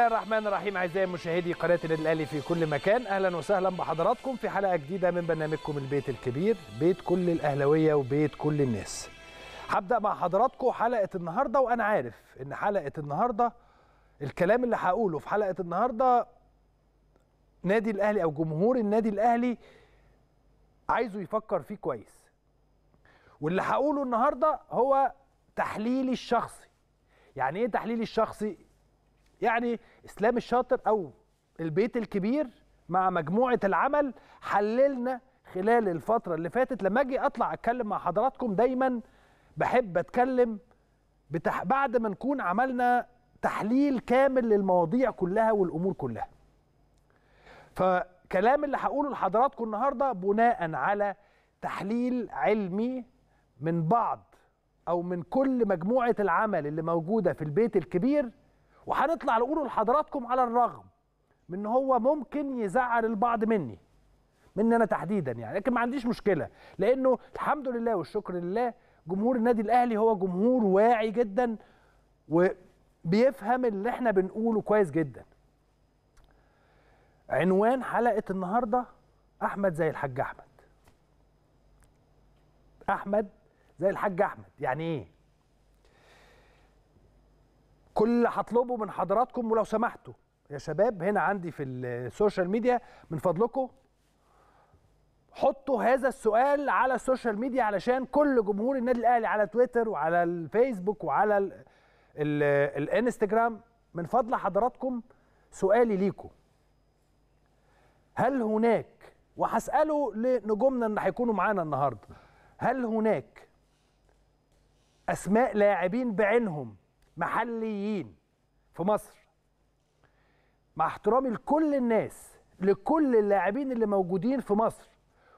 الله الرحمن الرحيم اعزائي مشاهدي قناه النادي الاهلي في كل مكان اهلا وسهلا بحضراتكم في حلقه جديده من برنامجكم البيت الكبير بيت كل الاهلاويه وبيت كل الناس هبدا مع حضراتكم حلقه النهارده وانا عارف ان حلقه النهارده الكلام اللي هقوله في حلقه النهارده نادي الاهلي او جمهور النادي الاهلي عايزه يفكر فيه كويس واللي هقوله النهارده هو تحليلي الشخصي يعني ايه تحليلي الشخصي يعني اسلام الشاطر او البيت الكبير مع مجموعه العمل حللنا خلال الفتره اللي فاتت لما اجي اطلع اتكلم مع حضراتكم دايما بحب اتكلم بتح... بعد ما نكون عملنا تحليل كامل للمواضيع كلها والامور كلها فكلام اللي هقوله لحضراتكم النهارده بناء على تحليل علمي من بعض او من كل مجموعه العمل اللي موجوده في البيت الكبير وهنطلع نقوله لحضراتكم على الرغم من ان هو ممكن يزعل البعض مني مني انا تحديدا يعني لكن ما عنديش مشكله لانه الحمد لله والشكر لله جمهور النادي الاهلي هو جمهور واعي جدا وبيفهم اللي احنا بنقوله كويس جدا عنوان حلقه النهارده احمد زي الحاج احمد احمد زي الحاج احمد يعني ايه كل اللي هطلبه من حضراتكم ولو سمحتوا يا شباب هنا عندي في السوشيال ميديا من فضلكم حطوا هذا السؤال على السوشيال ميديا علشان كل جمهور النادي الاهلي على تويتر وعلى الفيسبوك وعلى الانستجرام من فضل حضراتكم سؤالي ليكم هل هناك وهساله لنجومنا اللي هيكونوا معانا النهارده هل هناك اسماء لاعبين بعينهم محليين في مصر مع احترامي لكل الناس لكل اللاعبين اللي موجودين في مصر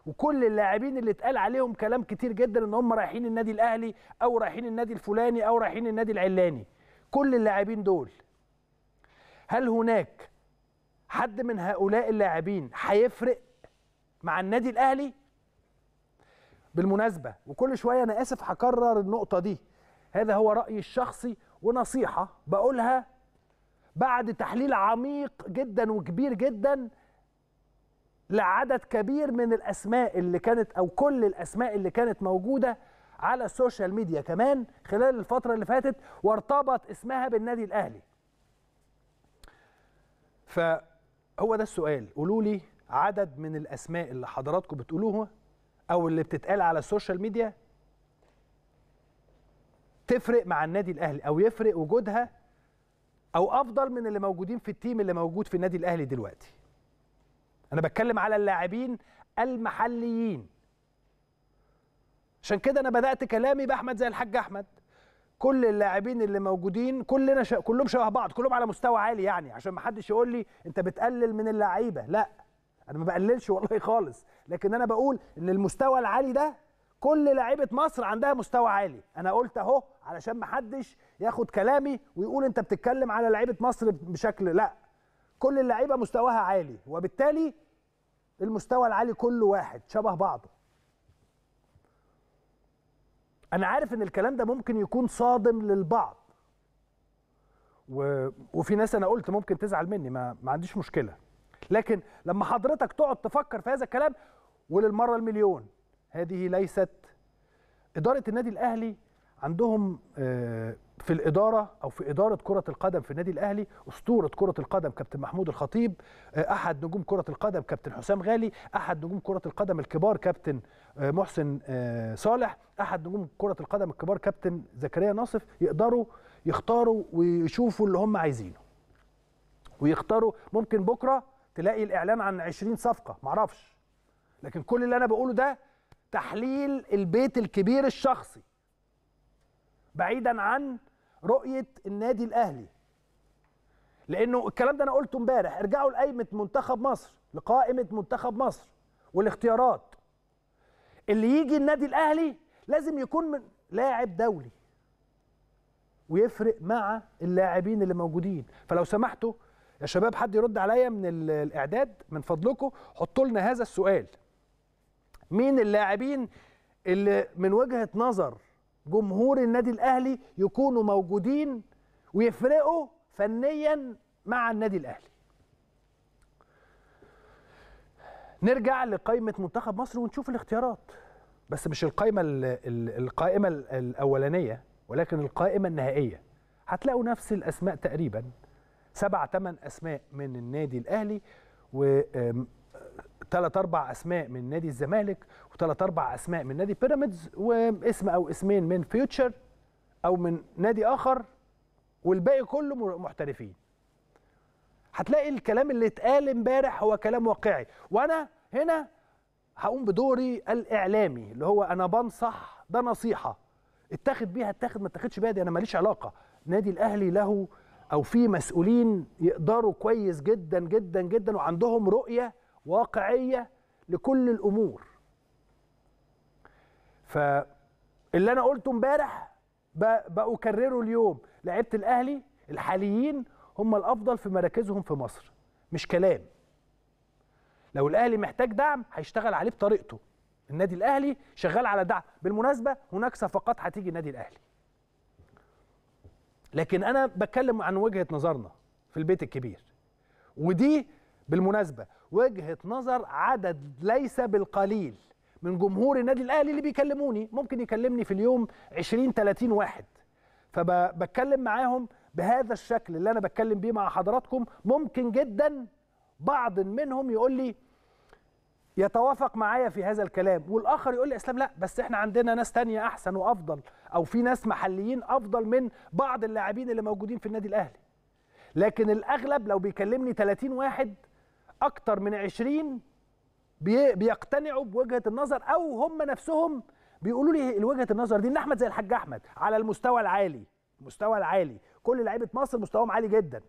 وكل اللاعبين اللي اتقال عليهم كلام كتير جدا ان هم رايحين النادي الاهلي او رايحين النادي الفلاني او رايحين النادي العلاني كل اللاعبين دول هل هناك حد من هؤلاء اللاعبين هيفرق مع النادي الاهلي بالمناسبه وكل شويه انا اسف هكرر النقطه دي هذا هو رايي الشخصي ونصيحة بقولها بعد تحليل عميق جدا وكبير جدا لعدد كبير من الأسماء اللي كانت أو كل الأسماء اللي كانت موجودة على السوشيال ميديا كمان خلال الفترة اللي فاتت وارتبط اسمها بالنادي الأهلي فهو ده السؤال قولوا لي عدد من الأسماء اللي حضراتكم بتقولوها أو اللي بتتقال على السوشيال ميديا تفرق مع النادي الاهلي او يفرق وجودها او افضل من اللي موجودين في التيم اللي موجود في النادي الاهلي دلوقتي انا بتكلم على اللاعبين المحليين عشان كده انا بدات كلامي باحمد زي الحاج احمد كل اللاعبين اللي موجودين كلنا ش... كلهم شبه بعض كلهم على مستوى عالي يعني عشان ما حدش يقول لي انت بتقلل من اللعيبه لا انا ما بقللش والله خالص لكن انا بقول ان المستوى العالي ده كل لاعيبه مصر عندها مستوى عالي انا قلت اهو علشان ما حدش ياخد كلامي ويقول انت بتتكلم على لعيبه مصر بشكل لا كل اللعيبه مستواها عالي وبالتالي المستوى العالي كله واحد شبه بعضه انا عارف ان الكلام ده ممكن يكون صادم للبعض و... وفي ناس انا قلت ممكن تزعل مني ما, ما عنديش مشكله لكن لما حضرتك تقعد تفكر في هذا الكلام وللمره المليون هذه ليست إدارة النادي الأهلي عندهم آه، في الإدارة أو في إدارة كرة القدم في النادي الأهلي أسطورة كرة القدم كابتن محمود الخطيب آه، أحد نجوم كرة القدم كابتن حسام غالي أحد نجوم كرة القدم الكبار كابتن آه، محسن صالح أحد نجوم كرة القدم الكبار كابتن زكريا ناصف يقدروا يختاروا ويشوفوا اللي هم عايزينه ويختاروا ممكن بكرة تلاقي الإعلان عن 20 صفقة معرفش لكن كل اللي أنا بقوله ده تحليل البيت الكبير الشخصي بعيدا عن رؤيه النادي الاهلي لانه الكلام ده انا قلته امبارح ارجعوا لقائمه منتخب مصر لقائمه منتخب مصر والاختيارات اللي يجي النادي الاهلي لازم يكون من لاعب دولي ويفرق مع اللاعبين اللي موجودين فلو سمحتوا يا شباب حد يرد عليا من الاعداد من فضلكم حطوا لنا هذا السؤال مين اللاعبين اللي من وجهه نظر جمهور النادي الاهلي يكونوا موجودين ويفرقوا فنيا مع النادي الاهلي نرجع لقائمه منتخب مصر ونشوف الاختيارات بس مش القائمه القائمه الاولانيه ولكن القائمه النهائيه هتلاقوا نفس الاسماء تقريبا سبع ثمان اسماء من النادي الاهلي و ثلاث اربع اسماء من نادي الزمالك وثلاث اربع اسماء من نادي بيراميدز واسم او اسمين من فيوتشر او من نادي اخر والباقي كله محترفين هتلاقي الكلام اللي اتقال امبارح هو كلام واقعي وانا هنا هقوم بدوري الاعلامي اللي هو انا بنصح ده نصيحه اتاخد بيها اتاخد ما اتاخدش بيها دي انا ماليش علاقه نادي الاهلي له او في مسؤولين يقدروا كويس جدا جدا جدا وعندهم رؤيه واقعيه لكل الامور فاللي انا قلته امبارح بأكرره اليوم لعيبه الاهلي الحاليين هم الافضل في مراكزهم في مصر مش كلام لو الاهلي محتاج دعم هيشتغل عليه بطريقته النادي الاهلي شغال على دعم بالمناسبه هناك صفقات هتيجي النادي الاهلي لكن انا بتكلم عن وجهه نظرنا في البيت الكبير ودي بالمناسبه وجهه نظر عدد ليس بالقليل من جمهور النادي الاهلي اللي بيكلموني ممكن يكلمني في اليوم 20 30 واحد فبتكلم معاهم بهذا الشكل اللي انا بتكلم بيه مع حضراتكم ممكن جدا بعض منهم يقول لي يتوافق معايا في هذا الكلام والاخر يقول لي اسلام لا بس احنا عندنا ناس تانية احسن وافضل او في ناس محليين افضل من بعض اللاعبين اللي موجودين في النادي الاهلي لكن الاغلب لو بيكلمني 30 واحد اكتر من 20 بيقتنعوا بوجهه النظر او هم نفسهم بيقولوا لي وجهه النظر دي ان احمد زي الحاج احمد على المستوى العالي المستوى العالي كل لعيبه مصر مستواهم عالي جدا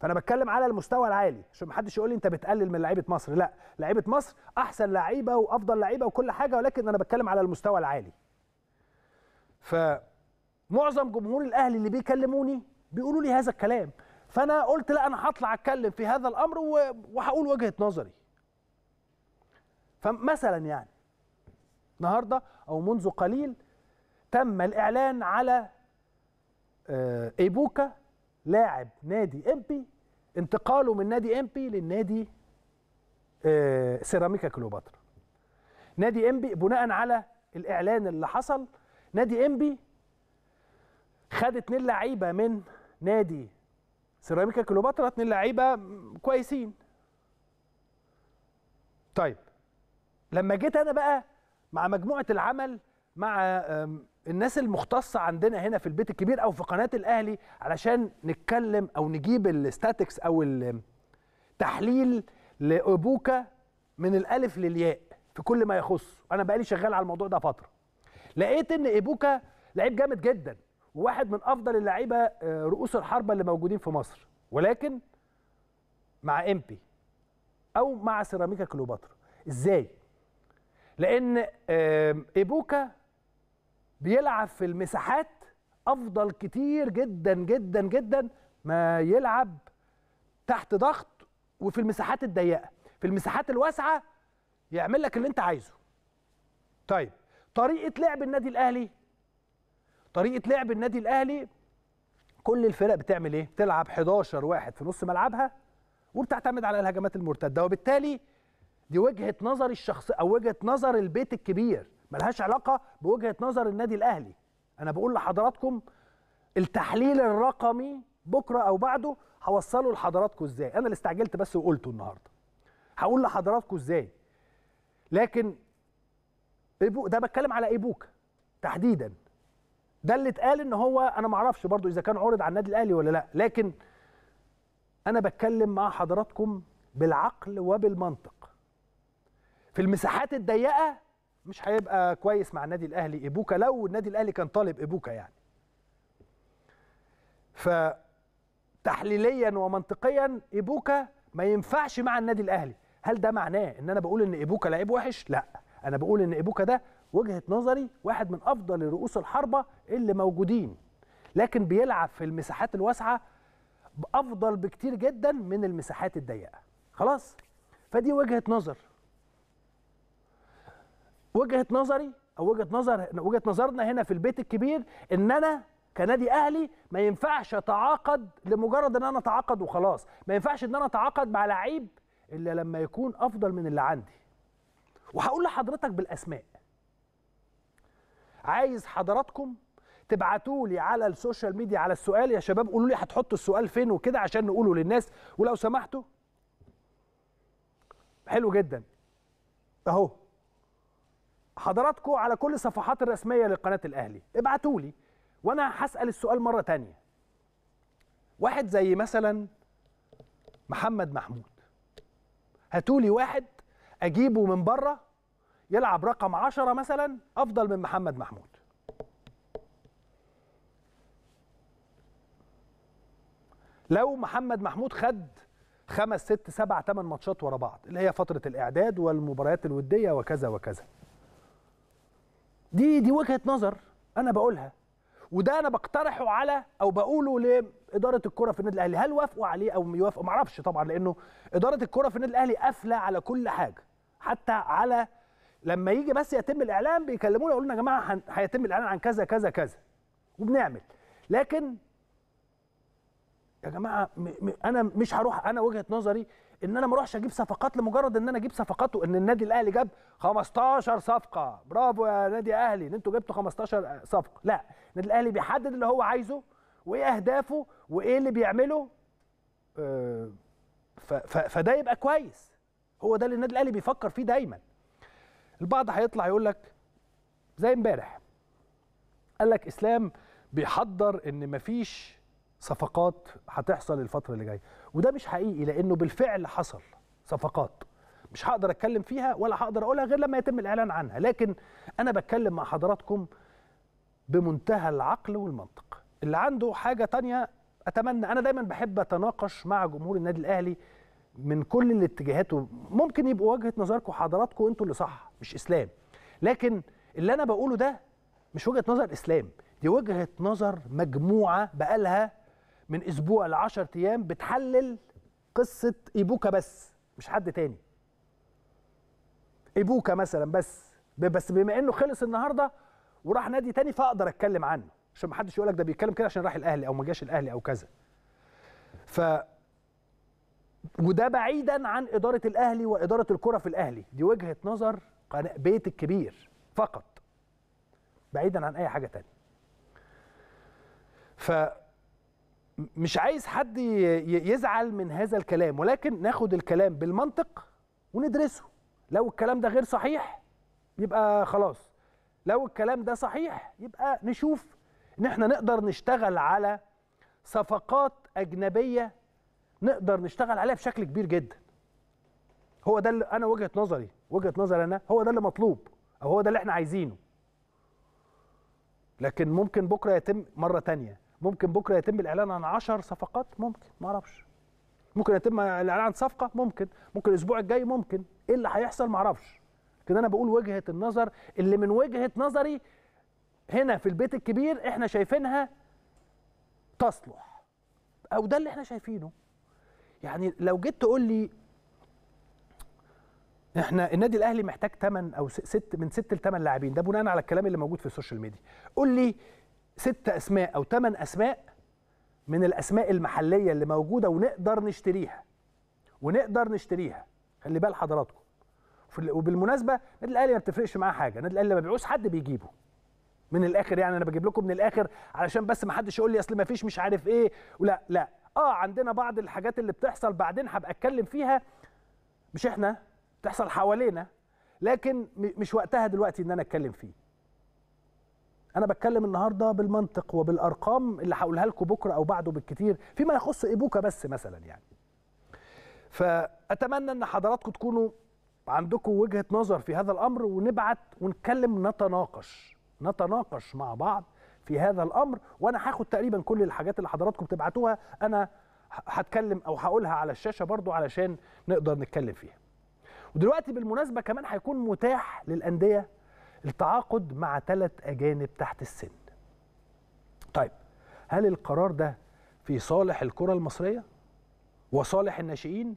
فانا بتكلم على المستوى العالي عشان محدش يقول لي انت بتقلل من لعيبه مصر لا لعيبه مصر احسن لعيبه وافضل لعيبه وكل حاجه ولكن انا بتكلم على المستوى العالي فمعظم جمهور الاهلي اللي بيكلموني بيقولوا لي هذا الكلام فانا قلت لا انا هطلع اتكلم في هذا الامر وهقول وجهه نظري فمثلا يعني النهارده او منذ قليل تم الاعلان على آه، ايبوكا لاعب نادي امبي انتقاله من نادي امبي للنادي آه، سيراميكا كليوباترا نادي امبي بناء على الاعلان اللي حصل نادي امبي خد اتنين لعيبه من نادي سيراميكا كليوباترا اتنين لعيبه كويسين طيب لما جيت انا بقى مع مجموعه العمل مع الناس المختصه عندنا هنا في البيت الكبير او في قناه الاهلي علشان نتكلم او نجيب الاستاتكس او التحليل لابوكا من الالف للياء في كل ما يخص انا بقالي شغال على الموضوع ده فتره لقيت ان ابوكا لعيب جامد جدا واحد من افضل اللعيبه آه، رؤوس الحربه اللي موجودين في مصر ولكن مع امبي او مع سيراميكا كليوباترا ازاي لان ايبوكا بيلعب في المساحات افضل كتير جدا جدا جدا ما يلعب تحت ضغط وفي المساحات الضيقه في المساحات الواسعه يعمل لك اللي انت عايزه طيب طريقه لعب النادي الاهلي طريقه لعب النادي الاهلي كل الفرق بتعمل ايه بتلعب 11 واحد في نص ملعبها وبتعتمد على الهجمات المرتده وبالتالي دي وجهه نظر الشخص او وجهه نظر البيت الكبير ملهاش علاقه بوجهه نظر النادي الاهلي انا بقول لحضراتكم التحليل الرقمي بكره او بعده هوصله لحضراتكم ازاي انا اللي استعجلت بس وقلته النهارده هقول لحضراتكم ازاي لكن ده بتكلم على ايبوكا تحديدا ده اللي اتقال ان هو انا ما اعرفش برضو اذا كان عرض على النادي الاهلي ولا لا لكن انا بتكلم مع حضراتكم بالعقل وبالمنطق في المساحات الضيقه مش هيبقى كويس مع النادي الاهلي ابوكا لو النادي الاهلي كان طالب ابوكا يعني فتحليليا ومنطقيا ابوكا ما ينفعش مع النادي الاهلي هل ده معناه ان انا بقول ان ابوكا لعيب وحش لا انا بقول ان ابوكا ده وجهه نظري واحد من افضل رؤوس الحربه اللي موجودين لكن بيلعب في المساحات الواسعه افضل بكتير جدا من المساحات الضيقه خلاص فدي وجهه نظر وجهه نظري او وجهه نظر وجهه نظرنا هنا في البيت الكبير ان انا كنادي اهلي ما ينفعش اتعاقد لمجرد ان انا اتعاقد وخلاص ما ينفعش ان انا اتعاقد مع لعيب الا لما يكون افضل من اللي عندي وهقول لحضرتك بالاسماء عايز حضراتكم تبعتوا لي على السوشيال ميديا على السؤال يا شباب قولوا لي هتحطوا السؤال فين وكده عشان نقوله للناس ولو سمحتوا حلو جدا اهو حضراتكم على كل الصفحات الرسميه لقناه الاهلي ابعتوا لي وانا هسال السؤال مره تانية واحد زي مثلا محمد محمود هاتوا لي واحد اجيبه من بره يلعب رقم 10 مثلا افضل من محمد محمود لو محمد محمود خد خمس ست سبع ثمان ماتشات ورا بعض اللي هي فتره الاعداد والمباريات الوديه وكذا وكذا دي دي وجهه نظر انا بقولها وده انا بقترحه على او بقوله لاداره الكره في النادي الاهلي هل وافقوا عليه او يوافقوا ما اعرفش طبعا لانه اداره الكره في النادي الاهلي قافله على كل حاجه حتى على لما يجي بس يتم الاعلان بيكلمونا يقولوا لنا يا جماعه هيتم الاعلان عن كذا كذا كذا وبنعمل لكن يا جماعه انا مش هروح انا وجهه نظري ان انا ما اروحش اجيب صفقات لمجرد ان انا اجيب صفقات وان النادي الاهلي جاب 15 صفقه برافو يا نادي اهلي ان انتوا جبتوا 15 صفقه لا النادي الاهلي بيحدد اللي هو عايزه وايه اهدافه وايه اللي بيعمله آه، فده يبقى كويس هو ده اللي النادي الاهلي بيفكر فيه دايما البعض هيطلع يقول لك زي امبارح قال لك اسلام بيحضر ان مفيش صفقات هتحصل الفتره اللي جايه وده مش حقيقي لانه بالفعل حصل صفقات مش هقدر اتكلم فيها ولا هقدر اقولها غير لما يتم الاعلان عنها لكن انا بتكلم مع حضراتكم بمنتهى العقل والمنطق اللي عنده حاجه تانية اتمنى انا دايما بحب اتناقش مع جمهور النادي الاهلي من كل الاتجاهات ممكن يبقوا وجهه نظركم حضراتكم انتوا اللي صح مش اسلام لكن اللي انا بقوله ده مش وجهه نظر اسلام دي وجهه نظر مجموعه بقالها من اسبوع ل 10 ايام بتحلل قصه ايبوكا بس مش حد تاني ايبوكا مثلا بس بس بما انه خلص النهارده وراح نادي تاني فاقدر اتكلم عنه عشان ما حدش يقول لك ده بيتكلم كده عشان راح الاهلي او ما جاش الاهلي او كذا ف وده بعيدا عن اداره الاهلي واداره الكره في الاهلي دي وجهه نظر بيت الكبير فقط بعيدا عن اي حاجه تانية ف مش عايز حد يزعل من هذا الكلام ولكن ناخد الكلام بالمنطق وندرسه لو الكلام ده غير صحيح يبقى خلاص لو الكلام ده صحيح يبقى نشوف ان احنا نقدر نشتغل على صفقات اجنبيه نقدر نشتغل عليها بشكل كبير جدا هو ده اللي انا وجهه نظري وجهه نظري انا هو ده اللي مطلوب او هو ده اللي احنا عايزينه لكن ممكن بكره يتم مره تانية ممكن بكره يتم الاعلان عن 10 صفقات ممكن ما اعرفش ممكن يتم الاعلان عن صفقه ممكن ممكن الاسبوع الجاي ممكن ايه اللي هيحصل ما اعرفش لكن انا بقول وجهه النظر اللي من وجهه نظري هنا في البيت الكبير احنا شايفينها تصلح او ده اللي احنا شايفينه يعني لو جيت تقول لي احنا النادي الاهلي محتاج 8 او 6 من 6 ل 8 لاعبين ده بناء على الكلام اللي موجود في السوشيال ميديا قول لي 6 اسماء او 8 اسماء من الاسماء المحليه اللي موجوده ونقدر نشتريها ونقدر نشتريها خلي بال حضراتكم وبالمناسبه النادي الاهلي ما بتفرقش معاه حاجه النادي الاهلي ما بيعوز حد بيجيبه من الاخر يعني انا بجيب لكم من الاخر علشان بس ما حدش يقول لي اصل ما فيش مش عارف ايه ولا لا اه عندنا بعض الحاجات اللي بتحصل بعدين هبقى اتكلم فيها مش احنا بتحصل حوالينا لكن مش وقتها دلوقتي ان انا اتكلم فيه انا بتكلم النهارده بالمنطق وبالارقام اللي هقولها لكم بكره او بعده بالكتير فيما يخص ايبوكا بس مثلا يعني فاتمنى ان حضراتكم تكونوا عندكم وجهه نظر في هذا الامر ونبعت ونتكلم نتناقش نتناقش مع بعض في هذا الامر وانا هاخد تقريبا كل الحاجات اللي حضراتكم تبعتوها انا هتكلم او هقولها على الشاشه برضو علشان نقدر نتكلم فيها ودلوقتي بالمناسبه كمان هيكون متاح للانديه التعاقد مع ثلاث اجانب تحت السن طيب هل القرار ده في صالح الكره المصريه وصالح الناشئين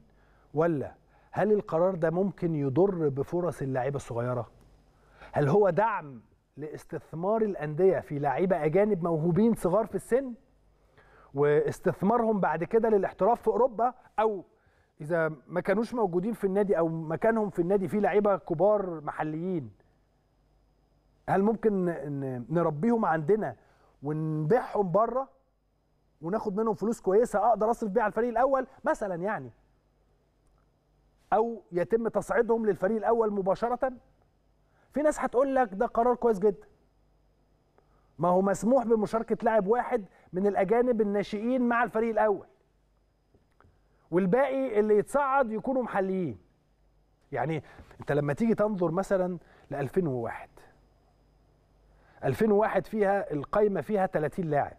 ولا هل القرار ده ممكن يضر بفرص اللاعيبه الصغيره هل هو دعم لاستثمار الانديه في لعيبه اجانب موهوبين صغار في السن واستثمارهم بعد كده للاحتراف في اوروبا او اذا ما كانوش موجودين في النادي او مكانهم في النادي في لعيبه كبار محليين هل ممكن نربيهم عندنا ونبيعهم بره وناخد منهم فلوس كويسه اقدر اصرف بيها على الفريق الاول مثلا يعني او يتم تصعيدهم للفريق الاول مباشره في ناس هتقول لك ده قرار كويس جدا ما هو مسموح بمشاركه لاعب واحد من الاجانب الناشئين مع الفريق الاول والباقي اللي يتصعد يكونوا محليين يعني انت لما تيجي تنظر مثلا ل 2001 2001 فيها القايمه فيها 30 لاعب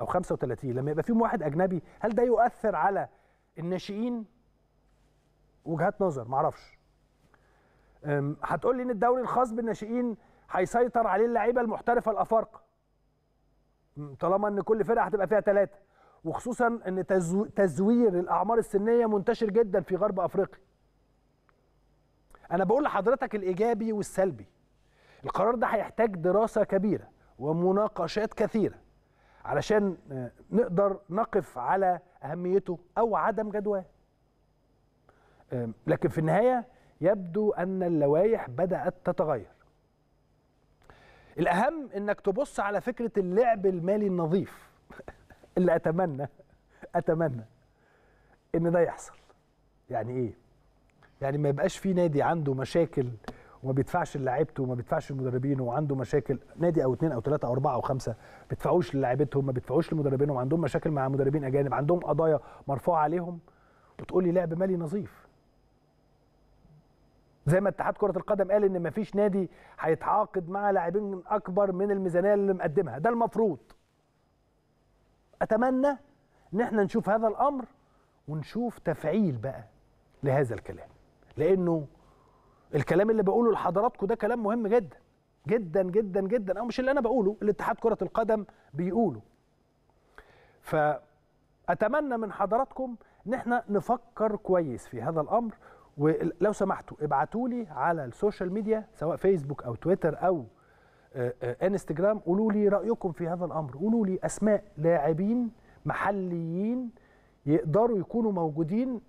او 35 لما يبقى فيهم واحد اجنبي هل ده يؤثر على الناشئين وجهات نظر معرفش هتقول لي ان الدوري الخاص بالناشئين هيسيطر عليه اللعيبه المحترفه الافارقه طالما ان كل فرقه هتبقى فيها ثلاثه وخصوصا ان تزوير الاعمار السنيه منتشر جدا في غرب افريقيا انا بقول لحضرتك الايجابي والسلبي القرار ده هيحتاج دراسه كبيره ومناقشات كثيره علشان آه، نقدر نقف على اهميته او عدم جدواه لكن في النهايه يبدو أن اللوائح بدأت تتغير الأهم أنك تبص على فكرة اللعب المالي النظيف اللي أتمنى أتمنى أن ده يحصل يعني إيه؟ يعني ما يبقاش في نادي عنده مشاكل وما بيدفعش لعيبته وما بيدفعش لمدربينه وعنده مشاكل نادي او اثنين او ثلاثه او اربعه او خمسه ما بيدفعوش للاعيبتهم ما بيدفعوش لمدربينهم عندهم مشاكل مع مدربين اجانب عندهم قضايا مرفوعه عليهم وتقول لي لعب مالي نظيف زي ما اتحاد كره القدم قال ان مفيش نادي هيتعاقد مع لاعبين اكبر من الميزانيه اللي مقدمها ده المفروض اتمنى ان احنا نشوف هذا الامر ونشوف تفعيل بقى لهذا الكلام لانه الكلام اللي بقوله لحضراتكم ده كلام مهم جدا جدا جدا جدا او مش اللي انا بقوله اللي اتحاد كره القدم بيقوله فاتمنى من حضراتكم ان احنا نفكر كويس في هذا الامر ولو سمحتوا ابعتوا لي على السوشيال ميديا سواء فيسبوك او تويتر او آه، آه، انستجرام قولوا لي رايكم في هذا الامر قولوا لي اسماء لاعبين محليين يقدروا يكونوا موجودين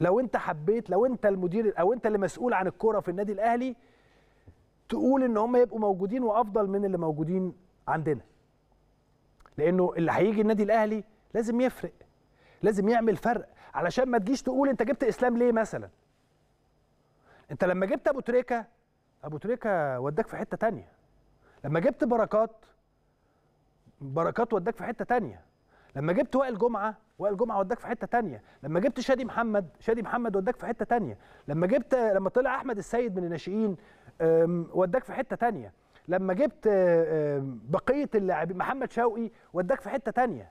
لو انت حبيت لو انت المدير او انت اللي مسؤول عن الكوره في النادي الاهلي تقول ان هم يبقوا موجودين وافضل من اللي موجودين عندنا لانه اللي هيجي النادي الاهلي لازم يفرق لازم يعمل فرق علشان ما تجيش تقول انت جبت اسلام ليه مثلا انت لما جبت ابو تريكه ابو تريكه وداك في حته تانية لما جبت بركات بركات وداك في حته تانية لما جبت وائل جمعه وائل جمعه وداك في حته تانية لما جبت شادي محمد شادي محمد وداك في حته تانية لما جبت لما طلع احمد السيد من الناشئين وداك في حته تانية لما جبت بقيه اللاعبين محمد شوقي وداك في حته تانية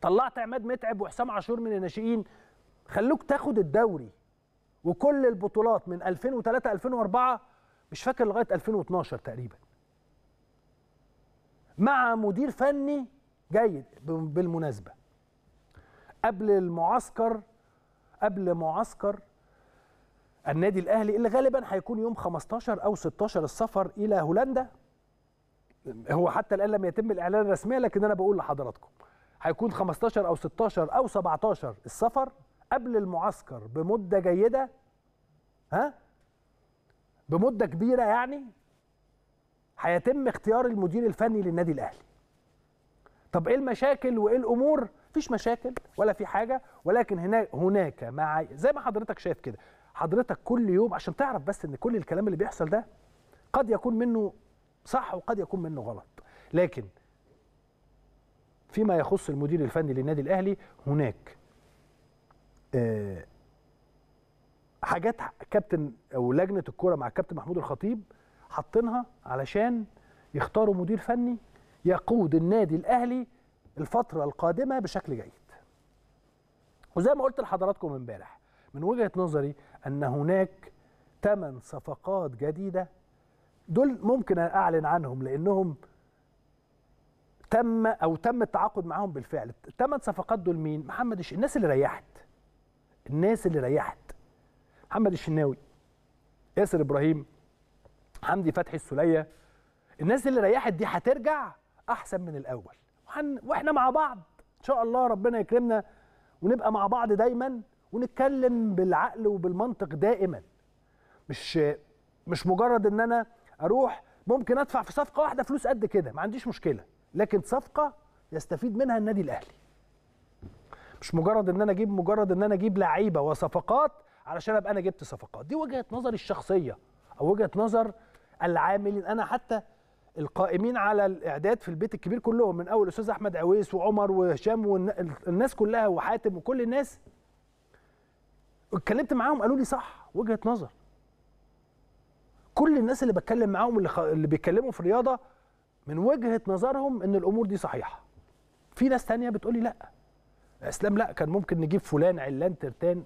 طلعت عماد متعب وحسام عاشور من الناشئين خلوك تاخد الدوري وكل البطولات من 2003 2004 مش فاكر لغايه 2012 تقريبا مع مدير فني جيد بالمناسبه قبل المعسكر قبل معسكر النادي الاهلي اللي غالبا هيكون يوم 15 او 16 السفر الى هولندا هو حتى الان لم يتم الاعلان الرسمي لكن انا بقول لحضراتكم هيكون 15 او 16 او 17 السفر قبل المعسكر بمده جيده ها بمده كبيره يعني هيتم اختيار المدير الفني للنادي الاهلي طب ايه المشاكل وايه الامور مفيش مشاكل ولا في حاجه ولكن هناك هناك مع زي ما حضرتك شايف كده حضرتك كل يوم عشان تعرف بس ان كل الكلام اللي بيحصل ده قد يكون منه صح وقد يكون منه غلط لكن فيما يخص المدير الفني للنادي الاهلي هناك آه، حاجات كابتن او لجنه الكوره مع الكابتن محمود الخطيب حاطينها علشان يختاروا مدير فني يقود النادي الاهلي الفتره القادمه بشكل جيد. وزي ما قلت لحضراتكم امبارح من وجهه نظري ان هناك ثمان صفقات جديده دول ممكن اعلن عنهم لانهم تم او تم التعاقد معاهم بالفعل الثمان صفقات دول مين محمد الش... الناس اللي ريحت الناس اللي ريحت محمد الشناوي ياسر ابراهيم حمدي فتحي السوليه الناس اللي ريحت دي هترجع احسن من الاول وحن... واحنا مع بعض ان شاء الله ربنا يكرمنا ونبقى مع بعض دايما ونتكلم بالعقل وبالمنطق دائما مش مش مجرد ان انا اروح ممكن ادفع في صفقه واحده فلوس قد كده ما عنديش مشكله لكن صفقه يستفيد منها النادي الاهلي مش مجرد ان انا اجيب مجرد ان انا اجيب لعيبه وصفقات علشان ابقى انا جبت صفقات دي وجهه نظري الشخصيه او وجهه نظر العاملين انا حتى القائمين على الاعداد في البيت الكبير كلهم من اول استاذ احمد عويس وعمر وهشام والناس كلها وحاتم وكل الناس اتكلمت معاهم قالوا لي صح وجهه نظر كل الناس اللي بتكلم معاهم اللي بيتكلموا في الرياضه من وجهه نظرهم ان الامور دي صحيحه في ناس تانية بتقولي لا اسلام لا كان ممكن نجيب فلان علان ترتان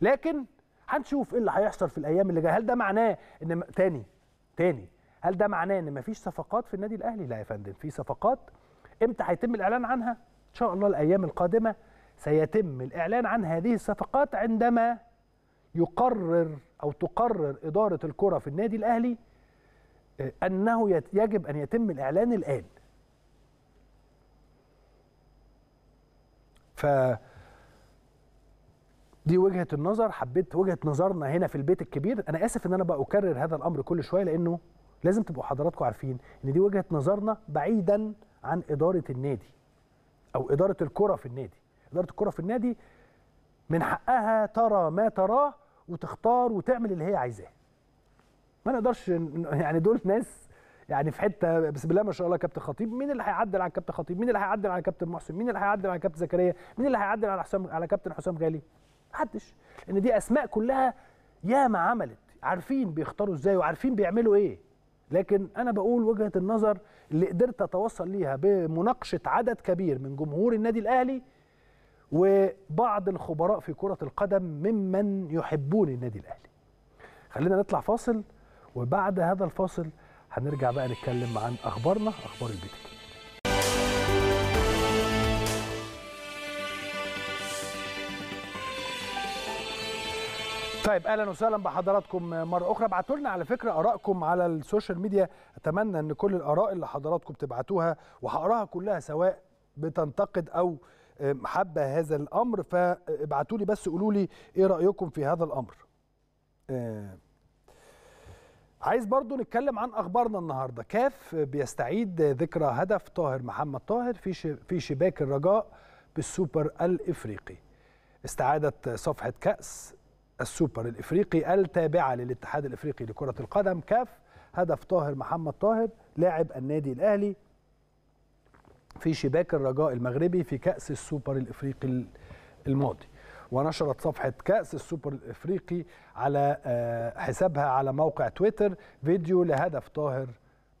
لكن هنشوف ايه اللي هيحصل في الايام اللي جايه هل ده معناه ان م... تاني تاني هل ده معناه ان مفيش صفقات في النادي الاهلي لا يا فندم في صفقات امتى هيتم الاعلان عنها ان شاء الله الايام القادمه سيتم الاعلان عن هذه الصفقات عندما يقرر او تقرر اداره الكره في النادي الاهلي انه يجب ان يتم الاعلان الان ف دي وجهه النظر حبيت وجهه نظرنا هنا في البيت الكبير انا اسف ان انا بقى اكرر هذا الامر كل شويه لانه لازم تبقوا حضراتكم عارفين ان دي وجهه نظرنا بعيدا عن اداره النادي او اداره الكره في النادي اداره الكره في النادي من حقها ترى ما تراه وتختار وتعمل اللي هي عايزاه ما نقدرش يعني دول ناس يعني في حته بسم الله ما شاء الله كابتن خطيب مين اللي هيعدل على كابتن خطيب مين اللي هيعدل على كابتن محسن مين اللي هيعدل على كابتن زكريا مين اللي هيعدل على حسام على كابتن حسام غالي محدش لان دي اسماء كلها ياما عملت عارفين بيختاروا ازاي وعارفين بيعملوا ايه لكن انا بقول وجهه النظر اللي قدرت اتوصل ليها بمناقشه عدد كبير من جمهور النادي الاهلي وبعض الخبراء في كره القدم ممن يحبون النادي الاهلي خلينا نطلع فاصل وبعد هذا الفاصل هنرجع بقى نتكلم عن اخبارنا اخبار البيت طيب اهلا وسهلا بحضراتكم مره اخرى ابعتوا لنا على فكره ارائكم على السوشيال ميديا اتمنى ان كل الاراء اللي حضراتكم تبعتوها وهقراها كلها سواء بتنتقد او حابه هذا الامر فابعتوا لي بس قولوا لي ايه رايكم في هذا الامر آه، عايز برضو نتكلم عن اخبارنا النهارده كاف بيستعيد ذكرى هدف طاهر محمد طاهر في في شباك الرجاء بالسوبر الافريقي استعادت صفحه كاس السوبر الافريقي التابعه للاتحاد الافريقي لكره القدم كاف هدف طاهر محمد طاهر لاعب النادي الاهلي في شباك الرجاء المغربي في كاس السوبر الافريقي الماضي ونشرت صفحة كأس السوبر الإفريقي على آه، حسابها على موقع تويتر فيديو لهدف طاهر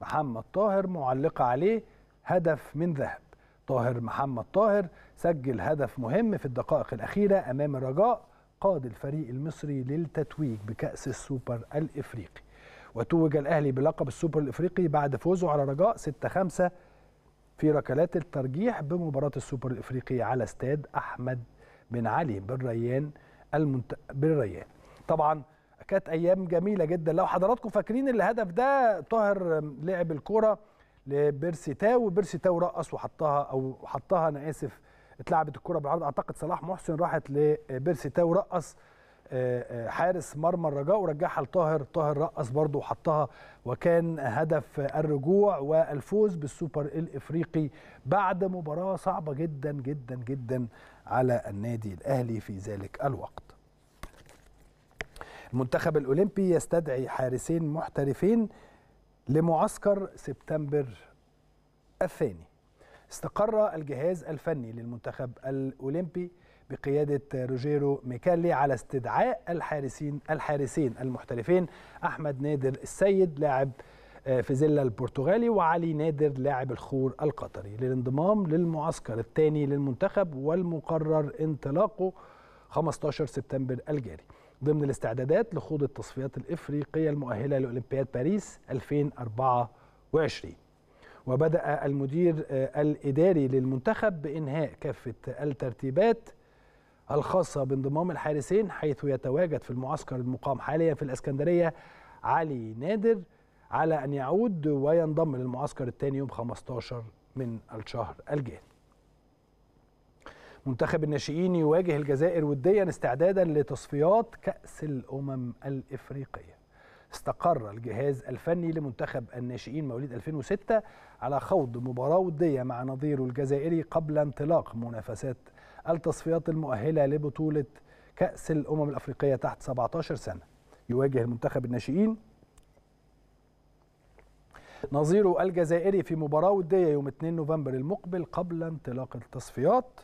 محمد طاهر معلقة عليه هدف من ذهب طاهر محمد طاهر سجل هدف مهم في الدقائق الأخيرة أمام الرجاء قاد الفريق المصري للتتويج بكأس السوبر الإفريقي وتوج الأهلي بلقب السوبر الإفريقي بعد فوزه على رجاء 6-5 في ركلات الترجيح بمباراة السوبر الإفريقي على استاد أحمد بن علي بن ريان المنت... بن ريان طبعا كانت ايام جميله جدا لو حضراتكم فاكرين الهدف ده طاهر لعب الكوره لبيرسي تاو بيرسي تاو رقص وحطها او حطها انا اسف اتلعبت الكوره بالعرض اعتقد صلاح محسن راحت لبيرسي تاو رقص آه، آه، حارس مرمى الرجاء ورجعها لطاهر طاهر رقص برضه وحطها وكان هدف الرجوع والفوز بالسوبر الافريقي بعد مباراه صعبه جدا جدا جدا على النادي الأهلي في ذلك الوقت المنتخب الأولمبي يستدعي حارسين محترفين لمعسكر سبتمبر الثاني استقر الجهاز الفني للمنتخب الأولمبي بقيادة روجيرو ميكالي على استدعاء الحارسين الحارسين المحترفين أحمد نادر السيد لاعب آه، في فيزيلا البرتغالي وعلي نادر لاعب الخور القطري للانضمام للمعسكر الثاني للمنتخب والمقرر انطلاقه 15 سبتمبر الجاري ضمن الاستعدادات لخوض التصفيات الإفريقية المؤهلة لأولمبياد باريس 2024 وبدأ المدير آه، الإداري للمنتخب بإنهاء كافة الترتيبات الخاصة بانضمام الحارسين حيث يتواجد في المعسكر المقام حاليا في الأسكندرية علي نادر على أن يعود وينضم للمعسكر الثاني يوم 15 من الشهر الجاي. منتخب الناشئين يواجه الجزائر وديا استعدادا لتصفيات كأس الأمم الإفريقية استقر الجهاز الفني لمنتخب الناشئين مواليد 2006 على خوض مباراة ودية مع نظيره الجزائري قبل انطلاق منافسات التصفيات المؤهلة لبطولة كأس الأمم الأفريقية تحت 17 سنة يواجه المنتخب الناشئين نظيره الجزائري في مباراة ودية يوم 2 نوفمبر المقبل قبل انطلاق التصفيات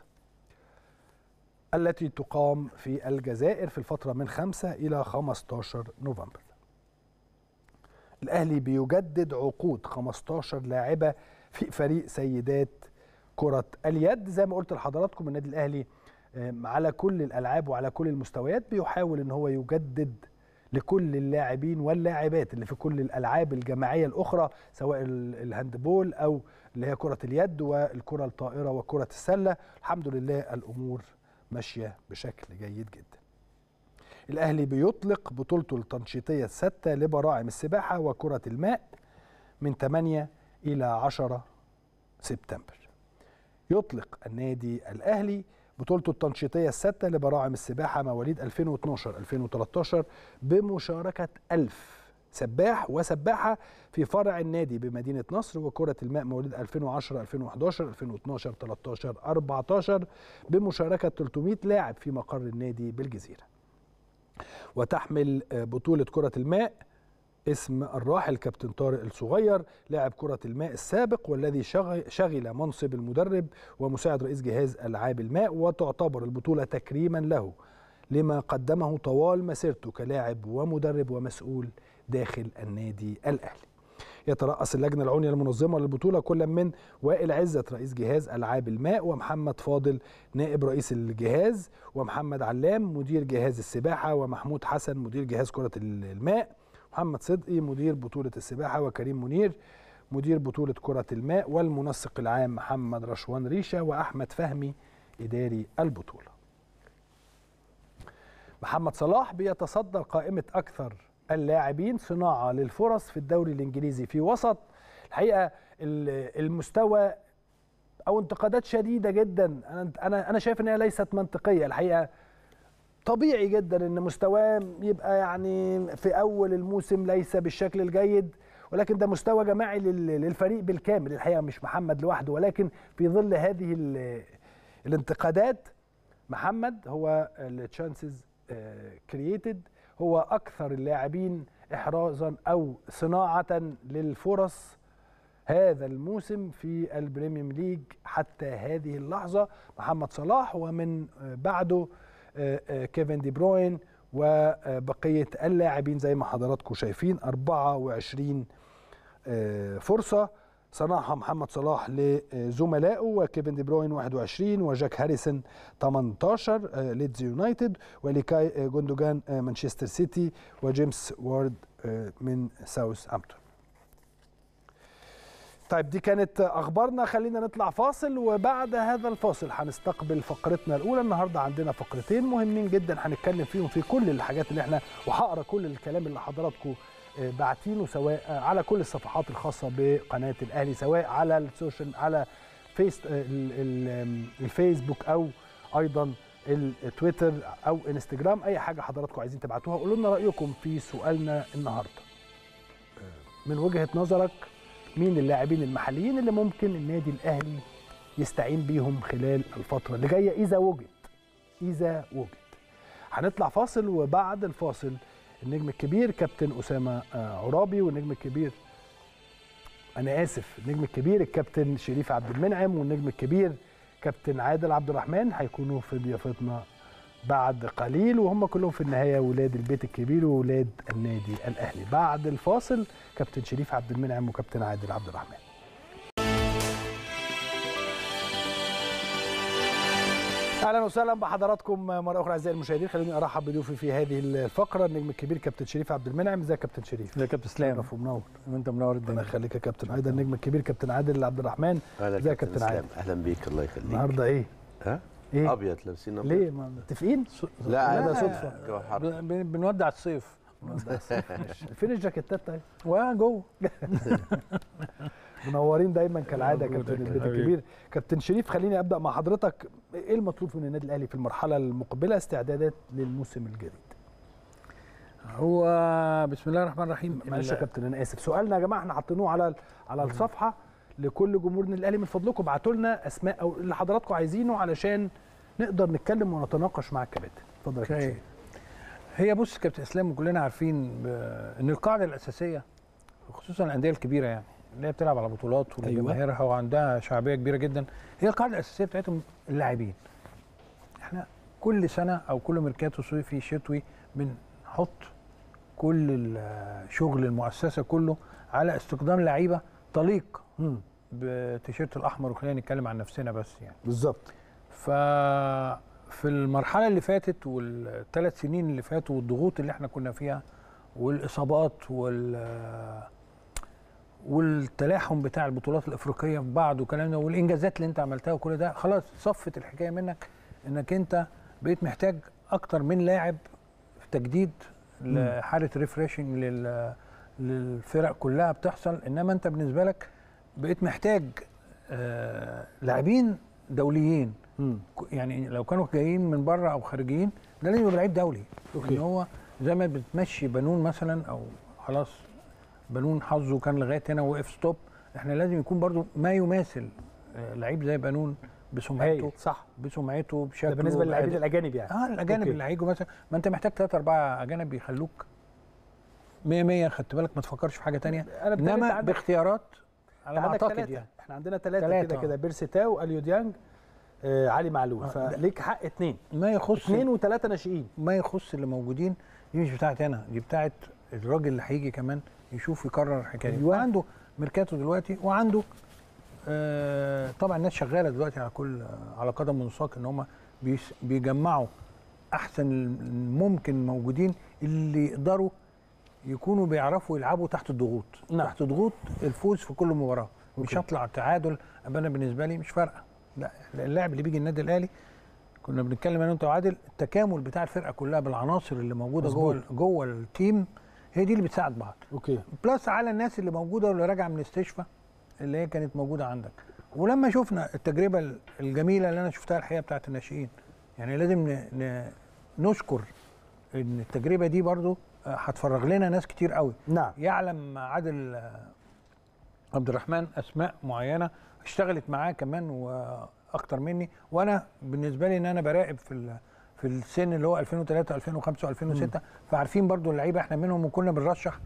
التي تقام في الجزائر في الفترة من 5 إلى 15 نوفمبر الأهلي بيجدد عقود 15 لاعبة في فريق سيدات كرة اليد زي ما قلت لحضراتكم النادي الأهلي آه، على كل الألعاب وعلى كل المستويات بيحاول أن هو يجدد لكل اللاعبين واللاعبات اللي في كل الالعاب الجماعيه الاخرى سواء الهاندبول او اللي هي كره اليد والكره الطائره وكره السله الحمد لله الامور ماشيه بشكل جيد جدا الاهلي بيطلق بطولته التنشيطيه السته لبراعم السباحه وكره الماء من 8 الى 10 سبتمبر يطلق النادي الاهلي بطولته التنشيطيه السادسه لبراعم السباحه مواليد 2012 2013 بمشاركه 1000 سباح وسباحه في فرع النادي بمدينه نصر وكره الماء مواليد 2010 2011 2012 13 14 بمشاركه 300 لاعب في مقر النادي بالجزيره وتحمل بطوله كره الماء اسم الراحل كابتن طارق الصغير لاعب كرة الماء السابق والذي شغل منصب المدرب ومساعد رئيس جهاز ألعاب الماء وتعتبر البطولة تكريما له لما قدمه طوال مسيرته كلاعب ومدرب ومسؤول داخل النادي الأهلي يترأس اللجنة العليا المنظمة للبطولة كل من وائل عزت رئيس جهاز ألعاب الماء ومحمد فاضل نائب رئيس الجهاز ومحمد علام مدير جهاز السباحة ومحمود حسن مدير جهاز كرة الماء محمد صدقي مدير بطولة السباحة وكريم منير مدير بطولة كرة الماء والمنسق العام محمد رشوان ريشة وأحمد فهمي إداري البطولة محمد صلاح بيتصدر قائمة أكثر اللاعبين صناعة للفرص في الدوري الإنجليزي في وسط الحقيقة المستوى أو انتقادات شديدة جدا أنا أنا شايف إن هي ليست منطقية الحقيقة طبيعي جدا ان مستواه يبقى يعني في اول الموسم ليس بالشكل الجيد ولكن ده مستوى جماعي للفريق بالكامل الحقيقه مش محمد لوحده ولكن في ظل هذه الانتقادات محمد هو التشانسز آه، كرييتد هو اكثر اللاعبين احرازا او صناعه للفرص هذا الموسم في البريميوم ليج حتى هذه اللحظه محمد صلاح ومن آه، بعده كيفن دي بروين وبقية اللاعبين زي ما حضراتكم شايفين 24 آه، فرصة صنعها محمد صلاح لزملائه وكيفن دي بروين 21 وجاك هاريسون 18 آه، ليدز يونايتد وليكاي آه، جوندوجان مانشستر سيتي وجيمس وورد من ساوث أمبتون طيب دي كانت اخبارنا خلينا نطلع فاصل وبعد هذا الفاصل هنستقبل فقرتنا الاولى النهارده عندنا فقرتين مهمين جدا هنتكلم فيهم في كل الحاجات اللي احنا وهقرا كل الكلام اللي حضراتكم آه، باعتينه سواء آه، على كل الصفحات الخاصه بقناه الاهلي سواء على السوشيال على فيس آه، الفيسبوك او ايضا التويتر او انستجرام اي حاجه حضراتكم عايزين تبعتوها قولوا لنا رايكم في سؤالنا النهارده من وجهه نظرك مين اللاعبين المحليين اللي ممكن النادي الاهلي يستعين بيهم خلال الفتره اللي جايه اذا وجد اذا وجد هنطلع فاصل وبعد الفاصل النجم الكبير كابتن اسامه آه، عرابي والنجم الكبير انا اسف النجم الكبير الكابتن شريف عبد المنعم والنجم الكبير كابتن عادل عبد الرحمن هيكونوا في ضيافتنا بعد قليل وهم كلهم في النهايه ولاد البيت الكبير وولاد النادي الاهلي بعد الفاصل كابتن شريف عبد المنعم وكابتن عادل عبد الرحمن اهلا وسهلا بحضراتكم مره اخرى اعزائي المشاهدين خليني ارحب بضيوفي في هذه الفقره النجم الكبير كابتن شريف عبد المنعم ازيك يا كابتن شريف ازيك يا كابتن سلام شرف منور وانت منور الدنيا الله يخليك يا كابتن ايضا النجم الكبير كابتن عادل عبد الرحمن ازيك يا كابتن عادل اهلا بيك الله يخليك النهارده ايه ها إيه؟ ابيض لابسين ابيض ليه ما متفقين؟ لا, انا صدفه بنودع الصيف فين الجاكيتات طيب؟ جوه منورين دايما كالعاده كابتن البيت الكبير كابتن شريف خليني ابدا مع حضرتك ايه المطلوب من النادي الاهلي في المرحله المقبله استعدادات للموسم الجديد هو بسم الله الرحمن الرحيم معلش يا كابتن انا اسف سؤالنا يا جماعه احنا حاطينوه على على الصفحه لكل جمهور النادي الاهلي من فضلكم ابعتوا لنا اسماء او اللي حضراتكم عايزينه علشان نقدر نتكلم ونتناقش مع الكباتن اتفضل يا كابتن هي بص كابتن اسلام وكلنا عارفين آه، ان القاعده الاساسيه خصوصا الانديه الكبيره يعني اللي هي بتلعب على بطولات أيوة. وجماهيرها أيوة. وعندها شعبيه كبيره جدا هي القاعده الاساسيه بتاعتهم اللاعبين احنا كل سنه او كل ميركاتو صيفي شتوي بنحط كل آه، شغل المؤسسه كله على استقدام لعيبه طليق بتيشيرت الاحمر وخلينا نتكلم عن نفسنا بس يعني بالظبط ففي المرحله اللي فاتت والثلاث سنين اللي فاتوا والضغوط اللي احنا كنا فيها والاصابات وال والتلاحم بتاع البطولات الافريقيه في بعض والكلام ده والانجازات اللي انت عملتها وكل ده خلاص صفت الحكايه منك انك انت بقيت محتاج اكتر من لاعب في تجديد لحاله ريفريشنج لل للفرق كلها بتحصل انما انت بالنسبه لك بقيت محتاج آه لاعبين دوليين مم. يعني لو كانوا جايين من بره او خارجين ده لازم يبقى لعيب دولي أوكي. ان هو زي ما بتمشي بنون مثلا او خلاص بنون حظه كان لغايه هنا وقف ستوب احنا لازم يكون برضو ما يماثل آه، لعيب زي بنون بسمعته صح بسمعته بشكل ده بالنسبه للاعبين الاجانب يعني اه الاجانب أوكي. اللي هيجوا مثلا ما انت محتاج ثلاثة أربعة اجانب يخلوك 100 100 خدت بالك ما تفكرش في حاجه ثانيه انما باختيارات على ما اعتقد يعني احنا عندنا ثلاثه كده كده تاو اليو ديانج آه، علي معلول آه، فليك حق اثنين ما يخص اثنين وثلاثه ناشئين ما يخص اللي موجودين دي مش بتاعتي انا دي بتاعت الراجل اللي هيجي كمان يشوف يكرر الحكايه دي أيوة. وعنده ميركاتو دلوقتي وعنده آه طبعا الناس شغاله دلوقتي على كل على قدم ونساق ان هم بيجمعوا احسن الممكن موجودين اللي يقدروا يكونوا بيعرفوا يلعبوا تحت الضغوط نعم. تحت ضغوط الفوز في كل مباراه مش هطلع تعادل انا بالنسبه لي مش فارقه لا اللاعب اللي بيجي النادي الاهلي كنا بنتكلم انا وانت وعادل التكامل بتاع الفرقه كلها بالعناصر اللي موجوده جوه جوه التيم هي دي اللي بتساعد بعض اوكي بلس على الناس اللي موجوده واللي راجعه من الاستشفاء اللي هي كانت موجوده عندك ولما شفنا التجربه الجميله اللي انا شفتها الحقيقه بتاعت الناشئين يعني لازم نشكر ان التجربه دي برضو آه، هتفرغ لنا ناس كتير قوي نعم يعلم عادل آه، عبد الرحمن اسماء معينه اشتغلت معاه كمان واكتر مني وانا بالنسبه لي ان انا براقب في في السن اللي هو 2003 2005 و 2006 فعارفين برضو اللعيبه احنا منهم وكنا بنرشح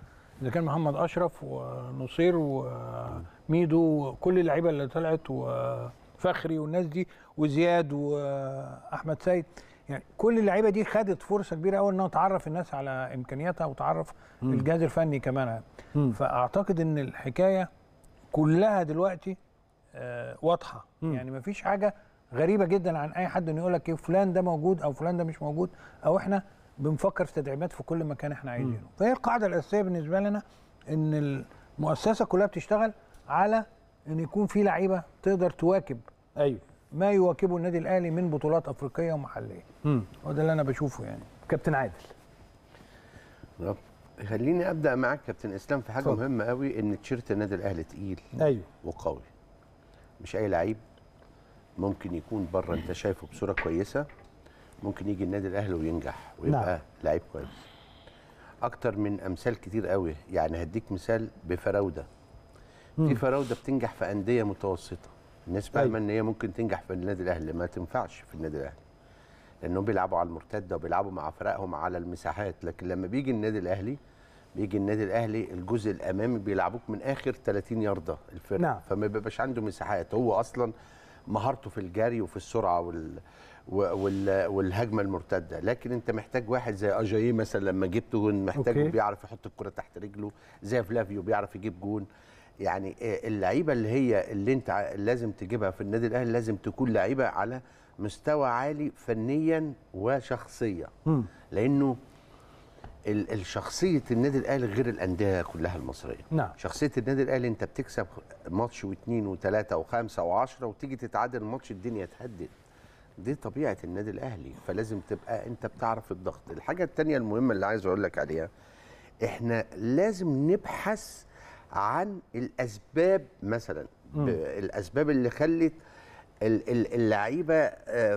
اذا كان محمد اشرف ونصير وميدو وكل اللعيبه اللي طلعت وفخري والناس دي وزياد واحمد سيد يعني كل اللعيبه دي خدت فرصه كبيره قوي انها تعرف الناس على امكانياتها وتعرف الجهاز الفني كمان فاعتقد ان الحكايه كلها دلوقتي آه، واضحه يعني ما فيش حاجه غريبه جدا عن اي حد انه يقول لك إيه، فلان ده موجود او فلان ده مش موجود او احنا بنفكر في تدعيمات في كل مكان احنا عايزينه فهي القاعده الاساسيه بالنسبه لنا ان المؤسسه كلها بتشتغل على ان يكون في لعيبه تقدر تواكب ايوه ما يواكبه النادي الاهلي من بطولات افريقيه ومحليه هو ده اللي انا بشوفه يعني كابتن عادل رب. خليني ابدا معاك كابتن اسلام في حاجه صح. مهمه قوي ان تيشيرت النادي الاهلي تقيل ايوه وقوي مش اي لعيب ممكن يكون بره انت شايفه بصوره كويسه ممكن يجي النادي الاهلي وينجح ويبقى نعم. لعيب كويس اكتر من امثال كتير قوي يعني هديك مثال بفراوده في فراوده بتنجح في انديه متوسطه الناس فاهمه طيب. ان هي ممكن تنجح في النادي الاهلي ما تنفعش في النادي الاهلي لانهم بيلعبوا على المرتده وبيلعبوا مع فرقهم على المساحات لكن لما بيجي النادي الاهلي بيجي النادي الاهلي الجزء الامامي بيلعبوك من اخر 30 يارده الفرق نعم. فما بيبقاش عنده مساحات هو اصلا مهارته في الجري وفي السرعه وال... وال... والهجمه المرتده لكن انت محتاج واحد زي اجاي مثلا لما جبته محتاج أوكي. بيعرف يحط الكره تحت رجله زي فلافيو بيعرف يجيب جون يعني آه، اللعيبه اللي هي اللي انت لازم تجيبها في النادي الاهلي لازم تكون لعيبه على مستوى عالي فنيا وشخصيا م. لانه الشخصية النادي الاهلي غير الانديه كلها المصريه نعم شخصيه النادي الاهلي انت بتكسب ماتش واثنين وثلاثه وخمسه وعشرة وتيجي تتعادل ماتش الدنيا تهدد دي طبيعه النادي الاهلي فلازم تبقى انت بتعرف الضغط الحاجه الثانيه المهمه اللي عايز اقول لك عليها احنا لازم نبحث عن الاسباب مثلا الاسباب اللي خلت اللعيبه آه،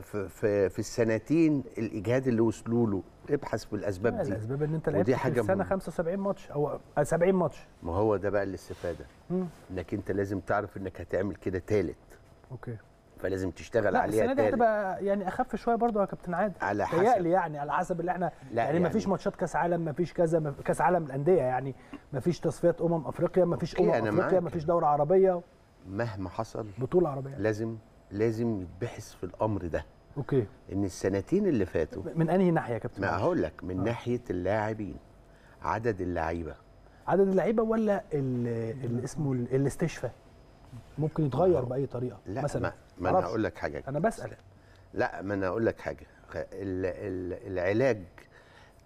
في السنتين الاجهاد اللي وصلوا له ابحث بالاسباب دي الاسباب ان انت لعبت في السنه 75 ماتش او 70 ماتش ما هو ده بقى الاستفاده انك انت لازم تعرف انك هتعمل كده ثالث اوكي فلازم تشتغل لا عليها السنه دي هتبقى يعني اخف شويه برضه يا كابتن عادل على حسب يعني على حسب اللي احنا لا يعني, يعني مفيش ماتشات كاس عالم مفيش كذا كاس عالم الانديه يعني مفيش تصفيات امم افريقيا مفيش امم افريقيا معك. مفيش دوره عربيه مهما حصل بطوله عربيه لازم لازم يتبحث في الامر ده اوكي ان السنتين اللي فاتوا من انهي ناحيه يا كابتن ما هقول لك من آه. ناحيه اللاعبين عدد اللعيبه عدد اللعيبه ولا اللي اسمه الاستشفاء ممكن يتغير باي طريقه لا مثلا ما, ما انا هقول لك حاجه انا بسال لا ما انا هقول لك حاجه الـ الـ العلاج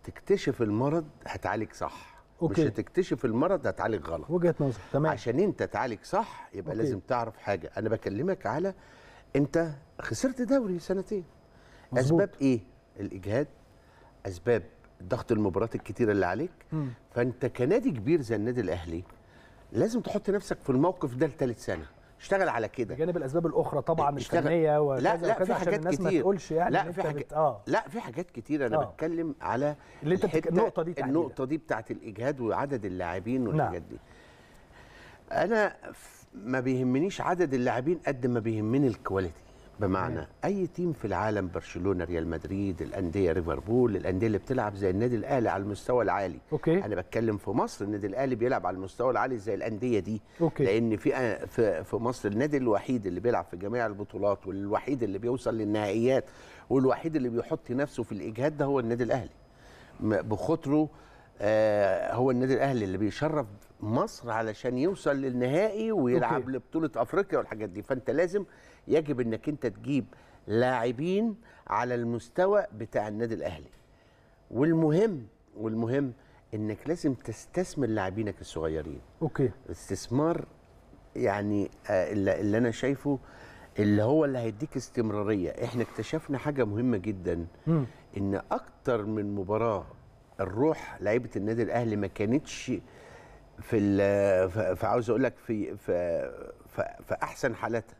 تكتشف المرض هتعالج صح أوكي. مش هتكتشف المرض هتعالج غلط وجهه نظر تمام عشان انت تعالج صح يبقى أوكي. لازم تعرف حاجه انا بكلمك على انت خسرت دوري سنتين مزبوط. اسباب ايه الاجهاد اسباب ضغط المباريات الكتيره اللي عليك مم. فانت كنادي كبير زي النادي الاهلي لازم تحط نفسك في الموقف ده لثالث سنه اشتغل على كده بجانب الاسباب الاخرى طبعا اشتغل. فنيه وكذا لا لا وكذا في حاجات الناس كتير ما تقولش يعني لا في حاجات بت... اه لا في حاجات كتير انا آه. بتكلم على اللي انت بتك... النقطه دي تحديدا النقطه دي بتاعه الاجهاد وعدد اللاعبين نعم. والحاجات نعم. دي انا ما بيهمنيش عدد اللاعبين قد ما بيهمني الكواليتي بمعنى مم. اي تيم في العالم برشلونه ريال مدريد الانديه ليفربول الانديه اللي بتلعب زي النادي الاهلي على المستوى العالي أوكي. انا بتكلم في مصر النادي الاهلي بيلعب على المستوى العالي زي الانديه دي أوكي. لان في آه، في مصر النادي الوحيد اللي بيلعب في جميع البطولات والوحيد اللي بيوصل للنهائيات والوحيد اللي بيحط نفسه في الاجهاد ده هو النادي الاهلي بخطره آه هو النادي الاهلي اللي بيشرف مصر علشان يوصل للنهائي ويلعب أوكي. لبطوله افريقيا والحاجات دي فانت لازم يجب انك انت تجيب لاعبين على المستوى بتاع النادي الاهلي والمهم والمهم انك لازم تستثمر لاعبينك الصغيرين اوكي استثمار يعني آه، اللي, اللي انا شايفه اللي هو اللي هيديك استمراريه احنا اكتشفنا حاجه مهمه جدا م. ان اكتر من مباراه الروح لعيبه النادي الاهلي ما كانتش في آه، فعاوز اقول لك في في, في, في احسن حالاتها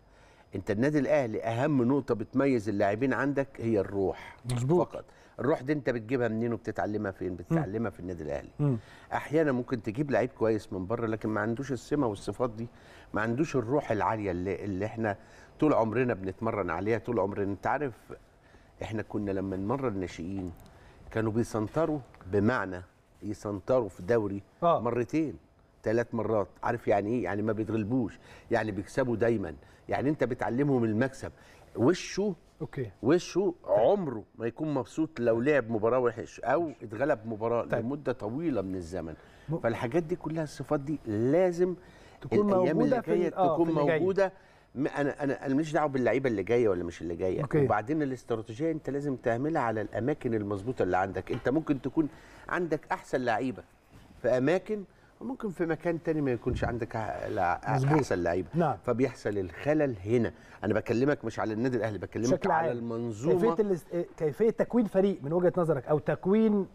انت النادي الاهلي اهم نقطه بتميز اللاعبين عندك هي الروح مزبوط. فقط الروح دي انت بتجيبها منين وبتتعلمها فين بتتعلمها في النادي الاهلي م. احيانا ممكن تجيب لعيب كويس من بره لكن ما عندوش السمه والصفات دي ما عندوش الروح العاليه اللي, اللي احنا طول عمرنا بنتمرن عليها طول عمرنا انت عارف احنا كنا لما نمرن الناشئين كانوا بيسنطروا بمعنى يسنطروا في دوري آه. مرتين ثلاث مرات عارف يعني ايه يعني ما بيتغلبوش يعني بيكسبوا دايما يعني انت بتعلمهم المكسب وشه اوكي وشه عمره ما يكون مبسوط لو لعب مباراه وحش او اتغلب مباراه طيب. لمده طويله من الزمن م... فالحاجات دي كلها الصفات دي لازم تكون موجوده في آه، تكون في موجوده انا انا انا ماليش دعوه باللعيبه اللي جايه ولا مش اللي جايه أوكي. وبعدين الاستراتيجيه انت لازم تعملها على الاماكن المظبوطه اللي عندك انت ممكن تكون عندك احسن لعيبه في اماكن ممكن في مكان تاني ما يكونش عندك احسن لعيبه نعم. فبيحصل الخلل هنا انا بكلمك مش على النادي الاهلي بكلمك على المنظومه كيفيه الاس... كيفيه تكوين فريق من وجهه نظرك او تكوين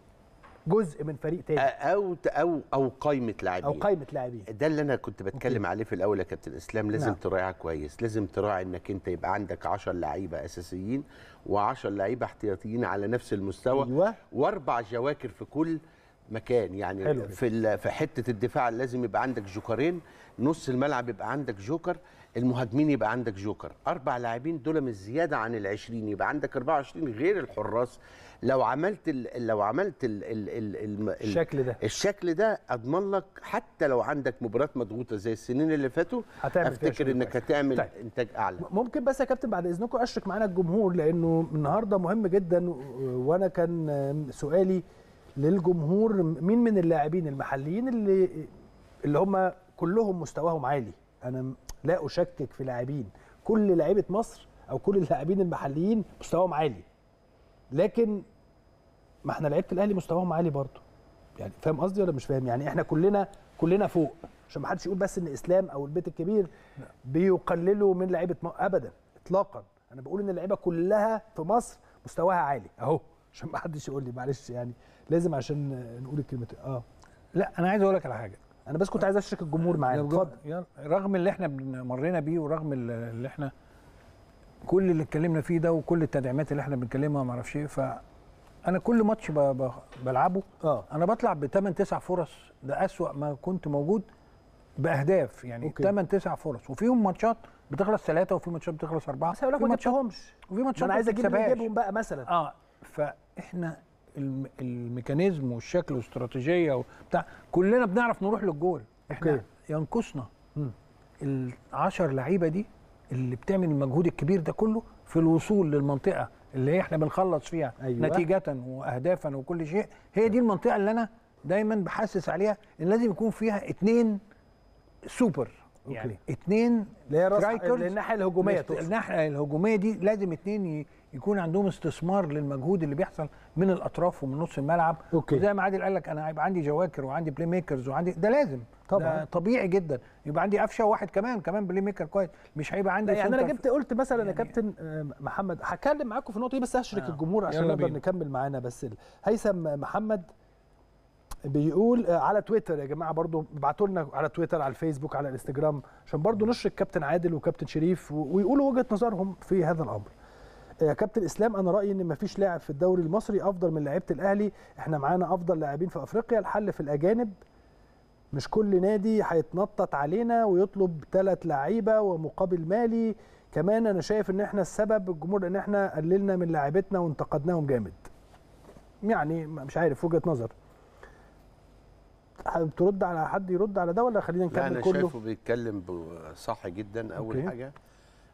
جزء من فريق تاني او او او قائمه لاعبين او قائمه لاعبين ده اللي انا كنت بتكلم أوكي. عليه في الاول يا كابتن اسلام لازم نعم. تراعيها كويس لازم تراعي انك انت يبقى عندك 10 لعيبه اساسيين و10 لعيبه احتياطيين على نفس المستوى أيوة. واربع جواكر في كل مكان يعني حلو. في في حته الدفاع لازم يبقى عندك جوكرين نص الملعب يبقى عندك جوكر المهاجمين يبقى عندك جوكر اربع لاعبين دول مش زياده عن ال20 يبقى عندك 24 غير الحراس لو عملت الـ لو عملت الـ الـ الـ الـ الشكل ده الشكل ده اضمن لك حتى لو عندك مباراه مضغوطه زي السنين اللي فاتوا افتكر انك هتعمل طيب. انتاج اعلى ممكن بس يا كابتن بعد اذنكم اشرك معانا الجمهور لانه النهارده مهم جدا وانا كان سؤالي للجمهور مين من اللاعبين المحليين اللي اللي هم كلهم مستواهم عالي انا لا اشكك في لاعبين كل لعيبه مصر او كل اللاعبين المحليين مستواهم عالي لكن ما احنا لعيبه الاهلي مستواهم عالي برضه يعني فاهم قصدي ولا مش فاهم يعني احنا كلنا كلنا فوق عشان ما حدش يقول بس ان اسلام او البيت الكبير بيقللوا من لعيبه ابدا اطلاقا انا بقول ان اللعيبه كلها في مصر مستواها عالي اهو عشان ما حدش يقول لي معلش يعني لازم عشان نقول الكلمه اه لا انا عايز اقول لك على حاجه انا بس كنت عايز اشرك الجمهور معايا اتفضل رغم اللي احنا مرينا بيه ورغم اللي احنا كل اللي اتكلمنا فيه ده وكل التدعيمات اللي احنا بنتكلمها ما اعرفش ايه انا كل ماتش بلعبه اه انا بطلع بثمان تسع فرص ده اسوأ ما كنت موجود باهداف يعني ثمان تسع فرص وفيهم ماتشات بتخلص ثلاثه وفي ماتشات بتخلص اربعه بس هقول لك ما جبتهمش وفي ماتشات انا عايز اجيب بقى مثلا اه فاحنا الميكانيزم والشكل والاستراتيجيه بتاع كلنا بنعرف نروح للجول احنا أوكي. ينقصنا ال 10 لعيبه دي اللي بتعمل المجهود الكبير ده كله في الوصول للمنطقه اللي هي احنا بنخلص فيها أيوة. نتيجه واهدافا وكل شيء هي دي المنطقه اللي انا دايما بحسس عليها ان لازم يكون فيها اتنين سوبر يعني. أوكي. يعني اثنين الناحيه الهجوميه الناحيه الهجوميه دي لازم اثنين يكون عندهم استثمار للمجهود اللي بيحصل من الاطراف ومن نص الملعب أوكي. وزي ما عادل قال لك انا هيبقى عندي جواكر وعندي بلاي ميكرز وعندي ده لازم طبعا ده طبيعي جدا يبقى عندي قفشه واحد كمان كمان بلاي ميكر كويس مش هيبقى عندي يعني انا جبت قلت مثلا يعني يا كابتن آه، محمد هكلم معاكم في النقطه دي بس هشرك آه. الجمهور عشان نقدر نكمل معانا بس هيثم محمد بيقول آه، على تويتر يا جماعه برضو ابعتوا لنا على تويتر على الفيسبوك على الانستجرام عشان برضو نشرك كابتن عادل وكابتن شريف ويقولوا وجهه نظرهم في هذا الامر يا آه، كابتن اسلام انا رايي ان مفيش لاعب في الدوري المصري افضل من لعيبه الاهلي احنا معانا افضل لاعبين في افريقيا الحل في الاجانب مش كل نادي هيتنطط علينا ويطلب ثلاث لعيبه ومقابل مالي كمان انا شايف ان احنا السبب الجمهور ان احنا قللنا من لاعبتنا وانتقدناهم جامد يعني مش عارف وجهه نظر حابب ترد على حد يرد على ده ولا خلينا نكمل أنا كله؟ انا شايفه بيتكلم صح جدا اول أوكي. حاجه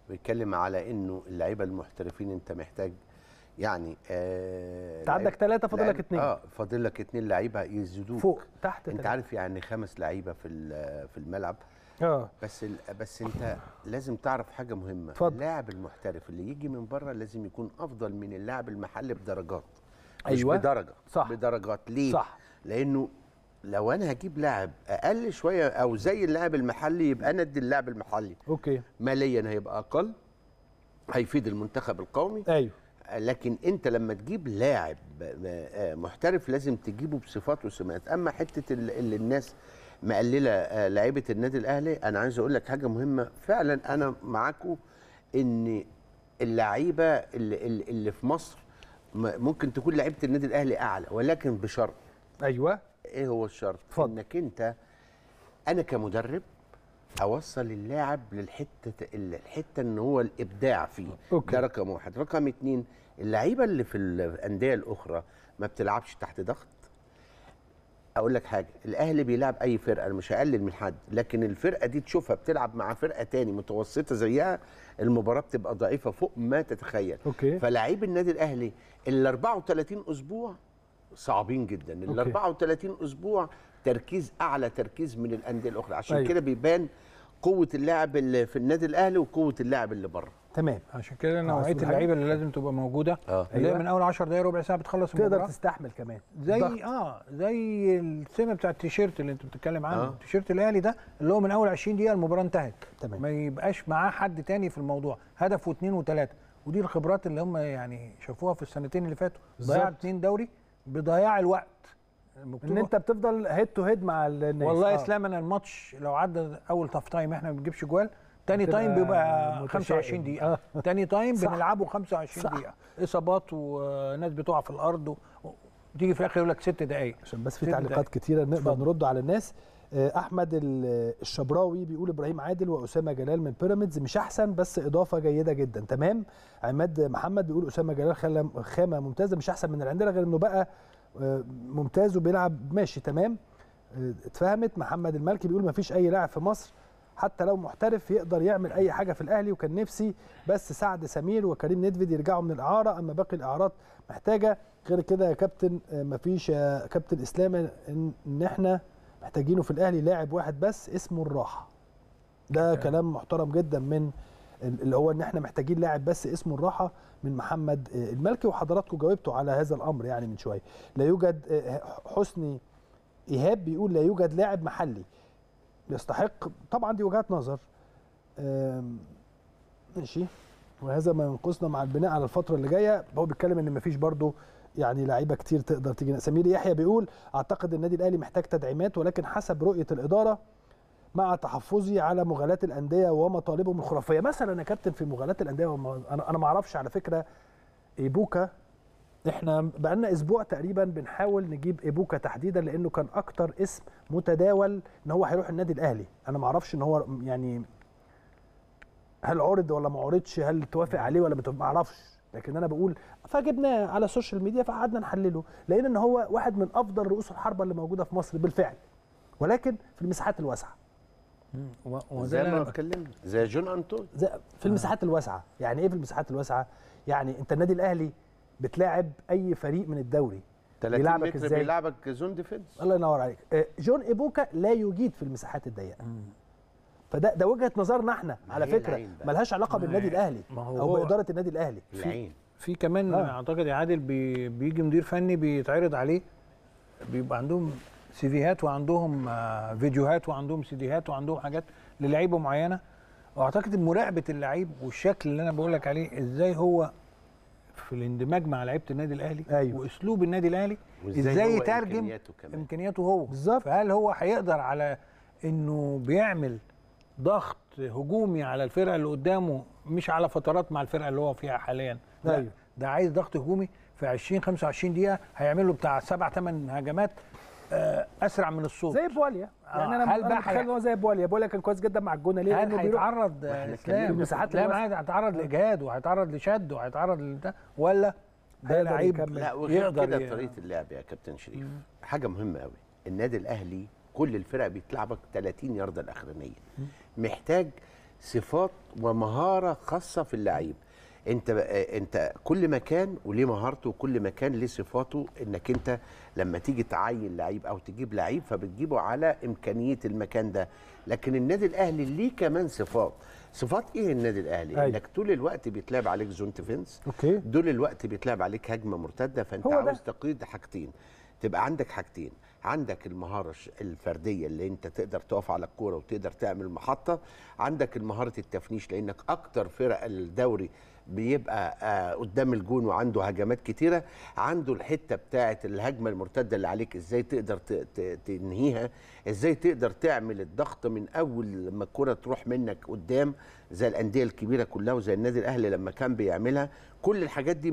بيتكلم على انه اللعيبه المحترفين انت محتاج يعني آه انت عندك ثلاثه فاضل لك اثنين اه فاضل لك اثنين لعيبه يزيدوك فوق تحت انت عارف يعني خمس لعيبه في في الملعب اه بس بس انت لازم تعرف حاجه مهمه فضل. اللاعب المحترف اللي يجي من بره لازم يكون افضل من اللاعب المحلي بدرجات أيوة. مش بدرجه صح بدرجات ليه؟ صح لانه لو انا هجيب لاعب اقل شويه او زي اللاعب المحلي يبقى انا ادي اللاعب المحلي اوكي ماليا هيبقى اقل هيفيد المنتخب القومي ايوه لكن انت لما تجيب لاعب محترف لازم تجيبه بصفات وسمات اما حته اللي الناس مقلله آه، لعيبه النادي الاهلي انا عايز اقول لك حاجه مهمه فعلا انا معاكم ان اللعيبه اللي, اللي في مصر ممكن تكون لعيبه النادي الاهلي اعلى ولكن بشرط ايوه ايه هو الشرط؟ فضل. انك انت انا كمدرب اوصل اللاعب للحته الحته ان هو الابداع فيه أوكي. ده رقم واحد رقم اتنين اللعيبه اللي في الانديه الاخرى ما بتلعبش تحت ضغط اقول لك حاجه الاهلي بيلعب اي فرقه مش هقلل من حد لكن الفرقه دي تشوفها بتلعب مع فرقه تاني متوسطه زيها المباراه بتبقى ضعيفه فوق ما تتخيل أوكي. فلاعيب النادي الاهلي ال 34 اسبوع صعبين جدا ال 34 اسبوع تركيز اعلى تركيز من الانديه الاخرى عشان أيوة. كده بيبان قوه اللاعب اللي في النادي الاهلي وقوه اللاعب اللي بره تمام عشان كده نوعيه اللعيبه اللي يعني. لازم تبقى موجوده آه. اللي أيوة. من اول 10 دقايق ربع ساعه بتخلص تقدر المباراه تقدر تستحمل كمان زي ده. اه زي السمه بتاع التيشيرت اللي انت بتتكلم عنه آه. التيشيرت الاهلي ده اللي هو من اول 20 دقيقه المباراه انتهت تمام ما يبقاش معاه حد تاني في الموضوع هدف واثنين وثلاثه ودي الخبرات اللي هم يعني شافوها في السنتين اللي فاتوا ضيعت اثنين دوري بضياع الوقت ان انت بتفضل هيد تو هيد مع الناس والله آه. اسلام انا الماتش لو عدى اول تاف تايم احنا ما بنجيبش جوال تاني تايم بيبقى 25 دقيقة آه. تاني تايم بنلعبه 25 صح. دقيقة إصابات وناس بتقع في الأرض و... وتيجي في الآخر يقول لك ست دقايق عشان بس في تعليقات كتيرة نقدر نرد على الناس آه، احمد الشبراوي بيقول ابراهيم عادل واسامه جلال من بيراميدز مش احسن بس اضافه جيده جدا تمام عماد محمد بيقول اسامه جلال خلى خامه ممتازه مش احسن من اللي عندنا غير انه بقى آه، ممتاز وبيلعب ماشي تمام آه، اتفهمت محمد المالكي بيقول ما فيش اي لاعب في مصر حتى لو محترف يقدر يعمل اي حاجه في الاهلي وكان نفسي بس سعد سمير وكريم ندفد يرجعوا من الاعاره اما باقي الاعارات محتاجه غير كده يا كابتن ما فيش يا كابتن اسلام ان احنا محتاجينه في الاهلي لاعب واحد بس اسمه الراحه ده أه. كلام محترم جدا من اللي هو ان احنا محتاجين لاعب بس اسمه الراحه من محمد آه، الملكي وحضراتكم جاوبتوا على هذا الامر يعني من شويه لا يوجد آه، حسني ايهاب بيقول لا يوجد لاعب محلي يستحق طبعا دي وجهات نظر ماشي وهذا ما ينقصنا مع البناء على الفتره اللي جايه هو بيتكلم ان مفيش برضه يعني لعيبه كتير تقدر تيجي سمير يحيى بيقول اعتقد النادي الاهلي محتاج تدعيمات ولكن حسب رؤيه الاداره مع تحفظي على مغالاة الانديه ومطالبهم الخرافيه مثلا يا كابتن في مغالاة الانديه وما انا انا ما اعرفش على فكره ايبوكا احنا بقالنا اسبوع تقريبا بنحاول نجيب ايبوكا تحديدا لانه كان اكتر اسم متداول ان هو هيروح النادي الاهلي انا ما اعرفش ان هو يعني هل عرض ولا ما عرضش هل توافق عليه ولا ما اعرفش لكن انا بقول فجبناه على السوشيال ميديا فقعدنا نحلله لقينا ان هو واحد من افضل رؤوس الحربه اللي موجوده في مصر بالفعل ولكن في المساحات الواسعه زي ما اتكلم زي جون انتو زي في آه. المساحات الواسعه يعني ايه في المساحات الواسعه يعني انت النادي الاهلي بتلاعب اي فريق من الدوري 30 بيلعبك متر ازاي بيلعبك زون ديفنس الله ينور عليك آه، جون ايبوكا لا يجيد في المساحات الضيقه فده ده وجهه نظرنا احنا على فكره ملهاش علاقه بالنادي الاهلي او باداره النادي الاهلي العين في كمان آه. اعتقد يا عادل بي بيجي مدير فني بيتعرض عليه بيبقى عندهم سيفيهات وعندهم آه، فيديوهات وعندهم سيديهات وعندهم حاجات للعيبه معينه واعتقد مراقبه اللعيب والشكل اللي انا بقول لك عليه ازاي هو في الاندماج مع لعيبه النادي الاهلي أيوه. واسلوب النادي الاهلي ازاي يترجم امكانياته, إمكانياته هو بالظبط هل هو هيقدر على انه بيعمل ضغط هجومي على الفرقه اللي قدامه مش على فترات مع الفرقه اللي هو فيها حاليا لا أيوه. ده عايز ضغط هجومي في 20 25 دقيقه هيعمل له بتاع سبع ثمان هجمات آه، اسرع من الصوت زي بواليا آه، يعني آه. انا هل بقى هو زي بواليا بواليا كان كويس جدا مع الجونه ليه لانه هيتعرض مساحات لا هيتعرض آه. لاجهاد وهيتعرض لشد وهيتعرض لده ولا ده لعيب لا وغير كده طريقه اللعب يا كابتن شريف حاجه مهمه قوي النادي الاهلي كل الفرق بتلعبك 30 يارده الاخرانيه محتاج صفات ومهاره خاصه في اللعيب انت انت كل مكان وليه مهارته وكل مكان ليه صفاته انك انت لما تيجي تعين لعيب او تجيب لعيب فبتجيبه على امكانيه المكان ده لكن النادي الاهلي ليه كمان صفات صفات ايه النادي الاهلي أي. انك طول الوقت بيتلعب عليك زون ديفنس طول الوقت بيتلعب عليك هجمه مرتده فانت عاوز تقيد حاجتين تبقى عندك حاجتين عندك المهاره الفرديه اللي انت تقدر تقف على الكوره وتقدر تعمل محطه عندك مهاره التفنيش لانك اكتر فرق الدوري بيبقى آه، قدام الجون وعنده هجمات كتيره عنده الحته بتاعه الهجمه المرتده اللي عليك ازاي تقدر تنهيها ازاي تقدر تعمل الضغط من اول لما الكره تروح منك قدام زي الانديه الكبيره كلها وزي النادي الاهلي لما كان بيعملها كل الحاجات دي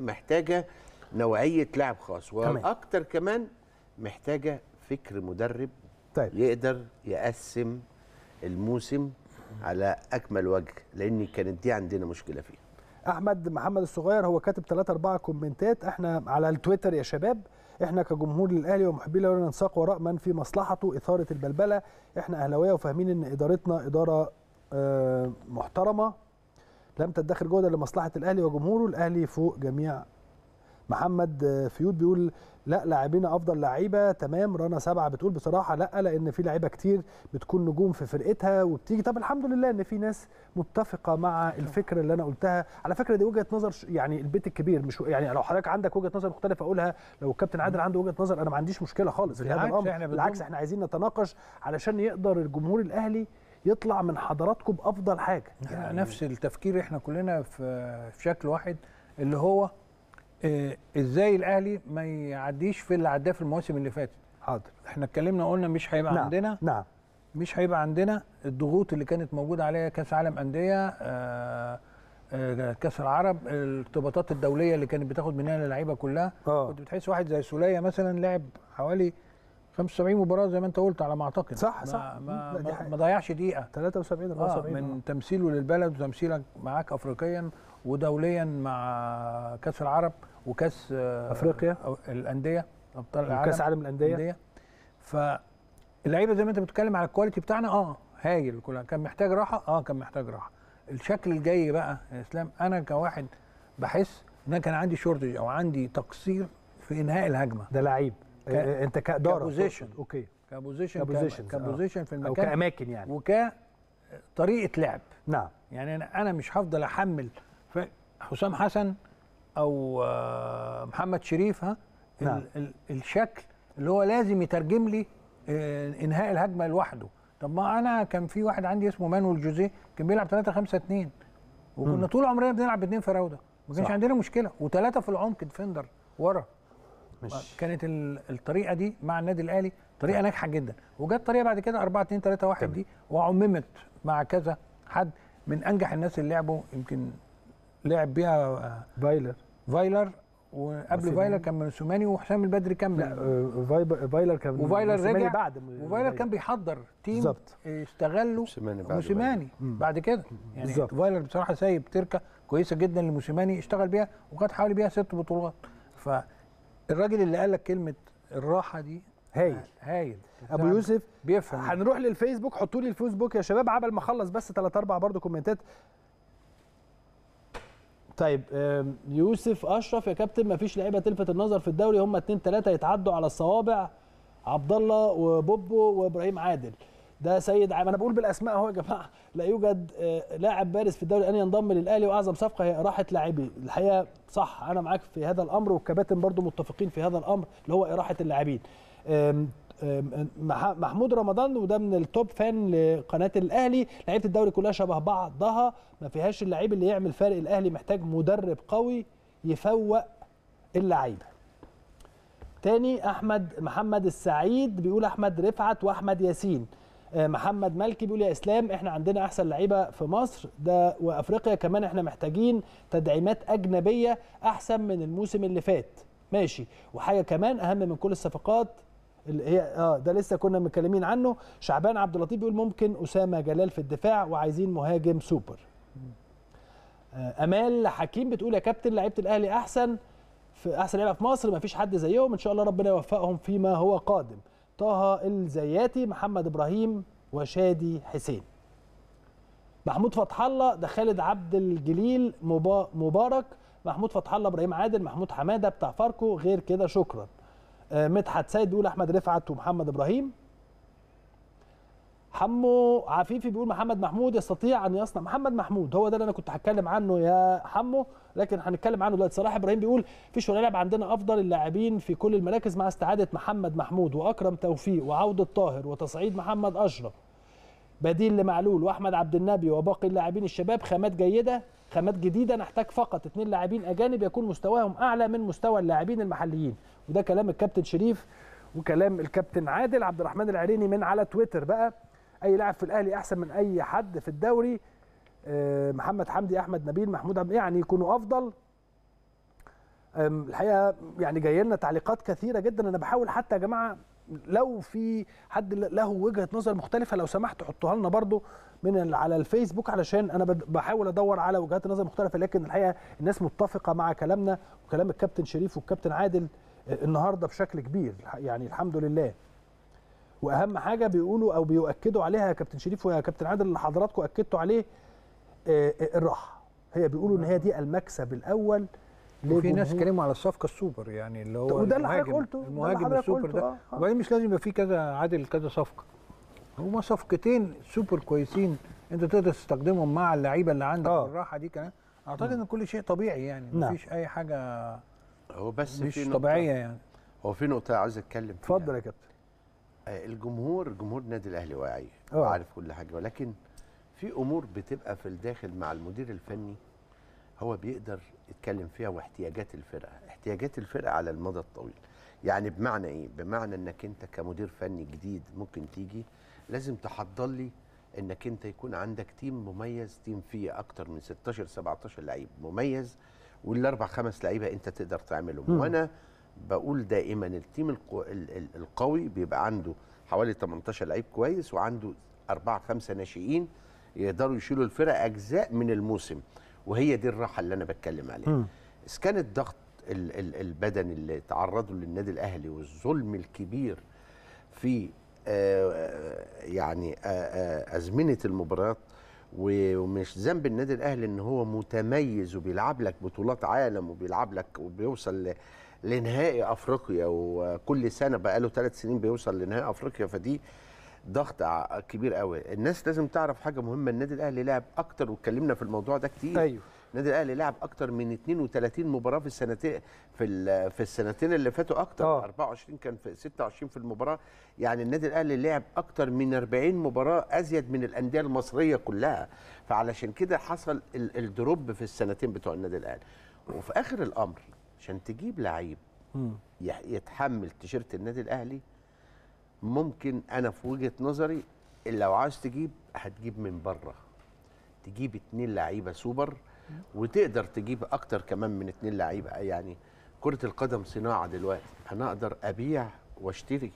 محتاجه نوعيه لعب خاص واكتر كمان محتاجه فكر مدرب طيب. يقدر يقسم الموسم على اكمل وجه لان كانت دي عندنا مشكله فيها احمد محمد الصغير هو كاتب 3 4 كومنتات احنا على التويتر يا شباب احنا كجمهور للاهلي ومحبي لا ننساق وراء من في مصلحته اثاره البلبله احنا اهلاويه وفاهمين ان ادارتنا اداره آه، محترمه لم تدخر جهدا لمصلحه الاهلي وجمهوره الاهلي فوق جميع محمد آه، فيود بيقول لا لاعبينا افضل لعيبه تمام رنا سبعه بتقول بصراحه لا لان في لعيبه كتير بتكون نجوم في فرقتها وبتيجي طب الحمد لله ان في ناس متفقه مع الفكره اللي انا قلتها على فكره دي وجهه نظر يعني البيت الكبير مش يعني لو حضرتك عندك وجهه نظر مختلفه اقولها لو الكابتن عادل عنده وجهه نظر انا ما عنديش مشكله خالص في هذا الامر احنا بالعكس احنا عايزين نتناقش علشان يقدر الجمهور الاهلي يطلع من حضراتكم بافضل حاجه يعني نفس التفكير احنا كلنا في في شكل واحد اللي هو آه، ازاي الاهلي ما يعديش في اللي عداه في المواسم اللي فاتت حاضر احنا اتكلمنا قلنا مش هيبقى نعم. عندنا نعم مش هيبقى عندنا الضغوط اللي كانت موجوده عليها كاس عالم انديه آه, آه، كاس العرب الارتباطات الدوليه اللي كانت بتاخد منها اللعيبه كلها أوه. كنت بتحس واحد زي سوليه مثلا لعب حوالي 75 مباراه زي ما انت قلت على ما اعتقد صح ما صح ما, ما, ما ضيعش دقيقه 73 74 آه من آه. تمثيله للبلد وتمثيلك معاك افريقيا ودوليا مع كاس العرب وكاس افريقيا أو الانديه ابطال العالم وكاس عالم الانديه فاللعيبه زي ما انت بتتكلم على الكواليتي بتاعنا اه هايل كلها كان محتاج راحه اه كان محتاج راحه الشكل الجاي بقى يا اسلام انا كواحد بحس ان انا كان عندي شورتج او عندي تقصير في انهاء الهجمه ده لعيب ك... إيه، إيه، انت كاداره كبوزيشن اوكي كبوزيشن كبوزيشن كبوزيشن آه. في المكان او كاماكن يعني وكطريقه لعب نعم يعني انا انا مش هفضل احمل حسام حسن او آه، محمد شريف ها نعم. الشكل اللي هو لازم يترجم لي آه، انهاء الهجمه لوحده طب ما انا كان في واحد عندي اسمه مانويل جوزيه كان بيلعب 3 5 2 وكنا طول عمرنا بنلعب باثنين فراوده ما كانش عندنا مشكله وثلاثه في العمق ديفندر ورا كانت الطريقه دي مع النادي الاهلي طريقه طيب. ناجحه جدا وجت طريقه بعد كده 4 2 3 1 دي وعممت مع كذا حد من انجح الناس اللي لعبوا يمكن لعب بيها آه، فايلر فايلر وقبل آه، آه، فايلر كان موسيماني وحسام البدري كمل لا فايلر كان وفايلر رجع بعد وفايلر كان بيحضر تيم بالظبط استغله موسيماني بعد, بعد كده يعني بالزبط. فايلر بصراحه سايب تركه كويسه جدا لموسيماني اشتغل بيها وخد حوالي بيها ست بطولات فالراجل اللي قال لك كلمه الراحه دي هايل هايل ابو يوسف بيفهم هنروح للفيسبوك حطوا لي الفيسبوك يا شباب عبل ما اخلص بس ثلاث اربع برضه كومنتات طيب يوسف اشرف يا كابتن مفيش لعيبه تلفت النظر في الدوري هم اتنين تلاته يتعدوا على الصوابع عبد الله وبوبو وابراهيم عادل ده سيد عام انا بقول بالاسماء اهو يا جماعه لا يوجد آه، لاعب بارز في الدوري ان ينضم للاهلي واعظم صفقه هي اراحه لاعبي الحقيقه صح انا معاك في هذا الامر والكباتن برضو متفقين في هذا الامر اللي هو اراحه اللاعبين محمود رمضان وده من التوب فان لقناه الاهلي لعيبه الدوري كلها شبه بعضها ما فيهاش اللعيب اللي يعمل فرق الاهلي محتاج مدرب قوي يفوق اللعيبه تاني احمد محمد السعيد بيقول احمد رفعت واحمد ياسين أه، محمد ملكي بيقول يا اسلام احنا عندنا احسن لعيبه في مصر ده وافريقيا كمان احنا محتاجين تدعيمات اجنبيه احسن من الموسم اللي فات ماشي وحاجه كمان اهم من كل الصفقات اللي هي اه ده لسه كنا متكلمين عنه شعبان عبد اللطيف بيقول ممكن اسامه جلال في الدفاع وعايزين مهاجم سوبر آه امال حكيم بتقول يا كابتن لعيبه الاهلي احسن في احسن لعيبه في مصر ما فيش حد زيهم ان شاء الله ربنا يوفقهم فيما هو قادم طه الزياتي محمد ابراهيم وشادي حسين محمود فتح الله ده خالد عبد الجليل مبارك محمود فتح الله ابراهيم عادل محمود حماده بتاع فاركو غير كده شكرا آه، مدحت سيد بيقول احمد رفعت ومحمد ابراهيم حمو عفيفي بيقول محمد محمود يستطيع ان يصنع محمد محمود هو ده اللي انا كنت هتكلم عنه يا حمو لكن هنتكلم عنه دلوقتي صلاح ابراهيم بيقول فيش لاعب عندنا افضل اللاعبين في كل المراكز مع استعاده محمد محمود واكرم توفيق وعوده طاهر وتصعيد محمد اشرف بديل لمعلول واحمد عبد النبي وباقي اللاعبين الشباب خامات جيده خامات جديده نحتاج فقط اثنين لاعبين اجانب يكون مستواهم اعلى من مستوى اللاعبين المحليين وده كلام الكابتن شريف وكلام الكابتن عادل عبد الرحمن العريني من على تويتر بقى اي لاعب في الاهلي احسن من اي حد في الدوري آه، محمد حمدي احمد نبيل محمود عبد يعني يكونوا افضل الحقيقه يعني جاي لنا تعليقات كثيره جدا انا بحاول حتى يا جماعه لو في حد له وجهه نظر مختلفه لو سمحت حطوها لنا برضو من على الفيسبوك علشان انا بحاول ادور على وجهات نظر مختلفه لكن الحقيقه الناس متفقه مع كلامنا وكلام الكابتن شريف والكابتن عادل النهارده بشكل كبير يعني الحمد لله واهم حاجه بيقولوا او بيؤكدوا عليها يا كابتن شريف ويا كابتن عادل اللي حضراتكم اكدتوا عليه آه، آه، الراحه هي بيقولوا ان هي دي المكسب الاول وفي ناس كلموا على الصفقه السوبر يعني اللي هو وده اللي حضرتك قلته المهاجم السوبر ده آه. وبعدين مش لازم يبقى في كذا عادل كذا صفقه هما صفقتين سوبر كويسين انت تقدر تستخدمهم مع اللعيبه اللي عندك آه. دي كمان اعتقد نعم. ان كل شيء طبيعي يعني نعم. مفيش اي حاجه هو بس مش في طبيعيه يعني هو في نقطه عايز اتكلم فيها اتفضل يا كابتن آه، الجمهور جمهور النادي الاهلي واعي آه. وعارف كل حاجه ولكن في امور بتبقى في الداخل مع المدير الفني هو بيقدر يتكلم فيها واحتياجات الفرقه احتياجات الفرقه على المدى الطويل يعني بمعنى ايه بمعنى انك انت كمدير فني جديد ممكن تيجي لازم تحضر لي انك انت يكون عندك تيم مميز تيم فيه اكتر من 16 17 لعيب مميز والاربع خمس لعيبه انت تقدر تعملهم مم. وانا بقول دائما التيم القو... القوي بيبقى عنده حوالي 18 لعيب كويس وعنده أربعة خمسة ناشئين يقدروا يشيلوا الفرق أجزاء من الموسم وهي دي الراحة اللي أنا بتكلم عليها إذا كان الضغط البدني اللي تعرضوا للنادي الأهلي والظلم الكبير في آآ آه، يعني آآ أزمنة المباريات ومش ذنب النادي الاهلي ان هو متميز وبيلعب لك بطولات عالم وبيلعب لك وبيوصل لنهائي افريقيا وكل سنه بقى له ثلاث سنين بيوصل لنهائي افريقيا فدي ضغط كبير قوي الناس لازم تعرف حاجه مهمه النادي الاهلي لعب اكتر واتكلمنا في الموضوع ده كتير ايوه النادي الاهلي لعب اكتر من 32 مباراه في السنتين في في السنتين اللي فاتوا اكتر أوه. 24 كان في 26 في المباراه يعني النادي الاهلي لعب اكتر من 40 مباراه ازيد من الانديه المصريه كلها فعلشان كده حصل الدروب في السنتين بتوع النادي الاهلي وفي اخر الامر عشان تجيب لعيب يتحمل تيشيرت النادي الاهلي ممكن انا في وجهه نظري لو عايز تجيب هتجيب من بره تجيب اتنين لعيبه سوبر وتقدر تجيب اكتر كمان من اتنين لعيبه يعني كره القدم صناعه دلوقتي انا اقدر ابيع واشتري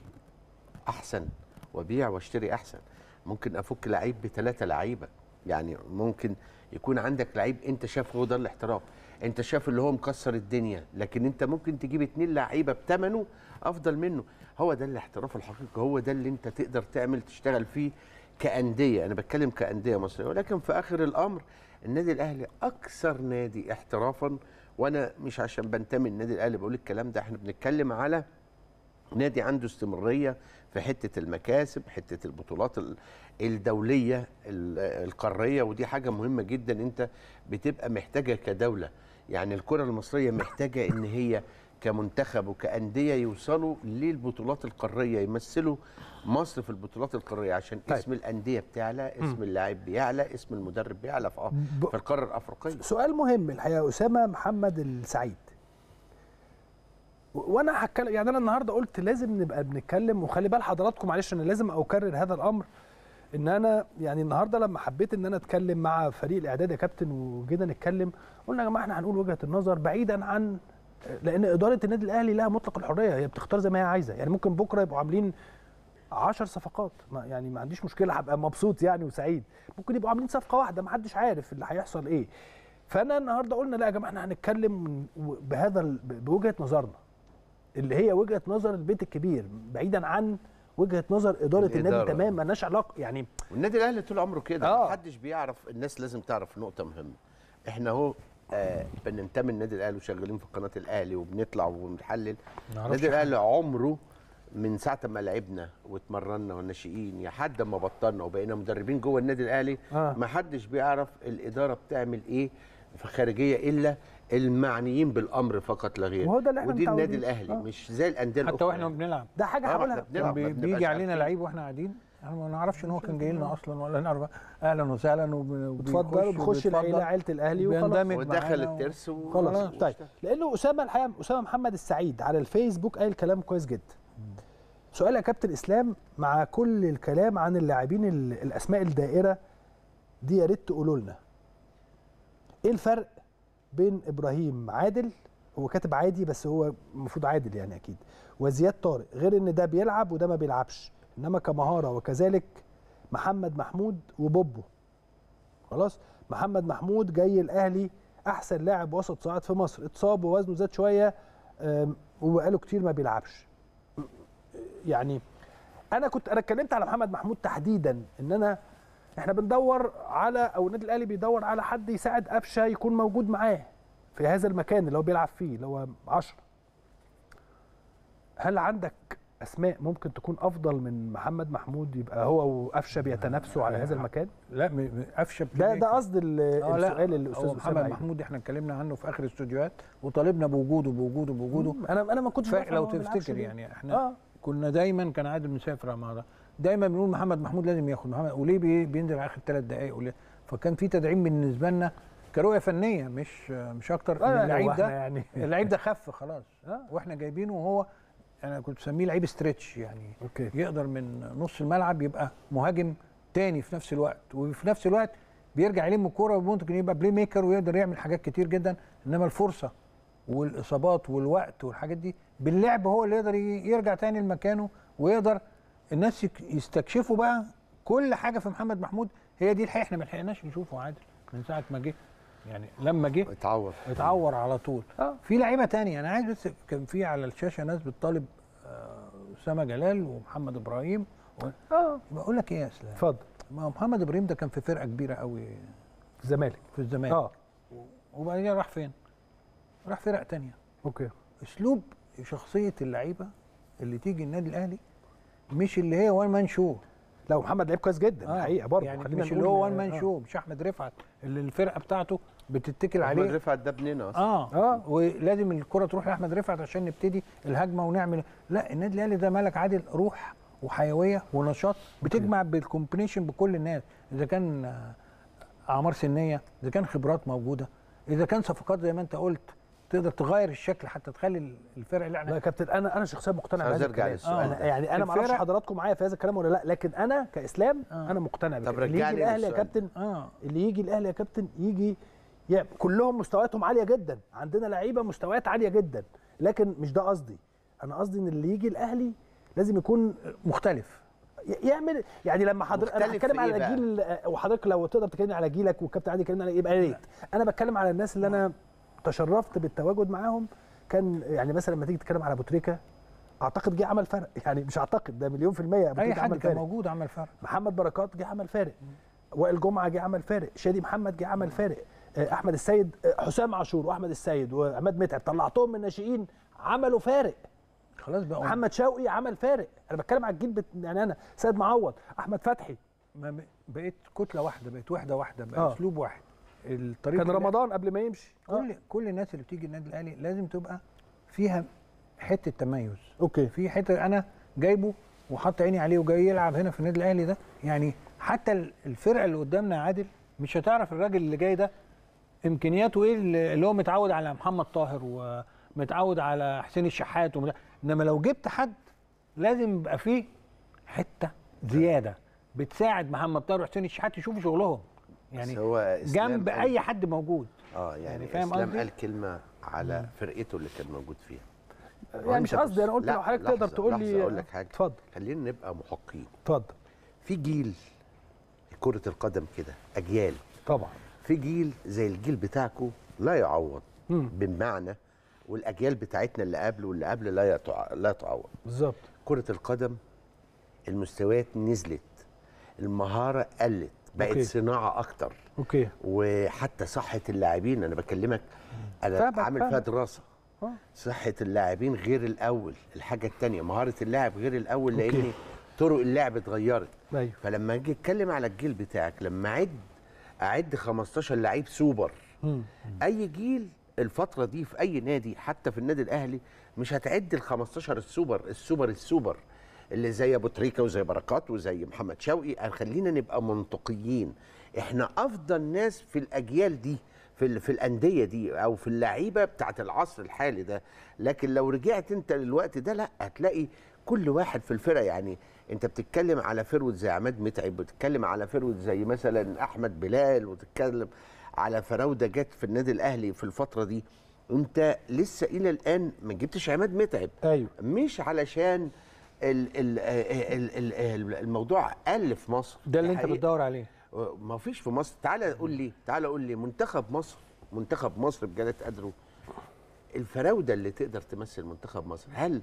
احسن وابيع واشتري احسن ممكن افك لعيب بثلاثه لعيبه يعني ممكن يكون عندك لعيب انت شايفه هو ده الاحتراف انت شايف اللي هو مكسر الدنيا لكن انت ممكن تجيب اتنين لعيبه بثمنه افضل منه هو ده الاحتراف الحقيقي هو ده اللي انت تقدر تعمل تشتغل فيه كانديه انا بتكلم كانديه مصريه ولكن في اخر الامر النادي الاهلي اكثر نادي احترافا وانا مش عشان بنتمي للنادي الاهلي بقول الكلام ده احنا بنتكلم على نادي عنده استمراريه في حته المكاسب حته البطولات الدوليه القاريه ودي حاجه مهمه جدا انت بتبقى محتاجه كدوله يعني الكره المصريه محتاجه ان هي كمنتخب وكأندية يوصلوا للبطولات القارية يمثلوا مصر في البطولات القارية عشان طيب. اسم الأندية بتعلى اسم اللاعب بيعلى اسم المدرب بيعلى في, ب... في القارة الأفريقية سؤال مهم الحقيقة أسامة محمد السعيد وانا هتكلم يعني انا النهارده قلت لازم نبقى بنتكلم وخلي بال حضراتكم معلش انا لازم اكرر هذا الامر ان انا يعني النهارده لما حبيت ان انا اتكلم مع فريق الاعداد يا كابتن وجينا نتكلم قلنا يا جماعه احنا هنقول وجهه النظر بعيدا عن لان اداره النادي الاهلي لها مطلق الحريه هي بتختار زي ما هي عايزه يعني ممكن بكره يبقوا عاملين 10 صفقات ما يعني ما عنديش مشكله هبقى مبسوط يعني وسعيد ممكن يبقوا عاملين صفقه واحده ما حدش عارف اللي هيحصل ايه فانا النهارده قلنا لا يا جماعه احنا هنتكلم بهذا بوجهه نظرنا اللي هي وجهه نظر البيت الكبير بعيدا عن وجهه نظر اداره النادي تمام لناش علاقه يعني والنادي الاهلي طول عمره كده آه. محدش بيعرف الناس لازم تعرف نقطه مهمه احنا اهو آه، بننتمي للنادي الاهلي وشغالين في قناه الاهلي وبنطلع وبنحلل النادي الاهلي عمره من ساعه ما لعبنا واتمرنا والناشئين لحد ما بطلنا وبقينا مدربين جوه النادي الاهلي آه. ما حدش بيعرف الاداره بتعمل ايه في خارجيه الا المعنيين بالامر فقط لا غير وهو ده اللي احنا ودي النادي الاهلي آه. مش زي الانديه حتى واحنا بنلعب ده حاجه هقولها آه، بيجي علينا لعيب واحنا قاعدين احنا يعني ما نعرفش ان هو كان جاي لنا اصلا ولا نعرف اهلا وسهلا وبتفضل بتخش العيله عيله الاهلي وخلاص ودخل الترس وخلاص طيب لانه اسامه الحقيقه اسامه محمد السعيد على الفيسبوك قال كلام كويس جدا سؤال يا كابتن اسلام مع كل الكلام عن اللاعبين الاسماء الدائره دي يا ريت تقولوا لنا ايه الفرق بين ابراهيم عادل هو كاتب عادي بس هو المفروض عادل يعني اكيد وزياد طارق غير ان ده بيلعب وده ما بيلعبش انما كمهاره وكذلك محمد محمود وبوبو خلاص محمد محمود جاي الاهلي احسن لاعب وسط صاعد في مصر اتصاب ووزنه زاد شويه وبقاله كتير ما بيلعبش يعني انا كنت انا اتكلمت على محمد محمود تحديدا ان انا احنا بندور على او النادي الاهلي بيدور على حد يساعد قفشه يكون موجود معاه في هذا المكان اللي هو بيلعب فيه اللي هو 10 هل عندك اسماء ممكن تكون افضل من محمد محمود يبقى هو وقفشه بيتنافسوا على هذا المكان لا قفشه ده ده قصد آه، السؤال اللي استاذ محمد أيوة. محمود احنا اتكلمنا عنه في اخر الاستوديوهات وطالبنا بوجوده بوجوده بوجوده انا انا ما كنتش لو تفتكر يعني احنا آه. كنا دايما كان عادل مسافر مع دايما بنقول محمد محمود لازم ياخد محمد وليه بينزل اخر ثلاث دقائق وليه فكان في تدعيم بالنسبه لنا كرؤيه فنيه مش مش اكتر اللعيب ده يعني اللعيب ده خف خلاص آه. واحنا جايبينه وهو انا كنت بسميه لعيب ستريتش يعني أوكي. يقدر من نص الملعب يبقى مهاجم تاني في نفس الوقت وفي نفس الوقت بيرجع يلم الكوره وممكن يبقى بلاي ميكر ويقدر يعمل حاجات كتير جدا انما الفرصه والاصابات والوقت والحاجات دي باللعب هو اللي يقدر يرجع تاني لمكانه ويقدر الناس يستكشفوا بقى كل حاجه في محمد محمود هي دي الحقيقه احنا ما لحقناش نشوفه عادل من ساعه ما جه يعني لما جه اتعور اتعور على طول آه. في لعيبه تانية انا عايز بس كان في على الشاشه ناس بتطالب آه، اسامه جلال ومحمد ابراهيم و... اه بقول لك ايه يا اسلام اتفضل ما محمد ابراهيم ده كان في فرقه كبيره قوي في الزمالك في الزمالك اه وبعدين راح فين؟ راح فرق تانية اوكي اسلوب شخصيه اللعيبه اللي تيجي النادي الاهلي مش اللي هي وان مان شو لو محمد لعيب كويس جدا آه. حقيقه برضه يعني مش اللي هو وان مان شو مش احمد رفعت اللي الفرقه بتاعته بتتكل عليه احمد رفعت ده ابننا اصلا اه اه ولازم الكره تروح لاحمد رفعت عشان نبتدي الهجمه ونعمل لا النادي الاهلي ده ملك عادل روح وحيويه ونشاط بتجمع بالكومبينيشن بكل الناس اذا كان آه، اعمار سنيه اذا كان خبرات موجوده اذا كان صفقات زي ما انت قلت تقدر تغير الشكل حتى تخلي الفرق اللي احنا لا يا كابتن انا انا شخصيا مقتنع بهذا ارجع للسؤال آه، يعني انا ما اعرفش حضراتكم معايا في هذا الكلام ولا لا لكن انا كاسلام آه. انا مقتنع بكده اللي يجي الاهلي يا كابتن آه. اللي يجي الاهلي يا كابتن يجي يعني كلهم مستوياتهم عاليه جدا عندنا لعيبه مستويات عاليه جدا لكن مش ده قصدي انا قصدي ان اللي يجي الاهلي لازم يكون مختلف يعمل يعني لما حضرتك انا بتكلم على إيه جيل آه، وحضرتك لو تقدر تكلمني على جيلك والكابتن عادي يكلمني على إيه، يبقى يا ريت انا بتكلم على الناس اللي انا تشرفت بالتواجد معاهم كان يعني مثلا لما تيجي تتكلم على ابو تريكه اعتقد جه عمل فرق يعني مش اعتقد ده مليون في الميه ابو اي حد كان موجود عمل فرق محمد بركات جه عمل فارق وائل جمعه جه عمل فارق شادي محمد جه عمل فارق آه، احمد السيد آه، حسام عاشور واحمد السيد وعماد متعب طلعتهم من الناشئين عملوا فارق خلاص بقى محمد شوقي عمل فارق انا بتكلم على الجيل بت... يعني انا سيد معوض احمد فتحي ما بقيت كتله واحده بقيت وحده واحده بقى آه. اسلوب واحد الطريق كان رمضان قبل ما يمشي آه. كل آه. كل الناس اللي بتيجي النادي الاهلي لازم تبقى فيها حته تميز اوكي في حته انا جايبه وحط عيني عليه وجاي يلعب هنا في النادي الاهلي ده يعني حتى الفرقه اللي قدامنا عادل مش هتعرف الراجل اللي جاي ده امكانياته ايه اللي هو متعود على محمد طاهر ومتعود على حسين الشحات ومت... انما لو جبت حد لازم يبقى فيه حته زياده بتساعد محمد طاهر وحسين الشحات يشوفوا شغلهم يعني هو جنب اي حد موجود اه يعني, يعني فاهم اسلام قال كلمه على فرقته اللي كان موجود فيها يعني مش قصدي انا قلت لو حضرتك تقدر تقول لي اقول لك حاجه اتفضل خلينا نبقى محقين اتفضل في جيل كره القدم كده اجيال طبعا في جيل زي الجيل بتاعكم لا يعوض بمعنى والاجيال بتاعتنا اللي قبل واللي قبل لا يتع... لا تعوض بالظبط كره القدم المستويات نزلت المهاره قلت بقت أوكي. صناعه اكتر اوكي وحتى صحه اللاعبين انا بكلمك انا عامل فيها دراسه آه. صحه اللاعبين غير الاول الحاجه الثانيه مهاره اللاعب غير الاول لان طرق اللعب اتغيرت أيوه. فلما اجي اتكلم على الجيل بتاعك لما عد اعد 15 لعيب سوبر اي جيل الفتره دي في اي نادي حتى في النادي الاهلي مش هتعد ال 15 السوبر السوبر السوبر اللي زي ابو تريكه وزي بركات وزي محمد شوقي خلينا نبقى منطقيين احنا افضل ناس في الاجيال دي في في الانديه دي او في اللعيبه بتاعت العصر الحالي ده لكن لو رجعت انت للوقت ده لا هتلاقي كل واحد في الفرقه يعني انت بتتكلم على فروت زي عماد متعب بتتكلم على فروت زي مثلا احمد بلال وتتكلم على فراوده جت في النادي الاهلي في الفتره دي انت لسه الى الان ما جبتش عماد متعب ايوه مش علشان الـ الـ الـ الـ الموضوع قل في مصر ده اللي انت بتدور عليه أه، ما فيش في مصر تعالى قول لي تعالى قول لي منتخب مصر منتخب مصر بجلاله قدره الفراوده اللي تقدر تمثل منتخب مصر هل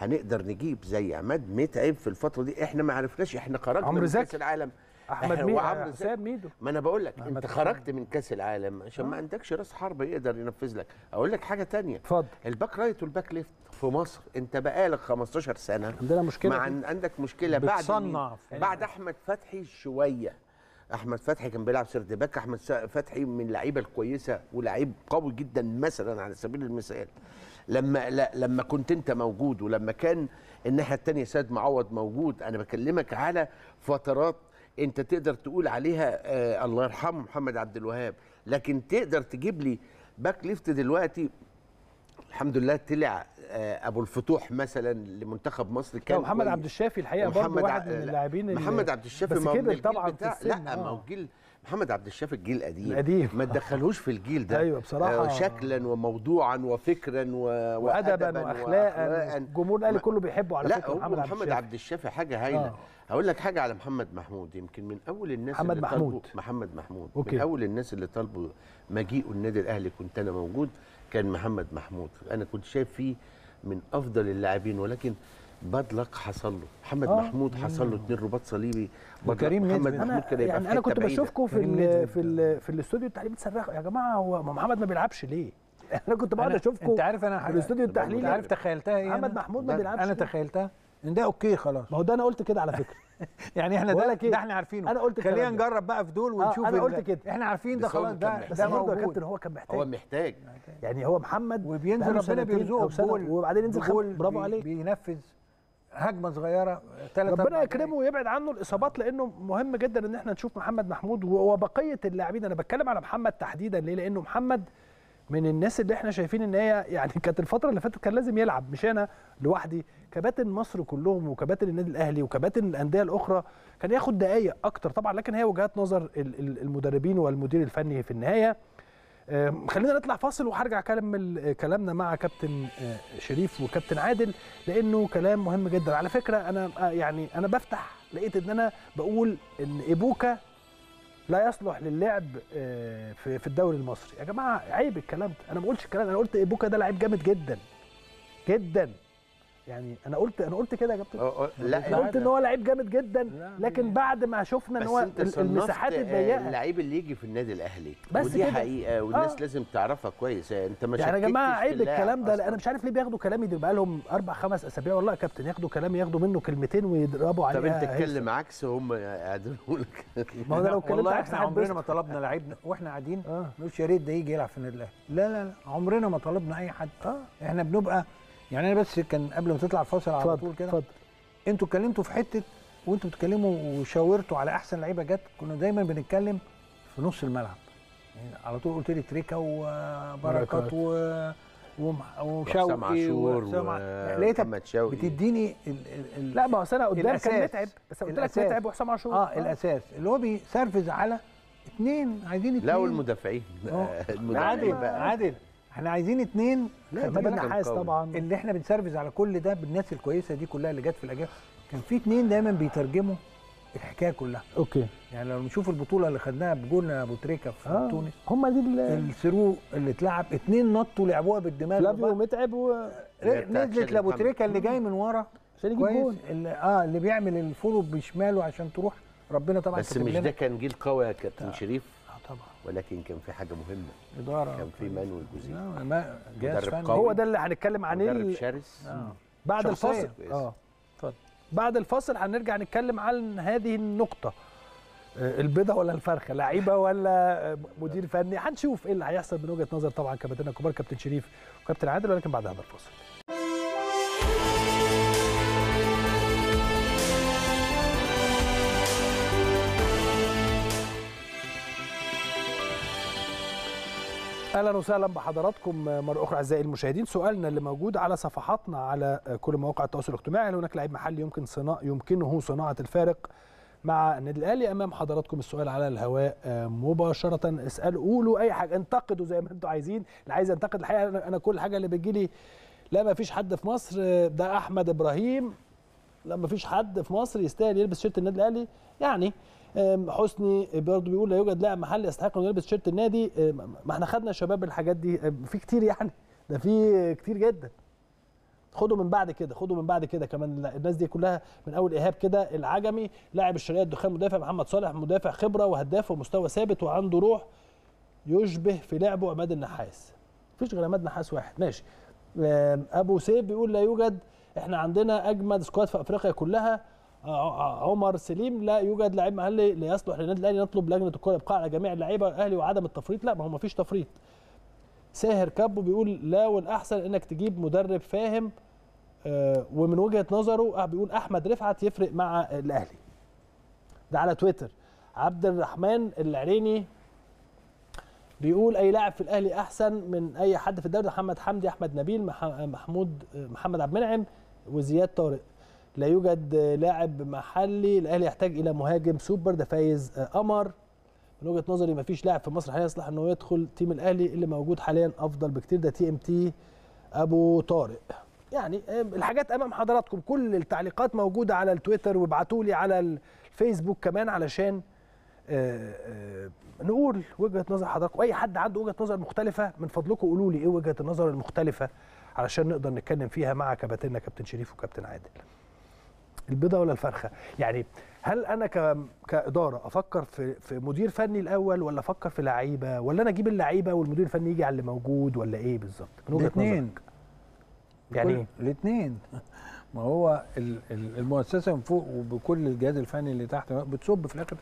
هنقدر نجيب زي عماد متعب في الفتره دي احنا ما عرفناش احنا خرجنا من زكي كاس العالم احمد ميدو آه، حسام ميدو ما انا بقول لك انت خرجت من كاس العالم عشان ما عندكش راس حرب يقدر ينفذ لك اقول لك حاجه تانية اتفضل الباك رايت والباك ليفت في مصر انت بقالك 15 سنه عندنا مشكله مع عندك مشكله بعد بعد احمد فتحي شويه احمد فتحي كان بيلعب سيرد باك احمد فتحي من اللعيبه الكويسه ولاعيب قوي جدا مثلا على سبيل المثال لما لا لما كنت انت موجود ولما كان الناحيه الثانيه سيد معوض موجود انا بكلمك على فترات انت تقدر تقول عليها آه الله يرحمه محمد عبد الوهاب لكن تقدر تجيب لي باك ليفت دلوقتي الحمد لله طلع آه، ابو الفتوح مثلا لمنتخب مصر كان محمد عبد الشافي الحقيقه برضه واحد من اللاعبين محمد عبد الشافي بس كبر طبعا في السن لا ما هو جيل محمد عبد الشافي الجيل القديم القديم ما تدخلهوش في الجيل ده ايوه بصراحه آه، شكلا وموضوعا وفكرا و... وادبا, واخلاقا, الجمهور الاهلي كله بيحبه على لا فكره محمد, محمد عبد الشافي حاجه هايله آه. هقول لك حاجه على محمد محمود يمكن من اول الناس محمد اللي محمود طلبوا محمد محمود أوكي. من اول الناس اللي طلبوا مجيئه النادي الاهلي كنت انا موجود كان محمد محمود انا كنت شايف فيه من افضل اللاعبين ولكن باد لك حصل له محمد آه. محمود حصل له اثنين رباط صليبي وكريم محمد محمود كده يبقى يعني انا كنت بشوفكم في الـ في الـ في الاستوديو التحليلي بتصرخوا يا جماعه هو محمد ما بيلعبش ليه؟ انا كنت بقعد اشوفكم انت عارف انا في الاستوديو التحليلي انت عارف تخيلتها ايه محمد محمود ما بيلعبش انا تخيلتها ان ده اوكي خلاص ما هو ده انا قلت كده على فكره يعني احنا ده, إيه؟ ده احنا عارفينه انا قلت خلينا نجرب بقى في دول آه، ونشوف آه انا قلت كده احنا عارفين ده خلاص ده ده برضه يا كابتن هو كان محتاج هو محتاج يعني هو محمد وبينزل ربنا بيرزقه وبعدين ينزل برافو عليك بينفذ هجمه صغيره ثلاث ربنا يكرمه ويبعد عنه الاصابات لانه مهم جدا ان احنا نشوف محمد محمود وبقيه اللاعبين انا بتكلم على محمد تحديدا ليه لانه محمد من الناس اللي احنا شايفين ان هي يعني كانت الفتره اللي فاتت كان لازم يلعب مش انا لوحدي كباتن مصر كلهم وكباتن النادي الاهلي وكباتن الانديه الاخرى كان ياخد دقائق اكتر طبعا لكن هي وجهات نظر المدربين والمدير الفني في النهايه آه، خلينا نطلع فاصل وهرجع اكمل آه، كلامنا مع كابتن آه، شريف وكابتن عادل لانه كلام مهم جدا على فكره انا يعني انا بفتح لقيت ان انا بقول ان ايبوكا لا يصلح للعب في الدوري المصري يا جماعه عيب الكلام ده انا ما بقولش الكلام انا قلت ايبوكا ده لعيب جامد جدا جدا يعني انا قلت انا قلت كده يا كابتن لا انا قلت ان هو لعيب جامد جدا لكن بعد ما شفنا ان هو المساحات آه، الضيقه اللعيب اللي يجي في النادي الاهلي بس ودي كده. حقيقه والناس آه. لازم تعرفها كويس يعني انت مش يعني يا جماعه عيب الكلام ده انا مش عارف ليه بياخدوا كلامي ده بقى لهم اربع خمس اسابيع والله يا كابتن ياخدوا كلامي ياخدوا منه كلمتين ويضربوا عليها طب انت تتكلم عكس هم قاعدين لك ما هو لو اتكلمت عكس عمرنا ما طلبنا لعيب واحنا قاعدين نقولش آه. يا ريت ده يجي يلعب في النادي الاهلي لا لا عمرنا ما طلبنا اي حد آه. احنا بنبقى يعني انا بس كان قبل ما تطلع الفاصل على طول كده اتفضل انتوا اتكلمتوا في حته وانتوا بتتكلموا وشاورتوا على احسن لعيبه جت كنا دايما بنتكلم في نص الملعب يعني على طول قلت لي تريكا وبركات و وشوقي وحسام عاشور لقيتك بتديني ال ال لا ما هو انا قدام كان متعب بس قلت لك متعب وحسام عاشور آه،, اه الاساس اللي هو بيسرفز على اثنين عايزين اثنين لا والمدافعين آه. المدافعين عادل بقى عادل احنا عايزين اتنين خريجين نحاس طبعا اللي احنا بنسرفز على كل ده بالناس الكويسه دي كلها اللي جت في الاجيال كان في اثنين دايما بيترجموا الحكايه كلها اوكي يعني لو نشوف البطوله اللي خدناها بجولنا ابو تريكه في آه. تونس هم دي الثرو اللي اتلعب اثنين نطوا لعبوها بالدماغ فلافيو ومتعب و... نزلت لابو تريكه اللي جاي من ورا عشان يجيب جول اللي اه اللي بيعمل الفولو بشماله عشان تروح ربنا طبعا بس مش ده كان جيل قوي يا كابتن آه. شريف ولكن كان في حاجه مهمه اداره كان في منوي جوزيه جهاز فني هو ده اللي هنتكلم عليه مدرب شرس آه. بعد الفاصل اه اتفضل بعد الفاصل هنرجع نتكلم عن هذه النقطه آه، البيضه ولا الفرخه لعيبه ولا مدير فني هنشوف ايه اللي هيحصل من وجهه نظر طبعا كابتننا الكبار كابتن شريف وكابتن عادل ولكن بعد هذا الفاصل اهلا وسهلا بحضراتكم مره اخرى اعزائي المشاهدين سؤالنا اللي موجود على صفحاتنا على كل مواقع التواصل الاجتماعي هل هناك لعيب محلي يمكن صناعه يمكنه صناعه الفارق مع النادي الاهلي امام حضراتكم السؤال على الهواء مباشره اسالوا قولوا اي حاجه انتقدوا زي ما انتم عايزين اللي عايز انتقد الحقيقه انا كل حاجه اللي بتجي لي لا ما فيش حد في مصر ده احمد ابراهيم لما فيش حد في مصر يستاهل يلبس شيرت النادي الاهلي يعني حسني برضو بيقول لا يوجد لاعب محلي يستحق انه يلبس تيشيرت النادي ما احنا خدنا شباب الحاجات دي في كتير يعني ده في كتير جدا خدوا من بعد كده خدوا من بعد كده كمان الناس دي كلها من اول ايهاب كده العجمي لاعب الشرقيه الدخان مدافع محمد صالح مدافع خبره وهداف ومستوى ثابت وعنده روح يشبه في لعبه عماد النحاس مفيش غير عماد النحاس واحد ماشي ابو سيف بيقول لا يوجد احنا عندنا اجمد سكواد في افريقيا كلها آه، آه، عمر سليم لا يوجد لاعب مهلي ليصلح للنادي الاهلي نطلب لجنه الكره ابقاء على جميع اللعيبه الاهلي وعدم التفريط لا ما هو ما فيش تفريط ساهر كابو بيقول لا والاحسن انك تجيب مدرب فاهم آه، ومن وجهه نظره بيقول احمد رفعت يفرق مع الاهلي ده على تويتر عبد الرحمن العريني بيقول اي لاعب في الاهلي احسن من اي حد في الدوري محمد حمدي احمد نبيل محمود محمد عبد المنعم وزياد طارق لا يوجد لاعب محلي الاهلي يحتاج الى مهاجم سوبر ده فايز آه، قمر من وجهه نظري ما فيش لاعب في مصر هيصلح انه يدخل تيم الاهلي اللي موجود حاليا افضل بكتير ده تي ام تي ابو طارق يعني الحاجات امام حضراتكم كل التعليقات موجوده على التويتر وابعتوا لي على الفيسبوك كمان علشان آه، آه، نقول وجهه نظر حضراتكم اي حد عنده وجهه نظر مختلفه من فضلكم قولوا لي ايه وجهه النظر المختلفه علشان نقدر نتكلم فيها مع كباتننا كابتن شريف وكابتن عادل البيضه ولا الفرخه يعني هل انا كاداره افكر في في مدير فني الاول ولا افكر في لعيبه ولا انا اجيب اللعيبه والمدير الفني يجي على اللي موجود ولا ايه بالظبط الاثنين يعني الاثنين ما هو المؤسسه من فوق وبكل الجهاز الفني اللي تحت بتصب في الاخر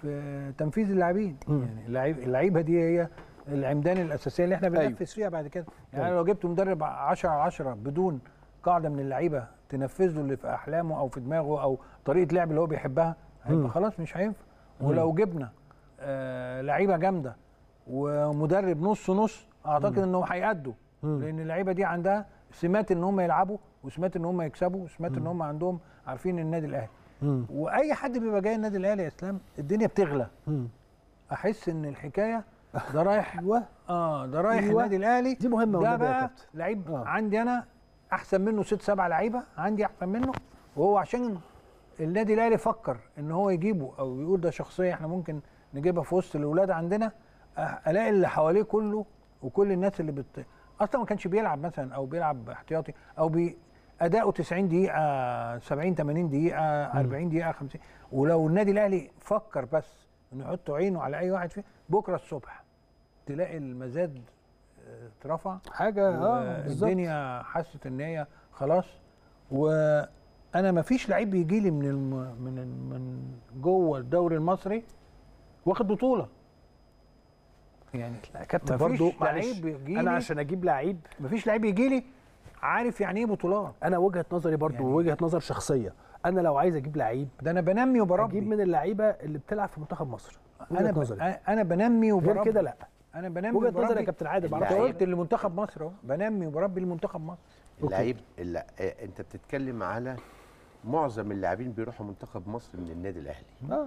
في تنفيذ اللاعبين يعني اللعيب اللعيبه دي هي العمدان الاساسيه اللي احنا أيوه. بننفذ أيوه. فيها بعد كده يعني أيوه. لو جبت مدرب 10 10 بدون قاعده من اللعيبه تنفذ له اللي في احلامه او في دماغه او طريقه لعب اللي هو بيحبها هيبقى خلاص مش هينفع ولو جبنا آه، لعيبه جامده ومدرب نص نص اعتقد انه هيأدوا لان اللعيبه دي عندها سمات ان هم يلعبوا وسمات ان هم يكسبوا وسمات ان هم عندهم عارفين النادي الاهلي واي حد بيبقى جاي النادي الاهلي يا اسلام الدنيا بتغلى احس ان الحكايه ده رايح ايوه اه ده رايح أيوة. النادي الاهلي دي مهمه ده بقى لعيب آه. عندي انا احسن منه ست سبع لعيبه عندي احسن منه وهو عشان النادي الاهلي فكر ان هو يجيبه او يقول ده شخصيه احنا ممكن نجيبها في وسط الاولاد عندنا أه، الاقي اللي حواليه كله وكل الناس اللي بت اصلا ما كانش بيلعب مثلا او بيلعب احتياطي او بي اداؤه 90 دقيقه 70 80 دقيقه 40 دقيقه 50 ولو النادي الاهلي فكر بس انه يحط عينه على اي واحد فيه بكره الصبح تلاقي المزاد اترفع حاجه اه الدنيا حست ان هي خلاص وانا ما فيش لعيب بيجي لي من الم... من من جوه الدوري المصري واخد بطوله يعني لا كابتن برضه لعيب انا عشان اجيب لعيب ما فيش لعيب يجي لي عارف يعني ايه بطولات انا وجهه نظري برضه يعني وجهه نظر شخصيه انا لو عايز اجيب لعيب ده انا بنمي وبربي اجيب من اللعيبه اللي بتلعب في منتخب مصر انا نظري. انا بنمي وبربي غير كده لا انا بنام وجهه نظري يا كابتن عادل انت قلت لمنتخب مصر اهو بنمي وبربي لمنتخب مصر اللعيب اللع... آه، انت بتتكلم على معظم اللاعبين بيروحوا منتخب مصر من النادي الاهلي اه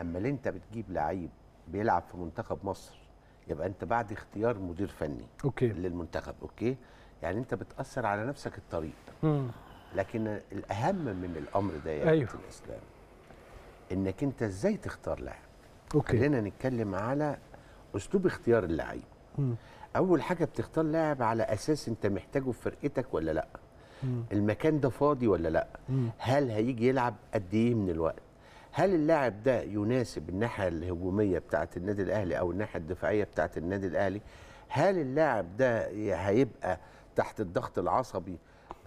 اما اللي انت بتجيب لعيب بيلعب في منتخب مصر يبقى انت بعد اختيار مدير فني أوكي. للمنتخب اوكي يعني انت بتاثر على نفسك الطريق مم. لكن الاهم من الامر ده يا أيوه. الاسلام انك انت ازاي تختار لاعب خلينا نتكلم على اسلوب اختيار اللعيب اول حاجه بتختار لاعب على اساس انت محتاجه في فرقتك ولا لا مم. المكان ده فاضي ولا لا مم. هل هيجي يلعب قد ايه من الوقت هل اللاعب ده يناسب الناحيه الهجوميه بتاعه النادي الاهلي او الناحيه الدفاعيه بتاعه النادي الاهلي هل اللاعب ده هيبقى تحت الضغط العصبي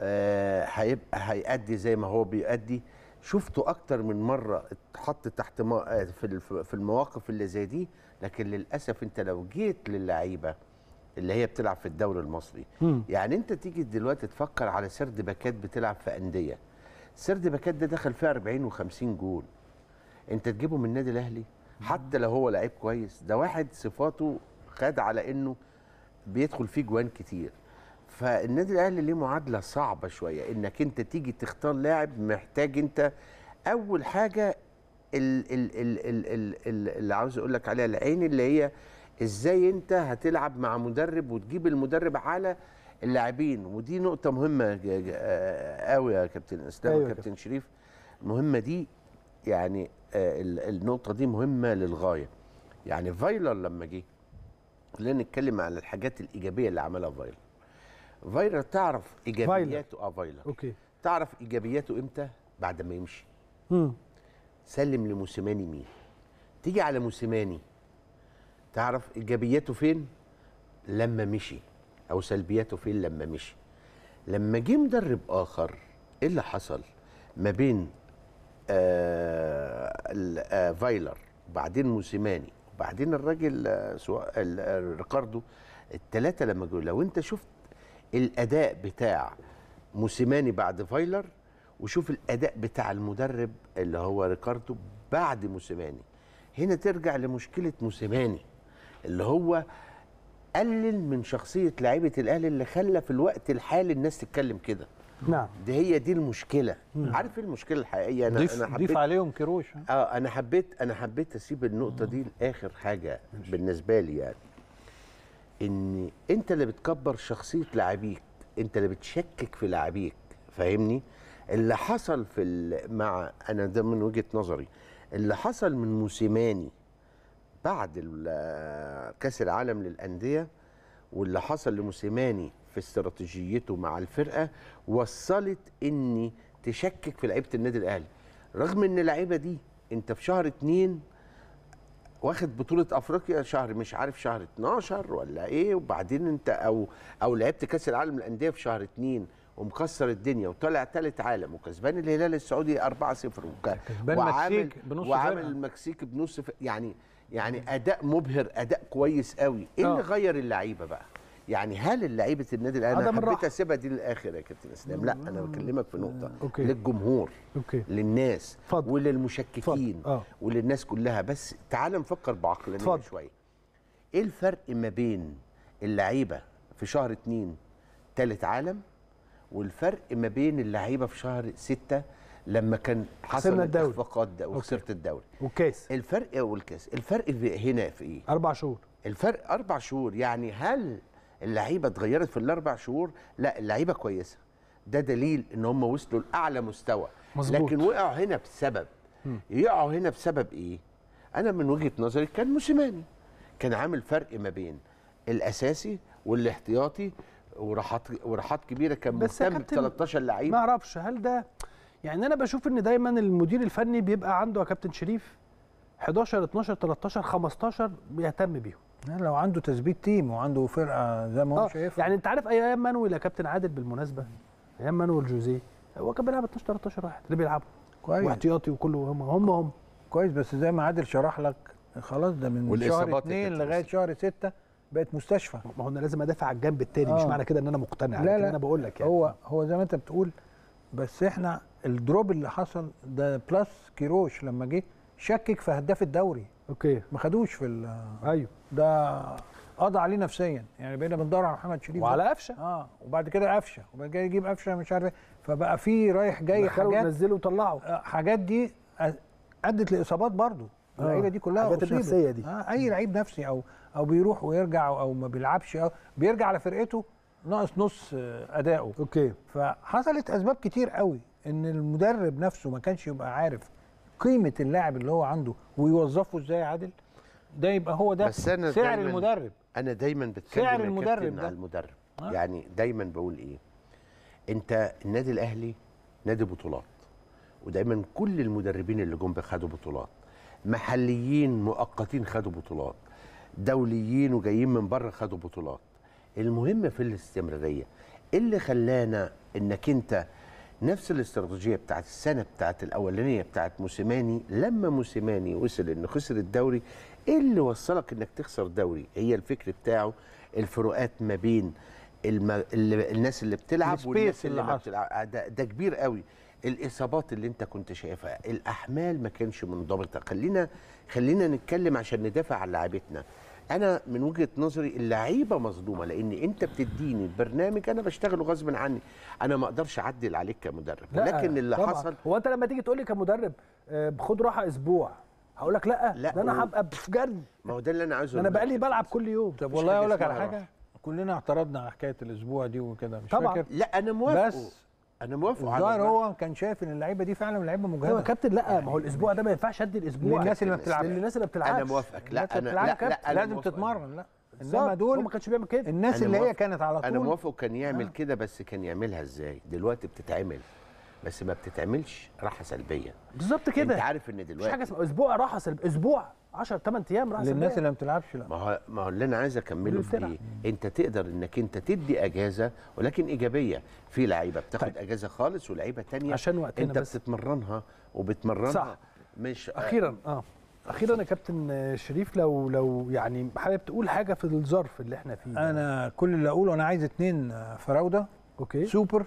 آه هيبقى هيأدي زي ما هو بيأدي شفته اكتر من مره اتحط تحت آه، في المواقف اللي زي دي لكن للاسف انت لو جيت للعيبه اللي هي بتلعب في الدوري المصري م. يعني انت تيجي دلوقتي تفكر على سرد باكات بتلعب في انديه سرد باكات ده دخل فيه 40 و50 جول انت تجيبه من النادي الاهلي حتى لو هو لعيب كويس ده واحد صفاته خد على انه بيدخل فيه جوان كتير فالنادي الاهلي ليه معادله صعبه شويه انك انت تيجي تختار لاعب محتاج انت اول حاجه اللي عاوز اقول لك عليها العين اللي هي ازاي انت هتلعب مع مدرب وتجيب المدرب على اللاعبين ودي نقطه مهمه آه، قوي يا كابتن اسلام أيوة وكابتن شريف المهمه دي يعني آه، النقطه دي مهمه للغايه يعني فايلر لما جه خلينا نتكلم على الحاجات الايجابيه اللي عملها فايلر فايلر تعرف ايجابياته اه فايلر اوكي تعرف ايجابياته امتى بعد ما يمشي مم. سلم لموسيماني مين تيجي على موسيماني تعرف ايجابياته فين لما مشي او سلبياته فين لما مشي لما جه مدرب اخر ايه اللي حصل ما بين آه, آه، فايلر وبعدين موسيماني وبعدين الراجل آه، آه، ريكاردو الثلاثه لما جو لو انت شفت الاداء بتاع موسيماني بعد فايلر وشوف الاداء بتاع المدرب اللي هو ريكاردو بعد موسيماني هنا ترجع لمشكله موسيماني اللي هو قلل من شخصيه لعيبه الاهلي اللي خلى في الوقت الحالي الناس تتكلم كده نعم دي هي دي المشكله مم. نعم. عارف ايه المشكله الحقيقيه انا ضيف انا حبيت ضيف عليهم كروش اه انا حبيت انا حبيت اسيب النقطه دي لاخر حاجه بالنسبه لي يعني ان انت اللي بتكبر شخصيه لاعبيك انت اللي بتشكك في لاعبيك فاهمني اللي حصل في مع انا ده من وجهه نظري اللي حصل من موسيماني بعد كاس العالم للانديه واللي حصل لموسيماني في استراتيجيته مع الفرقه وصلت اني تشكك في لعيبه النادي الاهلي رغم ان اللعيبه دي انت في شهر اتنين واخد بطولة افريقيا شهر مش عارف شهر 12 ولا ايه وبعدين انت او او لعبت كاس العالم للانديه في شهر اتنين ومكسر الدنيا وطالع ثالث عالم وكسبان الهلال السعودي 4 0 وعامل وعامل المكسيك بنص يعني يعني اداء مبهر اداء كويس قوي ايه اللي آه. غير اللعيبه بقى يعني هل لعيبه النادي الاهلي انا حبيت اسيبها دي للاخر يا كابتن اسلام لا انا بكلمك في نقطه أوكي. للجمهور أوكي. للناس فضل. وللمشككين آه. وللناس كلها بس تعال نفكر بعقلانيه شويه ايه الفرق ما بين اللعيبه في شهر اتنين تالت عالم والفرق ما بين اللعيبه في شهر 6 لما كان حصل الاخفاقات ده وخسرت الدوري والكاس الفرق إيه والكاس الفرق هنا في ايه؟ اربع شهور الفرق اربع شهور يعني هل اللعيبه اتغيرت في الاربع شهور؟ لا اللعيبه كويسه ده دليل ان هم وصلوا لاعلى مستوى مزبوط. لكن وقعوا هنا بسبب يقعوا هنا بسبب ايه؟ انا من وجهه نظري كان موسيماني كان عامل فرق ما بين الاساسي والاحتياطي وراحات وراحات كبيره كان مهتم ب 13 لعيب ما اعرفش هل ده يعني انا بشوف ان دايما المدير الفني بيبقى عنده يا كابتن شريف 11 12 13 15 بيهتم بيهم يعني لو عنده تثبيت تيم وعنده فرقه زي ما هو آه، شايف يعني انت عارف ايام مانويل يا كابتن عادل بالمناسبه ايام مانويل جوزيه هو كان بيلعب 12 13 واحد اللي بيلعبوا كويس واحتياطي وكله هم هم هم كويس بس زي ما عادل شرح لك خلاص ده من شهر 2 لغايه شهر 6 بقت مستشفى ما هو انا لازم ادافع على الجنب التاني مش آه. معنى كده ان انا مقتنع لا لا انا بقول لك يعني هو هو زي ما انت بتقول بس احنا الدروب اللي حصل ده بلس كيروش لما جه شكك في هداف الدوري اوكي ما خدوش في ايوه ده قضى عليه نفسيا يعني بقينا بندور على محمد شريف وعلى قفشه اه وبعد كده قفشه وبعد كده يجيب قفشه مش عارف إيه. فبقى في رايح جاي حاجات نزله وطلعه آه، حاجات دي ادت لاصابات برضه آه. اللعيبه دي كلها اصيبت النفسيه دي آه اي لعيب نفسي او او بيروح ويرجع او ما بيلعبش او بيرجع لفرقته ناقص نص آه، اداؤه اوكي فحصلت اسباب كتير قوي ان المدرب نفسه ما كانش يبقى عارف قيمه اللاعب اللي هو عنده ويوظفه ازاي يا عادل ده يبقى هو ده بس أنا سعر المدرب انا دايما بتكلم عن المدرب ده. على المدرب أه؟ يعني دايما بقول ايه انت النادي الاهلي نادي بطولات ودايما كل المدربين اللي جم خدوا بطولات محليين مؤقتين خدوا بطولات دوليين وجايين من بره خدوا بطولات المهم في الاستمراريه إيه اللي خلانا انك انت نفس الاستراتيجيه بتاعت السنه بتاعت الاولانيه بتاعت موسيماني لما موسيماني وصل انه خسر الدوري ايه اللي وصلك انك تخسر دوري هي الفكر بتاعه الفروقات ما بين الم... اللي... الناس اللي بتلعب والناس اللي, اللي ما بتلعب ده, ده كبير قوي الاصابات اللي انت كنت شايفها الاحمال ما كانش منضبطه خلينا خلينا نتكلم عشان ندافع عن لعيبتنا انا من وجهه نظري اللعيبه مصدومه لان انت بتديني البرنامج انا بشتغله غصب عني انا ما اقدرش اعدل عليك كمدرب لكن اللي طبعا. حصل هو انت لما تيجي تقول لي كمدرب آه، خد راحه اسبوع هقول لك لا, لا ده انا هبقى بجد ما هو ده اللي انا عايزه انا بقالي بلعب كل يوم طب والله اقول لك على حاجه كلنا اعترضنا على حكايه الاسبوع دي وكده مش طبعا فاكر لا انا موافق بس انا موافق على الظاهر هو كان شايف ان اللعيبه دي فعلا لعيبه مجهده هو أيوة. كابتن لا ما هو الاسبوع ده ما ينفعش ادي الاسبوع للناس اللي ما بتلعبش للناس اللي ما بتلعبش انا موافقك لا انا لا, لا, لازم تتمرن لا انما دول ما كانش بيعمل كده الناس اللي هي كانت على طول انا موافق كان يعمل آه. كده بس كان يعملها ازاي دلوقتي بتتعمل بس ما بتتعملش راحه سلبيه بالظبط كده انت عارف ان دلوقتي مش حاجه اسمها اسبوع راحه سلبيه اسبوع 10 8 ايام راح للناس اللي ما بتلعبش لا ما هو ما هو اللي انا عايز اكمله في ايه؟ انت تقدر انك انت تدي اجازه ولكن ايجابيه في لعيبه بتاخد طيب. اجازه خالص ولاعيبه ثانيه عشان وقتنا انت بس. بتتمرنها وبتمرنها صح مش اخيرا اه اخيرا يا كابتن شريف لو لو يعني حابب تقول حاجه في الظرف اللي احنا فيه انا كل اللي اقوله انا عايز اثنين آه، فراوده اوكي سوبر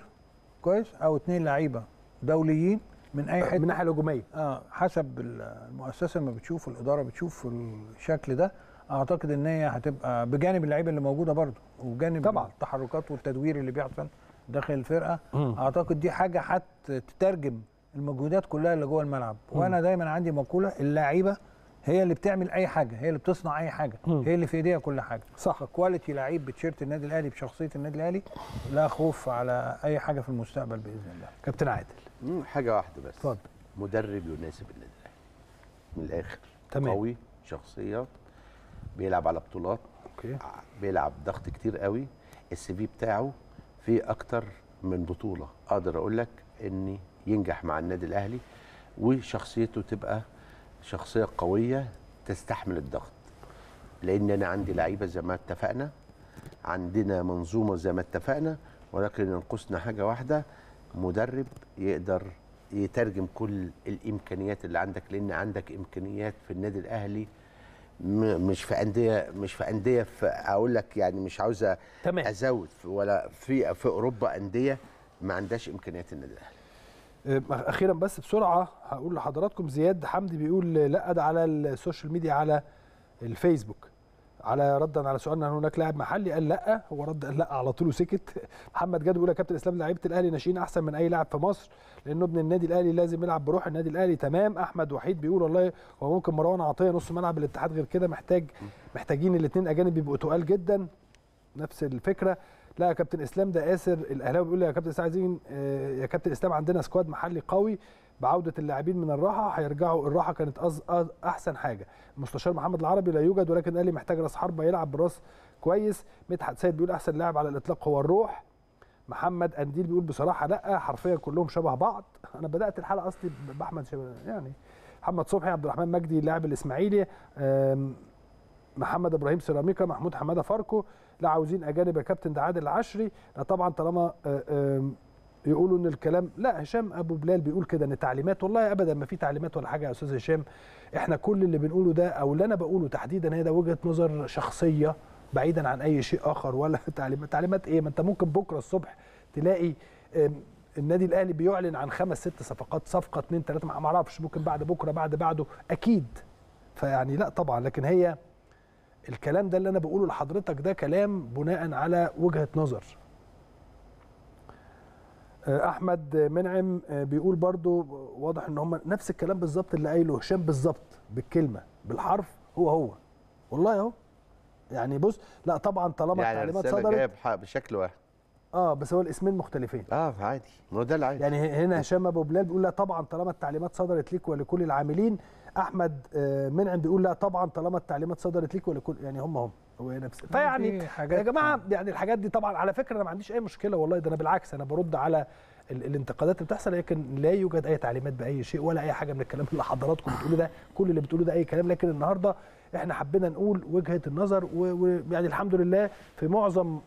كويس او اثنين لعيبه دوليين من اي حته من الناحيه الهجوميه اه حسب المؤسسه لما بتشوف الاداره بتشوف الشكل ده اعتقد ان هي هتبقى بجانب اللعيبه اللي موجوده برضه وجانب طبعا. التحركات والتدوير اللي بيحصل داخل الفرقه م. اعتقد دي حاجه هتترجم المجهودات كلها اللي جوه الملعب م. وانا دايما عندي مقوله اللعيبه هي اللي بتعمل اي حاجه هي اللي بتصنع اي حاجه م. هي اللي في ايديها كل حاجه صح كواليتي لعيب بتشيرت النادي الاهلي بشخصيه النادي الاهلي لا خوف على اي حاجه في المستقبل باذن الله كابتن عادل حاجه واحده بس اتفضل مدرب يناسب النادي الاهلي من الاخر تمام قوي شخصيه بيلعب على بطولات اوكي آه، بيلعب ضغط كتير قوي السي في بتاعه فيه اكتر من بطوله اقدر اقول لك ان ينجح مع النادي الاهلي وشخصيته تبقى شخصيه قويه تستحمل الضغط لان انا عندي لعيبه زي ما اتفقنا عندنا منظومه زي ما اتفقنا ولكن ينقصنا حاجه واحده مدرب يقدر يترجم كل الامكانيات اللي عندك لان عندك امكانيات في النادي الاهلي مش في انديه مش في انديه في اقول لك يعني مش عاوز ازود ولا في في اوروبا انديه ما عندهاش امكانيات النادي الاهلي آه، اخيرا بس بسرعه هقول لحضراتكم زياد حمدي بيقول لا ده على السوشيال ميديا على الفيسبوك على ردا على سؤالنا هل هناك لاعب محلي قال لا هو رد قال لا على طول وسكت محمد جاد بيقول يا كابتن اسلام لعيبه الاهلي ناشئين احسن من اي لاعب في مصر لانه ابن النادي الاهلي لازم يلعب بروح النادي الاهلي تمام احمد وحيد بيقول والله هو ممكن مروان عطيه نص ملعب الاتحاد غير كده محتاج محتاجين الاثنين اجانب بيبقوا تقال جدا نفس الفكره لا يا كابتن اسلام ده اسر الاهلاوي بيقول لي يا كابتن اسلام عايزين آه، يا كابتن اسلام عندنا سكواد محلي قوي بعوده اللاعبين من الراحه هيرجعوا الراحه كانت أز... أز... احسن حاجه المستشار محمد العربي لا يوجد ولكن قال لي محتاج راس حربه يلعب براس كويس مدحت سيد بيقول احسن لاعب على الاطلاق هو الروح محمد انديل بيقول بصراحه لا حرفيا كلهم شبه بعض انا بدات الحلقه اصلي باحمد يعني محمد صبحي عبد الرحمن مجدي لاعب الاسماعيلي محمد ابراهيم سيراميكا محمود حماده فاركو لا عاوزين اجانب يا كابتن ده عادل عشري لا طبعا طالما آه، يقولوا ان الكلام لا هشام ابو بلال بيقول كده ان تعليمات والله ابدا ما في تعليمات ولا حاجه يا استاذ هشام احنا كل اللي بنقوله ده او اللي انا بقوله تحديدا هي ده وجهه نظر شخصيه بعيدا عن اي شيء اخر ولا تعليمات تعليمات ايه ما انت ممكن بكره الصبح تلاقي النادي الاهلي بيعلن عن خمس ست صفقات صفقه اثنين ثلاثه ما اعرفش ممكن بعد بكره بعد بعده اكيد فيعني لا طبعا لكن هي الكلام ده اللي انا بقوله لحضرتك ده كلام بناء على وجهه نظر آه، احمد منعم آه، بيقول برضو واضح ان هم نفس الكلام بالظبط اللي قايله هشام بالظبط بالكلمه بالحرف هو هو والله اهو يعني بص لا طبعا طالما يعني التعليمات صدرت جايه بشكل واحد اه بس هو الاسمين مختلفين اه عادي ما هو ده العادي يعني هنا إيه؟ هشام ابو بلال بيقول لا طبعا طالما التعليمات صدرت ليك ولكل العاملين احمد آه، منعم بيقول لا طبعا طالما التعليمات صدرت ليك ولكل يعني هم هم هو إيه نفس فيعني طيب، يا جماعه آه. يعني الحاجات دي طبعا على فكره انا ما عنديش اي مشكله والله ده انا بالعكس انا برد على الانتقادات اللي بتحصل لكن لا يوجد اي تعليمات باي شيء ولا اي حاجه من الكلام اللي حضراتكم بتقولوا ده كل اللي بتقولوا ده اي كلام لكن النهارده احنا حبينا نقول وجهه النظر ويعني الحمد لله في معظم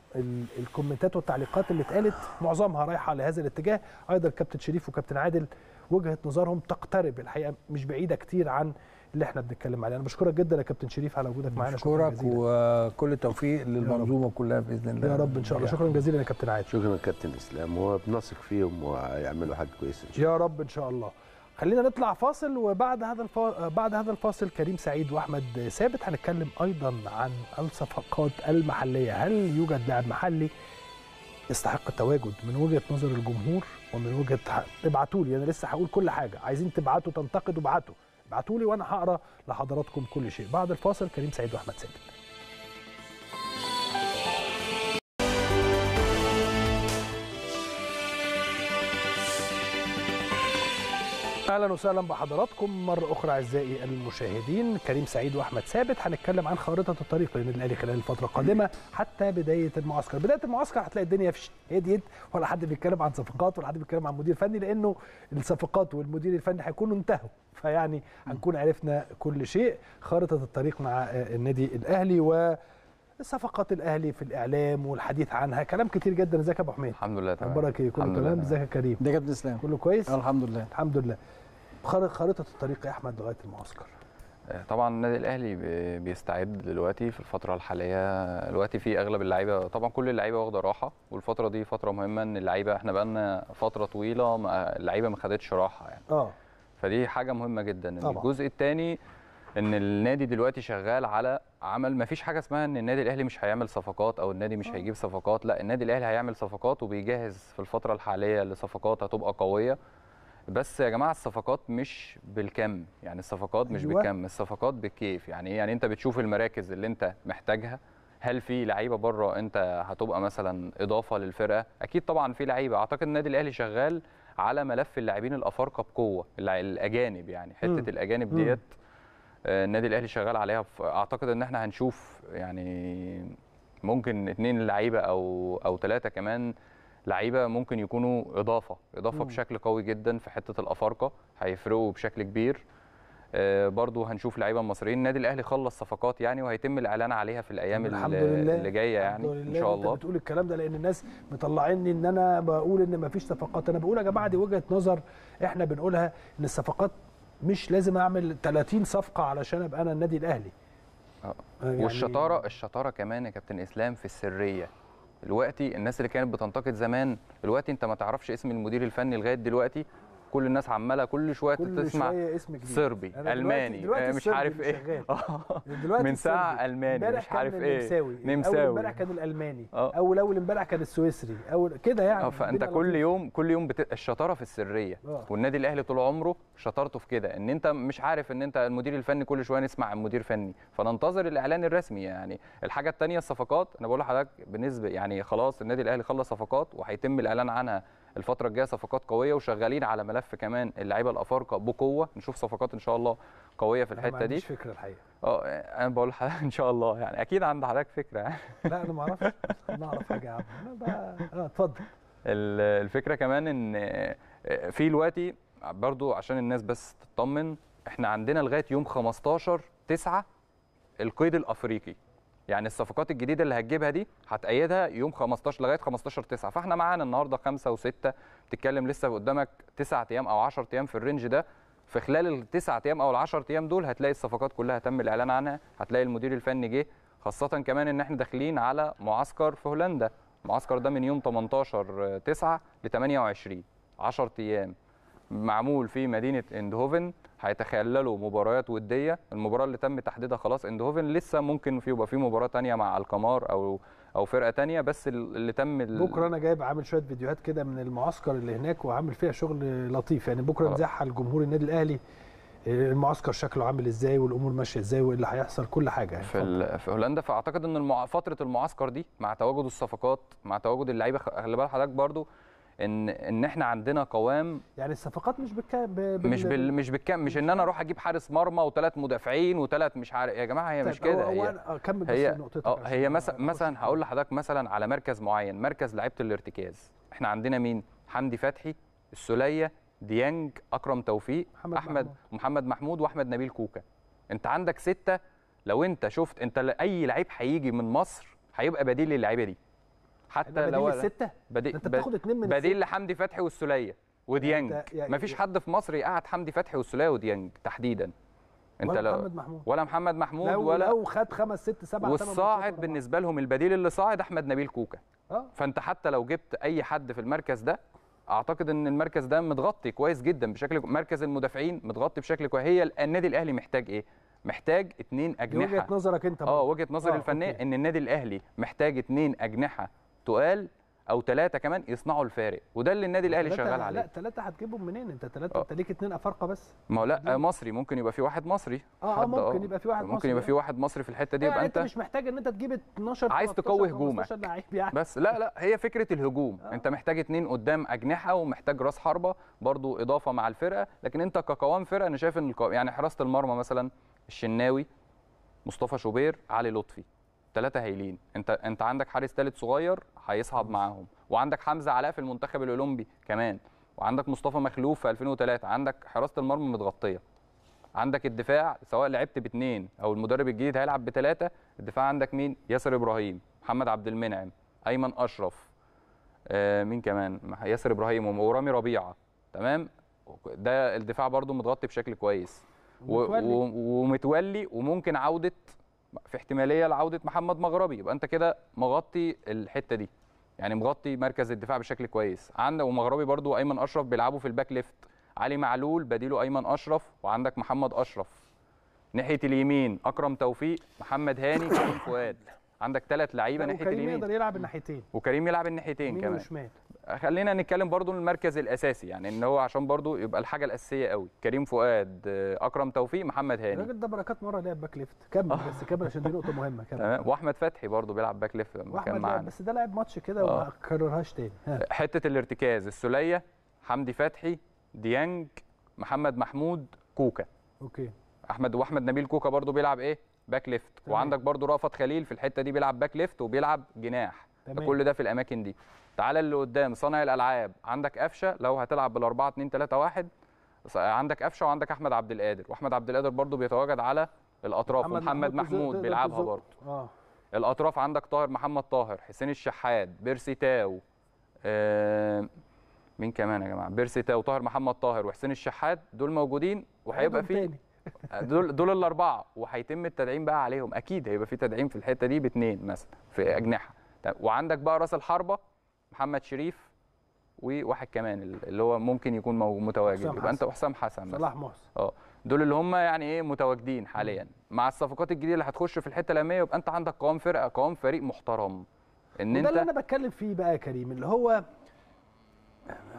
الكومنتات والتعليقات اللي اتقالت معظمها رايحه لهذا الاتجاه ايضا كابتن شريف وكابتن عادل وجهه نظرهم تقترب الحقيقه مش بعيده كتير عن اللي احنا بنتكلم عليه انا بشكرك جدا يا كابتن شريف على وجودك معانا شكرا جزيلا وكل التوفيق للمنظومه كلها باذن الله يا رب ان شاء الله شكرا جزيلا يا كابتن عادل شكرا كابتن اسلام وبنثق فيهم ويعملوا حاجه كويسه ان شاء الله يا رب ان شاء الله خلينا نطلع فاصل وبعد هذا الفا... بعد هذا الفاصل كريم سعيد واحمد ثابت هنتكلم ايضا عن الصفقات المحليه هل يوجد لاعب محلي يستحق التواجد من وجهه نظر الجمهور ومن وجهه ابعتوا لي انا لسه هقول كل حاجه عايزين تبعتوا تنتقدوا ابعتوا ابعتوا لي وانا هقرا لحضراتكم كل شيء بعد الفاصل كريم سعيد واحمد سيد اهلا وسهلا بحضراتكم مره اخرى اعزائي المشاهدين كريم سعيد واحمد ثابت هنتكلم عن خارطه الطريق للنادي الاهلي خلال الفتره القادمه حتى بدايه المعسكر بدايه المعسكر هتلاقي الدنيا في هديت ولا حد بيتكلم عن صفقات ولا حد بيتكلم عن مدير فني لانه الصفقات والمدير الفني هيكونوا انتهوا فيعني هنكون عرفنا كل شيء خارطه الطريق مع النادي الاهلي و صفقات الاهلي في الاعلام والحديث عنها كلام كتير جدا ازيك يا ابو حميد الحمد لله تمام اخبارك ايه كله تمام ازيك يا كريم ده كابتن اسلام كله كويس الحمد لله الحمد لله خريطه الطريق يا احمد لغايه المعسكر آه، طبعا النادي الاهلي بيستعد دلوقتي في الفتره الحاليه دلوقتي في اغلب اللعيبه طبعا كل اللعيبه واخده راحه والفتره دي فتره مهمه ان اللعيبه احنا بقى لنا فتره طويله اللعيبه ما خدتش راحه يعني اه فدي حاجه مهمه جدا طبعا. الجزء الثاني ان النادي دلوقتي شغال على عمل ما فيش حاجه اسمها ان النادي الاهلي مش هيعمل صفقات او النادي مش آه. هيجيب صفقات لا النادي الاهلي هيعمل صفقات وبيجهز في الفتره الحاليه لصفقات هتبقى قويه بس يا جماعه الصفقات مش بالكم يعني الصفقات مش أيوة. بالكم الصفقات بالكيف يعني ايه يعني انت بتشوف المراكز اللي انت محتاجها هل في لعيبه بره انت هتبقى مثلا اضافه للفرقه اكيد طبعا في لعيبه اعتقد النادي الاهلي شغال على ملف اللاعبين الافارقه بقوه الاجانب يعني حته م. الاجانب ديت آه، النادي الاهلي شغال عليها اعتقد ان احنا هنشوف يعني ممكن اثنين لعيبه او او ثلاثه كمان لعيبه ممكن يكونوا اضافه اضافه مم. بشكل قوي جدا في حته الافارقه هيفرقوا بشكل كبير آه، برضو هنشوف لعيبه مصريين النادي الاهلي خلص صفقات يعني وهيتم الاعلان عليها في الايام الحمد لله. اللي جايه يعني الحمد لله. ان شاء الله انت بتقول الكلام ده لان الناس مطلعيني ان انا بقول ان مفيش صفقات انا بقول يا جماعه دي وجهه نظر احنا بنقولها ان الصفقات مش لازم اعمل 30 صفقه علشان ابقى انا النادي الاهلي آه. آه، يعني والشطاره الشطاره كمان يا كابتن اسلام في السريه دلوقتي الناس اللي كانت بتنتقد زمان دلوقتي انت ما تعرفش اسم المدير الفني لغايه دلوقتي كل الناس عماله كل شويه كل تسمع شوية اسم جديد. صربي دلوقتي الماني دلوقتي آه، مش عارف ايه دلوقتي من ساعه الماني مش عارف ايه نمساوي نمساوي امبارح كان الالماني آه. اول اول امبارح كان السويسري اول كده يعني آه، فانت كل يوم كل يوم بت... الشطاره في السريه أوه. والنادي الاهلي طول عمره شطارته في كده ان انت مش عارف ان انت المدير الفني كل شويه نسمع عن مدير فني فننتظر الاعلان الرسمي يعني الحاجه الثانيه الصفقات انا بقول لحضرتك بالنسبه يعني خلاص النادي الاهلي خلص صفقات وهيتم الاعلان عنها الفتره الجايه صفقات قويه وشغالين على ملف كمان اللعيبه الافارقه بقوه نشوف صفقات ان شاء الله قويه في الحته دي ما فكره الحقيقه اه انا بقول ان شاء الله يعني اكيد عند حضرتك فكره يعني لا انا ما اعرفش ما اعرف حاجه يا عم اه اتفضل الفكره كمان ان آه، في دلوقتي برضو عشان الناس بس تطمن احنا عندنا لغايه يوم 15 9 القيد الافريقي يعني الصفقات الجديده اللي هتجيبها دي هتأيدها يوم 15 لغايه 15 9 فاحنا معانا النهارده 5 و6 بتتكلم لسه قدامك 9 ايام او 10 ايام في الرينج ده في خلال التسعة ايام او ال10 ايام دول هتلاقي الصفقات كلها تم الاعلان عنها هتلاقي المدير الفني جه خاصه كمان ان احنا داخلين على معسكر في هولندا المعسكر ده من يوم 18 9 ل 28 10 ايام معمول في مدينه اندهوفن هيتخللوا مباريات وديه المباراه اللي تم تحديدها خلاص اندهوفن لسه ممكن في يبقى في مباراه ثانيه مع القمار او او فرقه تانية بس اللي تم بكره انا جايب عامل شويه فيديوهات كده من المعسكر اللي هناك وعامل فيها شغل لطيف يعني بكره آه. نزعها لجمهور النادي الاهلي آه، المعسكر شكله عامل ازاي والامور ماشيه ازاي وايه اللي هيحصل كل حاجه يعني في, في هولندا فاعتقد ان فتره المعسكر دي مع تواجد الصفقات مع تواجد اللعيبه خلي بال حضرتك برده ان ان احنا عندنا قوام يعني الصفقات مش بالك بال... مش بال... مش بالكام مش ان انا اروح اجيب حارس مرمى وثلاث مدافعين وثلاث مش عارف إيه. يا جماعه هي طيب، مش كده هي اكمل هي آه، هي مثلا مثلا هقول لحضرتك مثلا على مركز معين مركز لعيبه الارتكاز احنا عندنا مين حمدي فتحي السوليه ديانج اكرم توفيق محمد احمد محمود. محمد محمود واحمد نبيل كوكا انت عندك سته لو انت شفت انت اي لعيب هيجي من مصر هيبقى بديل للعيبه دي حتى لو الستة بديل انت بتاخد اتنين من بديل لحمدي فتحي والسوليه وديانج يعني, يعني مفيش يعني حد في مصر يقعد حمدي فتحي والسوليه وديانج تحديدا انت ولا لو محمد محمود ولا محمد محمود لو ولا لو خد خمس ست سبع والصاعد بالنسبه لهم البديل اللي صاعد احمد نبيل كوكا آه. فانت حتى لو جبت اي حد في المركز ده اعتقد ان المركز ده متغطي كويس جدا بشكل مركز المدافعين متغطي بشكل كويس هي النادي الاهلي محتاج ايه محتاج اتنين اجنحه وجهه نظرك انت اه وجهه نظري آه الفنيه ان النادي الاهلي محتاج اتنين اجنحه تقال او ثلاثه كمان يصنعوا الفارق وده اللي النادي الاهلي شغال عليه لا ثلاثه هتجيبهم منين انت ثلاثه آه. انت ليك اثنين افارقه بس ما هو لا مصري ممكن يبقى في واحد مصري اه, آه،, آه، ممكن أوه. يبقى في واحد ممكن مصري يبقى في واحد مصري في الحته دي يبقى يعني انت مش محتاج ان انت تجيب 12 عايز تقوي هجومك يعني. بس لا لا هي فكره الهجوم آه. انت محتاج اثنين قدام اجنحه ومحتاج راس حربه برضو اضافه مع الفرقه لكن انت كقوام فرقه انا شايف ان يعني حراسه المرمى مثلا الشناوي مصطفى شوبير علي لطفي ثلاثه هايلين انت انت عندك حارس ثالث صغير هيصعد معاهم وعندك حمزه علاء في المنتخب الاولمبي كمان وعندك مصطفى مخلوف في 2003 عندك حراسه المرمى متغطيه عندك الدفاع سواء لعبت باثنين او المدرب الجديد هيلعب بثلاثه الدفاع عندك مين ياسر ابراهيم محمد عبد المنعم ايمن اشرف آه مين كمان ياسر ابراهيم ورامي ربيعه تمام ده الدفاع برده متغطي بشكل كويس ومتولي. ومتولي وممكن عوده في احتماليه لعوده محمد مغربي يبقى انت كده مغطي الحته دي يعني مغطي مركز الدفاع بشكل كويس عندك ومغربي برضو ايمن اشرف بيلعبوا في الباك ليفت علي معلول بديله ايمن اشرف وعندك محمد اشرف ناحيه اليمين اكرم توفيق محمد هاني كريم فؤاد عندك ثلاث لعيبه ناحيه اليمين وكريم يقدر يلعب الناحيتين وكريم يلعب الناحيتين كمان وشمال خلينا نتكلم برضو المركز الاساسي يعني ان هو عشان برضو يبقى الحاجه الاساسيه قوي كريم فؤاد آه، اكرم توفيق محمد هاني الراجل ده بركات مره لعب باك ليفت كمل آه. بس كمل عشان دي نقطه مهمه كمل تمام واحمد فتحي برضو بيلعب باك ليفت لما كان معانا بس ده لعب ماتش كده وما آه. كررهاش تاني حته الارتكاز السوليه حمدي فتحي ديانج محمد محمود كوكا اوكي احمد واحمد نبيل كوكا برضو بيلعب ايه باك ليفت وعندك برضو رافت خليل في الحته دي بيلعب باك ليفت وبيلعب جناح كل ده في الاماكن دي تعال اللي قدام صانع الالعاب عندك قفشه لو هتلعب بال 4 2 3 1 عندك قفشه وعندك احمد عبد القادر واحمد عبد القادر برده بيتواجد على الاطراف ومحمد محمود بيلعبها برده آه. الاطراف عندك طاهر محمد طاهر حسين الشحات بيرسي تاو آه مين كمان يا جماعه بيرسي تاو طاهر محمد طاهر وحسين الشحات دول موجودين وهيبقى في دول دول الاربعه وهيتم التدعيم بقى عليهم اكيد هيبقى في تدعيم في الحته دي باثنين مثلا في اجنحه وعندك بقى راس الحربه محمد شريف وواحد كمان اللي هو ممكن يكون متواجد يبقى انت وحسام حسن صلاح محسن اه دول اللي هم يعني ايه متواجدين حاليا مع الصفقات الجديده اللي هتخش في الحته الاماميه يبقى انت عندك قوام فرقه قوام فريق محترم ان انت ده اللي انا بتكلم فيه بقى يا كريم اللي هو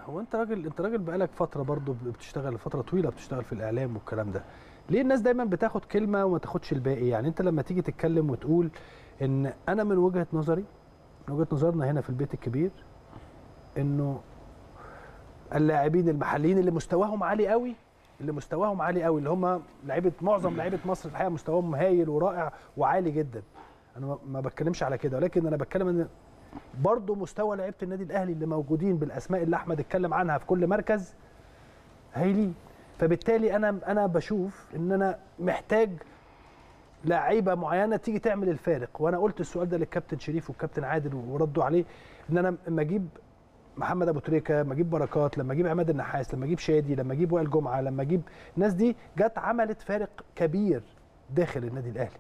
هو انت راجل انت راجل بقالك فتره برضو بتشتغل فتره طويله بتشتغل في الاعلام والكلام ده ليه الناس دايما بتاخد كلمه وما تاخدش الباقي يعني انت لما تيجي تتكلم وتقول ان انا من وجهه نظري من وجهه نظرنا هنا في البيت الكبير انه اللاعبين المحليين اللي مستواهم عالي قوي اللي مستواهم عالي قوي اللي هم لعيبه معظم لعيبه مصر الحقيقه مستواهم هايل ورائع وعالي جدا انا ما بتكلمش على كده ولكن انا بتكلم ان برضه مستوى لعيبه النادي الاهلي اللي موجودين بالاسماء اللي احمد اتكلم عنها في كل مركز هايلين فبالتالي انا انا بشوف ان انا محتاج لعيبه معينه تيجي تعمل الفارق وانا قلت السؤال ده للكابتن شريف والكابتن عادل وردوا عليه ان انا لما اجيب محمد ابو تريكه لما اجيب بركات لما اجيب عماد النحاس لما اجيب شادي لما اجيب وائل جمعه لما اجيب الناس دي جت عملت فارق كبير داخل النادي الاهلي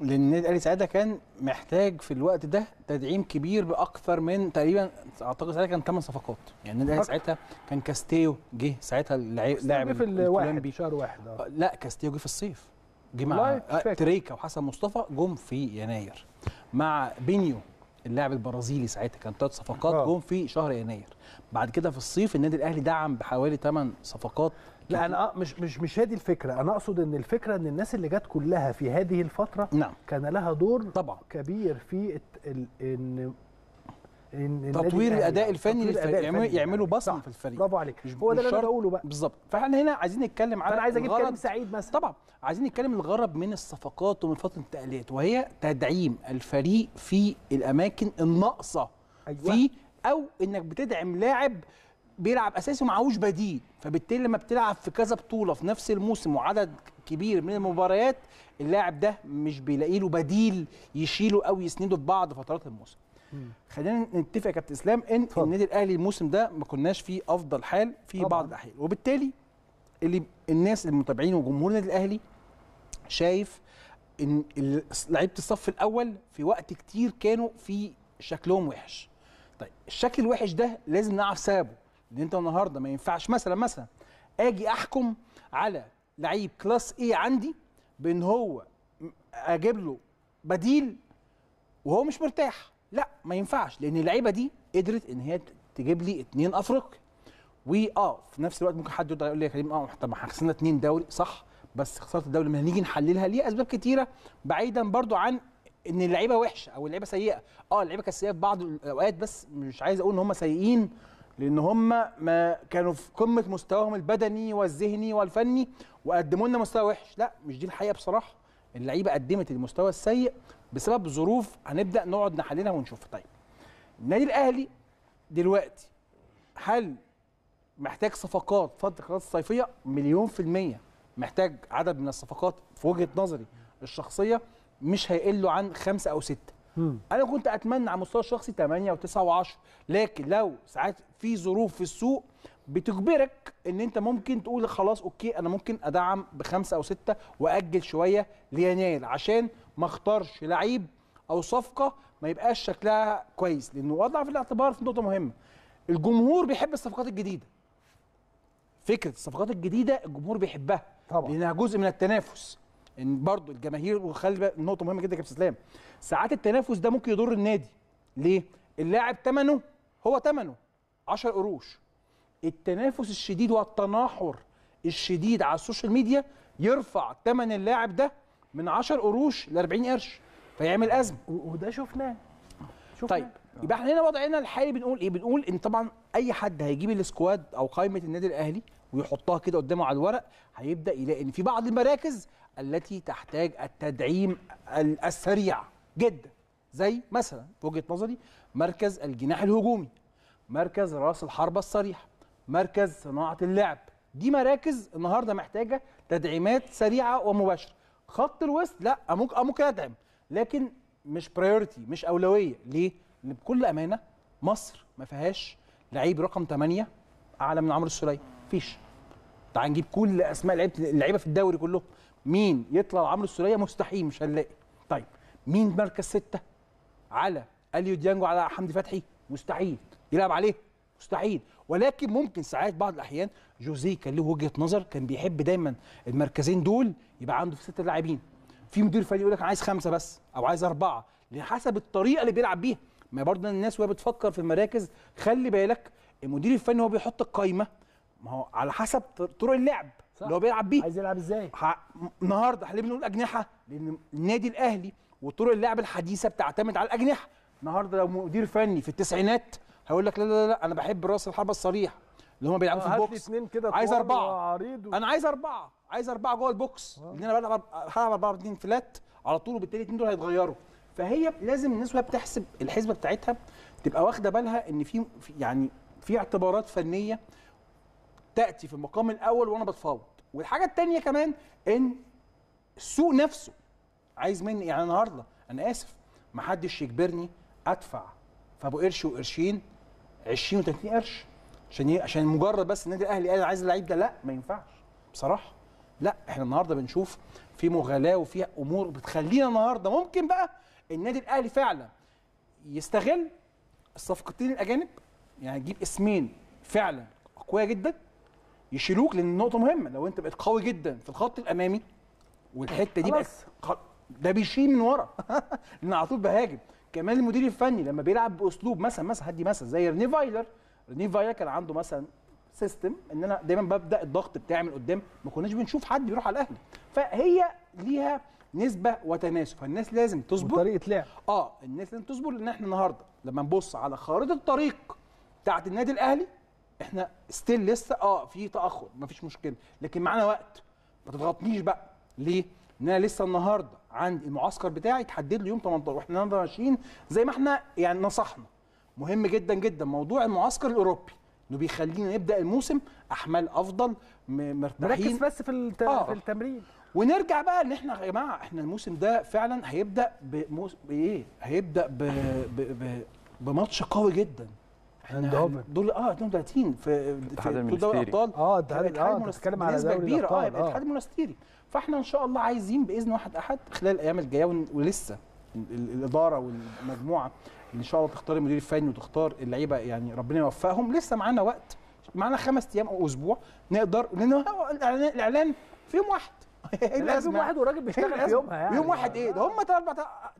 لان النادي الاهلي ساعتها كان محتاج في الوقت ده تدعيم كبير باكثر من تقريبا اعتقد ساعتها كان ثمان صفقات يعني النادي الاهلي ساعتها كان كاستيو جه ساعتها اللاعب في الواحد شهر واحد آه. لا كاستيو جه في الصيف جه مع تريكا وحسن مصطفى جم في يناير مع بينيو اللاعب البرازيلي ساعتها كان ثلاث صفقات جم في شهر يناير بعد كده في الصيف النادي الاهلي دعم بحوالي ثمان صفقات لا انا آه، مش مش مش هذه الفكره انا اقصد ان الفكره ان الناس اللي جت كلها في هذه الفتره نعم. كان لها دور طبعا كبير في ان تطوير الاداء الفني للفريق يعملوا, يعملوا بصمه في الفريق برافو عليك هو ده اللي انا بقوله بقى بالظبط فاحنا هنا عايزين نتكلم على انا عايز اجيب كلام سعيد مثلا طبعا عايزين نتكلم الغرض من الصفقات ومن فتره التأليات وهي تدعيم الفريق في الاماكن الناقصه أيوة. فيه او انك بتدعم لاعب بيلعب اساسي ومعهوش بديل فبالتالي لما بتلعب في كذا بطوله في نفس الموسم وعدد كبير من المباريات اللاعب ده مش بيلاقي له بديل يشيله او يسنده في بعض فترات الموسم خلينا نتفق يا كابتن اسلام ان النادي الاهلي الموسم ده ما كناش فيه افضل حال في طبعا. بعض الاحيان وبالتالي اللي الناس المتابعين وجمهور النادي الاهلي شايف ان لعيبه الصف الاول في وقت كتير كانوا في شكلهم وحش طيب الشكل الوحش ده لازم نعرف سببه ان انت النهارده ما ينفعش مثلا مثلا اجي احكم على لعيب كلاس ايه عندي بان هو اجيب له بديل وهو مش مرتاح لا ما ينفعش لان اللعيبه دي قدرت ان هي تجيب لي اثنين افريقيا واه في نفس الوقت ممكن حد يقول لي يا كريم اه طب ما خسرنا اثنين دوري صح بس خساره الدوري ما هنيجي نحللها ليه اسباب كتيره بعيدا برضو عن ان اللعيبه وحشه او اللعيبه سيئه اه اللعيبه كانت سيئه في بعض الاوقات بس مش عايز اقول ان هم سيئين لان هم ما كانوا في قمه مستواهم البدني والذهني والفني وقدموا لنا مستوى وحش لا مش دي الحقيقه بصراحه اللعيبه قدمت المستوى السيء بسبب ظروف هنبدا نقعد نحللها ونشوفها طيب النادي الاهلي دلوقتي هل محتاج صفقات فتره الخلاص الصيفيه مليون في الميه محتاج عدد من الصفقات في وجهه نظري الشخصيه مش هيقلوا عن خمسه او سته انا كنت اتمنى على المستوى الشخصي 8 و9 و10 لكن لو ساعات في ظروف في السوق بتجبرك ان انت ممكن تقول خلاص اوكي انا ممكن ادعم بخمسه او سته واجل شويه ليناير عشان ما اختارش لعيب او صفقه ما يبقاش شكلها كويس لانه وضع في الاعتبار في نقطه مهمه الجمهور بيحب الصفقات الجديده فكره الصفقات الجديده الجمهور بيحبها طبعا لانها جزء من التنافس ان برضه الجماهير وخلي بالك نقطه مهمه جدا يا كابتن اسلام ساعات التنافس ده ممكن يضر النادي ليه اللاعب ثمنه هو ثمنه 10 قروش التنافس الشديد والتناحر الشديد على السوشيال ميديا يرفع ثمن اللاعب ده من 10 قروش ل 40 قرش فيعمل ازمه وده شفناه شفنا. طيب يبقى احنا هنا وضعنا الحالي بنقول ايه بنقول ان طبعا اي حد هيجيب السكواد او قائمه النادي الاهلي ويحطها كده قدامه على الورق هيبدا يلاقي ان في بعض المراكز التي تحتاج التدعيم السريع جدا زي مثلا في وجهه نظري مركز الجناح الهجومي مركز راس الحربه الصريح مركز صناعه اللعب دي مراكز النهارده محتاجه تدعيمات سريعه ومباشره خط الوسط لا ممكن ممكن ادعم لكن مش برايورتي مش اولويه ليه؟ لان بكل امانه مصر ما فيهاش لعيب رقم 8 اعلى من عمرو السوليه مفيش تعال نجيب كل اسماء لعيبه اللعيبه في الدوري كلهم مين يطلع عمرو السوليه مستحيل مش هنلاقي طيب مين مركز سته على اليو ديانجو على حمدي فتحي مستحيل يلعب عليه مستحيل ولكن ممكن ساعات بعض الاحيان جوزيه كان له وجهه نظر كان بيحب دايما المركزين دول يبقى عنده في ست لاعبين في مدير فني يقول لك انا عايز خمسه بس او عايز اربعه حسب الطريقه اللي بيلعب بيها ما برضه الناس وهي بتفكر في المراكز خلي بالك المدير الفني هو بيحط القايمه ما هو على حسب طرق اللعب صح. اللي هو بيلعب بيه عايز يلعب ازاي النهارده احنا بنقول اجنحه لان النادي الاهلي وطرق اللعب الحديثه بتعتمد على الاجنحه النهارده لو مدير فني في التسعينات هيقول لك لا لا لا انا بحب راس الحربه الصريح اللي هم بيلعبوا في آه، البوكس اتنين كده عايز اربعه و... انا عايز اربعه عايز اربعه جوه البوكس آه. ان لان انا بلعب هلعب اربعه اتنين فلات على طول وبالتالي الاثنين دول هيتغيروا فهي لازم الناس وهي بتحسب الحسبه بتاعتها تبقى واخده بالها ان في يعني في اعتبارات فنيه تاتي في المقام الاول وانا بتفاوض والحاجه الثانيه كمان ان السوق نفسه عايز مني يعني النهارده انا اسف محدش يجبرني ادفع فابو قرش وقرشين 20 و30 قرش عشان ايه عشان مجرد بس النادي الاهلي قال عايز اللعيب ده لا ما ينفعش بصراحه لا احنا النهارده بنشوف في مغالاه وفي امور بتخلينا النهارده ممكن بقى النادي الاهلي فعلا يستغل الصفقتين الاجانب يعني تجيب اسمين فعلا اقوياء جدا يشيلوك لان النقطه مهمه لو انت بقيت قوي جدا في الخط الامامي والحته دي بقت ده بيشيل من ورا لان على طول بهاجم كمان المدير الفني لما بيلعب باسلوب مثلا مثلا هدي مثلا زي رني فايلر رني فايلر كان عنده مثلا سيستم ان انا دايما ببدا الضغط بتاعي من قدام ما كناش بنشوف حد يروح على الاهلي فهي ليها نسبه وتناسب فالناس لازم تصبر طريقه لعب اه الناس لازم تصبر لان احنا النهارده لما نبص على خارطه الطريق بتاعت النادي الاهلي احنا ستيل لسه اه في تاخر مفيش مشكله لكن معانا وقت ما تضغطنيش بقى ليه؟ ان انا لسه النهارده عند المعسكر بتاعي تحدد له يوم 18 واحنا النهارده ماشيين زي ما احنا يعني نصحنا مهم جدا جدا موضوع المعسكر الاوروبي انه بيخلينا نبدا الموسم احمال افضل مرتاحين نركز بس في, آه. في التمرين ونرجع بقى ان احنا يا جماعه احنا الموسم ده فعلا هيبدا بموس... بايه هيبدا ب... ب... ب... بماتش قوي جدا احنا دول اه 32 في, في, دوري الابطال اه الاتحاد اه بنسبه كبيره اه الاتحاد المونستيري آه. فاحنا ان شاء الله عايزين باذن واحد احد خلال الايام الجايه ولسه الاداره والمجموعه اللي ان شاء الله تختار المدير الفني وتختار اللعيبه يعني ربنا يوفقهم لسه معانا وقت معانا خمس ايام او اسبوع نقدر لان الاعلان في يوم واحد لازم إيه واحد وراجل إيه بيشتغل في يومها يعني يوم واحد ايه ده هم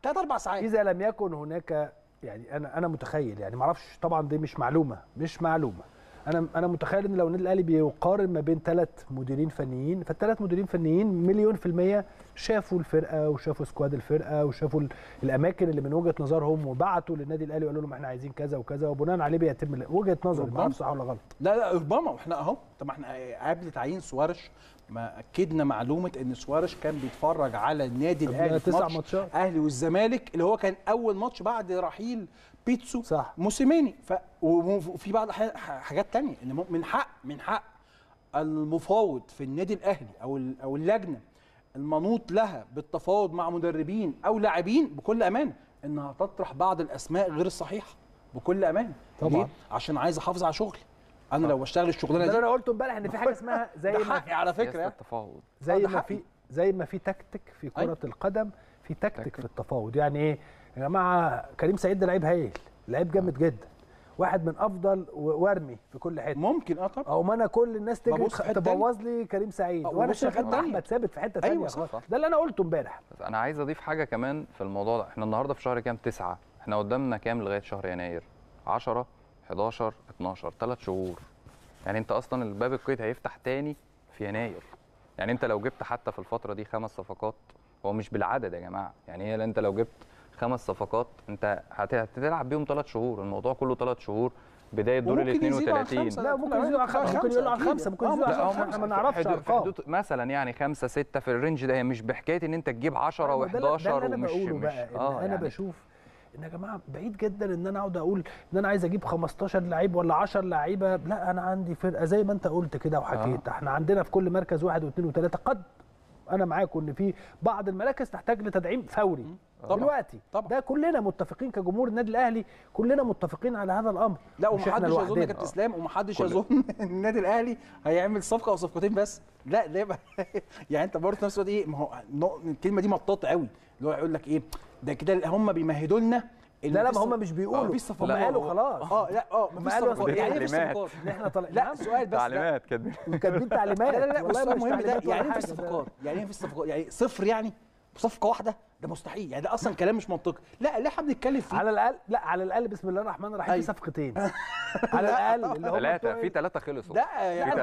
ثلاث اربع ساعات اذا لم يكن هناك يعني انا انا متخيل يعني ما اعرفش طبعا دي مش معلومه مش معلومه انا انا متخيل ان لو النادي الاهلي بيقارن ما بين ثلاث مديرين فنيين فالثلاث مديرين فنيين مليون في الميه شافوا الفرقه وشافوا سكواد الفرقه وشافوا الاماكن اللي من وجهه نظرهم وبعتوا للنادي الاهلي وقالوا لهم احنا عايزين كذا وكذا وبناء عليه بيتم وجهه نظر ما صح ولا غلط لا لا ربما واحنا اهو طب احنا قبل تعيين سوارش ما اكدنا معلومه ان سوارش كان بيتفرج على النادي الاهلي تسع ماتشات اهلي والزمالك اللي هو كان اول ماتش بعد رحيل بيتسو صح موسيماني ف... وفي بعض حاجات تانية ان من حق من حق المفاوض في النادي الاهلي او او اللجنه المنوط لها بالتفاوض مع مدربين او لاعبين بكل امانه انها تطرح بعض الاسماء غير الصحيحه بكل امانه طبعا ليه؟ عشان عايز احافظ على شغلي انا لو بشتغل الشغلانه دي انا قلت امبارح ان في حاجه اسمها زي ما حقي على فكره التفاوض زي آه، ما في زي ما في تكتيك في كره أيوه. القدم في تكتيك في التفاوض يعني ايه يا جماعه كريم سعيد ده لعيب هايل لعيب جامد جدا واحد من افضل وارمي في كل حته ممكن اه طبعا او ما انا كل الناس تجري تبوظ لي كريم سعيد وانا شايف احمد ثابت في حته ثانيه أيوة ده اللي انا قلته امبارح انا عايز اضيف حاجه كمان في الموضوع ده احنا النهارده في شهر كام تسعة احنا قدامنا كام لغايه شهر يناير 10 11 12 ثلاث شهور يعني انت اصلا الباب القيد هيفتح تاني في يناير يعني انت لو جبت حتى في الفتره دي خمس صفقات هو مش بالعدد يا جماعه يعني هي انت لو جبت خمس صفقات انت هتلعب بيهم ثلاث شهور الموضوع كله ثلاث شهور بدايه دور ال 32 لا ممكن يزيدوا على خمسه ممكن يزيدوا على خمسه ممكن يزيدوا على خمسه ما نعرفش ارقام مثلا يعني خمسه سته في الرينج ده هي مش بحكايه ان انت تجيب 10 أيوة، و11 ومش مش اه انا يعني بشوف ان يا جماعه بعيد جدا ان انا اقعد اقول ان انا عايز اجيب 15 لعيب ولا 10 لعيبه لا انا عندي فرقه زي ما انت قلت كده وحكيت آه. احنا عندنا في كل مركز واحد واثنين وثلاثه قد انا معاكم ان في بعض المراكز تحتاج لتدعيم فوري طبعا. دلوقتي طبعا. ده كلنا متفقين كجمهور النادي الاهلي كلنا متفقين على هذا الامر لا ومحدش يظن يا كابتن اسلام ومحدش يظن ان النادي الاهلي هيعمل صفقه او صفقتين بس لا ده يبقى يعني انت برضه نفس الوقت ايه ما هو الكلمه دي مطاطه قوي اللي هو يقول لك ايه ده كده هم بيمهدوا لنا لا لا ما هم مش آه، بيقولوا هم قالوا آه، خلاص اه لا اه ما قالوا يعني مش يعني صفقات احنا طالعين لا سؤال بس تعليمات كاتبين كاتبين تعليمات لا لا لا والله مهم ده يعني ايه في الصفقات يعني ايه في الصفقات يعني صفر يعني بصفقه واحده ده مستحيل يعني ده اصلا كلام مش منطقي لا اللي احنا بنتكلم فيه على الاقل لا على الاقل بسم الله الرحمن الرحيم في أيوه. صفقتين على الاقل اللي هو ثلاثه في ثلاثه خلصوا لا يعني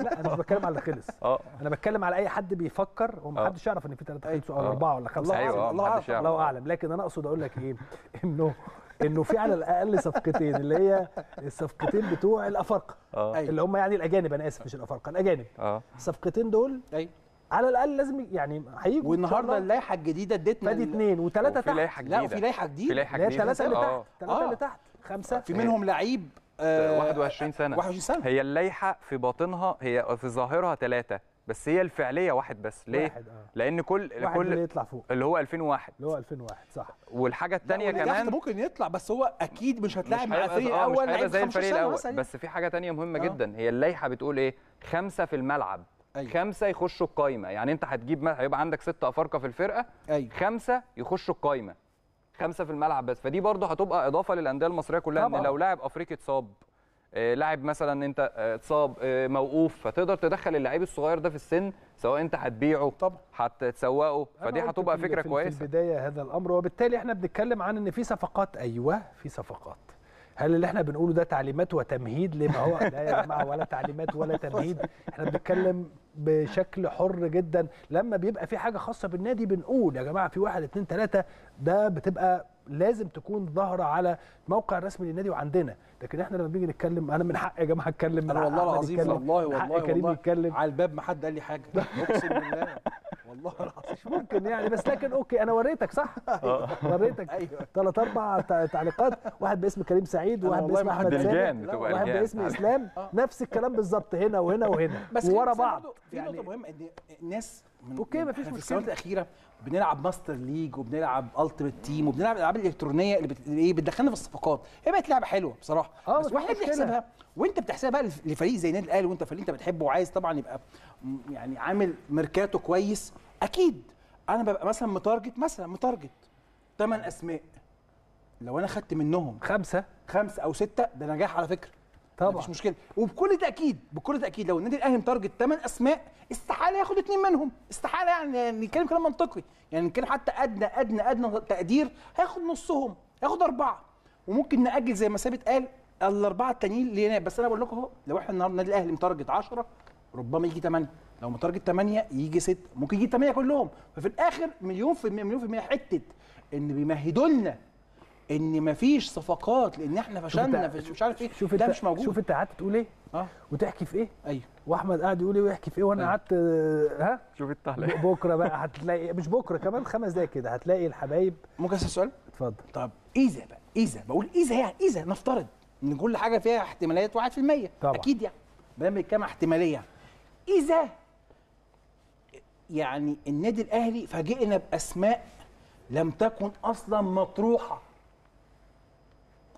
لا انا مش بتكلم على خلص آه. انا بتكلم على اي حد بيفكر ومحدش آه. يعرف ان في ثلاثه أيوه. خلصوا او آه. اربعه ولا خمسه أيوة. الله اعلم الله اعلم لكن انا اقصد اقول لك ايه انه انه في على الاقل صفقتين اللي هي الصفقتين بتوع الافارقه أيوه. اللي هم يعني الاجانب انا اسف مش الافارقه الاجانب الصفقتين دول على الاقل لازم يعني هيجوا والنهارده اللائحه الجديده اديتنا فادي اثنين وثلاثه تحت لائحه جديده لا وفي لائحه جديده في لائحه جديده ثلاثه اللي آه. تحت ثلاثه اللي آه. تحت خمسه في منهم لعيب 21 آه، سنه 21 سنه هي اللائحه في باطنها هي في ظاهرها ثلاثه بس هي الفعليه واحد بس ليه واحد آه. لان كل واحد كل اللي يطلع فوق اللي هو 2001 اللي هو 2001 صح والحاجه الثانيه كمان ممكن يطلع بس هو اكيد مش هتلاعب مع الفريق الاول هيبقى زي الفريق الاول بس في حاجه ثانيه مهمه آه. جدا هي اللائحه بتقول ايه خمسه في الملعب أيوة. خمسه يخشوا القايمه يعني انت هتجيب هيبقى عندك ست افارقه في الفرقه أيوة. خمسه يخشوا القايمه خمسه في الملعب بس فدي برضو هتبقى اضافه للانديه المصريه كلها طبعا. ان لو لاعب افريقي اتصاب آه، لاعب مثلا انت آه، اتصاب آه، موقوف فتقدر تدخل اللعيب الصغير ده في السن سواء انت هتبيعه طبعا هتسوقه فدي هتبقى فكره كويسه في البدايه هذا الامر وبالتالي احنا بنتكلم عن ان في صفقات ايوه في صفقات هل اللي احنا بنقوله ده تعليمات وتمهيد لما هو لا يا جماعه ولا تعليمات ولا تمهيد احنا بنتكلم بشكل حر جدا لما بيبقى في حاجه خاصه بالنادي بنقول يا جماعه في واحد اتنين تلاته ده بتبقى لازم تكون ظاهره على الموقع الرسمي للنادي وعندنا لكن احنا لما بنيجي نتكلم انا من حق يا جماعه اتكلم انا والله العظيم والله والله والله على الباب ما حد قال لي حاجه اقسم بالله والله العظيم مش ممكن يعني بس لكن اوكي انا وريتك صح؟ أيوه. وريتك ثلاث أيوه. اربع تعليقات واحد باسم كريم سعيد وواحد باسم احمد زاهد وواحد باسم اسلام آه. نفس الكلام بالظبط هنا وهنا وهنا بس ورا بعض في يعني نقطه مهمه ان الناس اوكي مفيش مشكله في السنوات الاخيره بنلعب ماستر ليج وبنلعب التيمت تيم وبنلعب الالعاب الالكترونيه اللي ايه بتدخلنا في الصفقات هي بقت لعبه حلوه بصراحه آه، بس, بس واحد بيحسبها وانت بتحسبها بقى لفريق زي النادي الاهلي وانت فريق انت بتحبه وعايز طبعا يبقى يعني عامل ميركاتو كويس اكيد انا ببقى مثلا متارجت مثلا متارجت ثمان اسماء لو انا خدت منهم خمسه خمسه او سته ده نجاح على فكره طبعا مفيش مشكله وبكل تاكيد بكل تاكيد لو النادي الاهلي متارجت ثمان اسماء استحاله ياخد اثنين منهم استحاله يعني نتكلم كلام منطقي يعني نتكلم حتى ادنى ادنى ادنى تقدير هياخد نصهم هياخد اربعه وممكن ناجل زي ما ثابت قال الاربعه التانيين لينا بس انا بقول لكم اهو لو احنا النهارده النادي الاهلي متارجت 10 ربما يجي 8 لو متارجت 8 يجي 6 ممكن يجي 8 كلهم ففي الاخر مليون في المية مليون في المية حته ان بيمهدوا لنا ان مفيش صفقات لان احنا فشلنا في مش عارف ايه شوف ده مش موجود شوف انت قعدت تقول ايه اه وتحكي في ايه ايوه واحمد قعد يقول ايه ويحكي في ايه وانا أيوه. قعدت آه، ها شوف التحليل بكره بقى هتلاقي مش بكره كمان خمس دقايق كده هتلاقي الحبايب ممكن اسال سؤال اتفضل طب اذا بقى اذا بقول اذا يعني اذا نفترض ان كل حاجه فيها احتمالات 1% طبعا اكيد يعني بنعمل كام احتماليه اذا يعني النادي الاهلي فاجئنا باسماء لم تكن اصلا مطروحه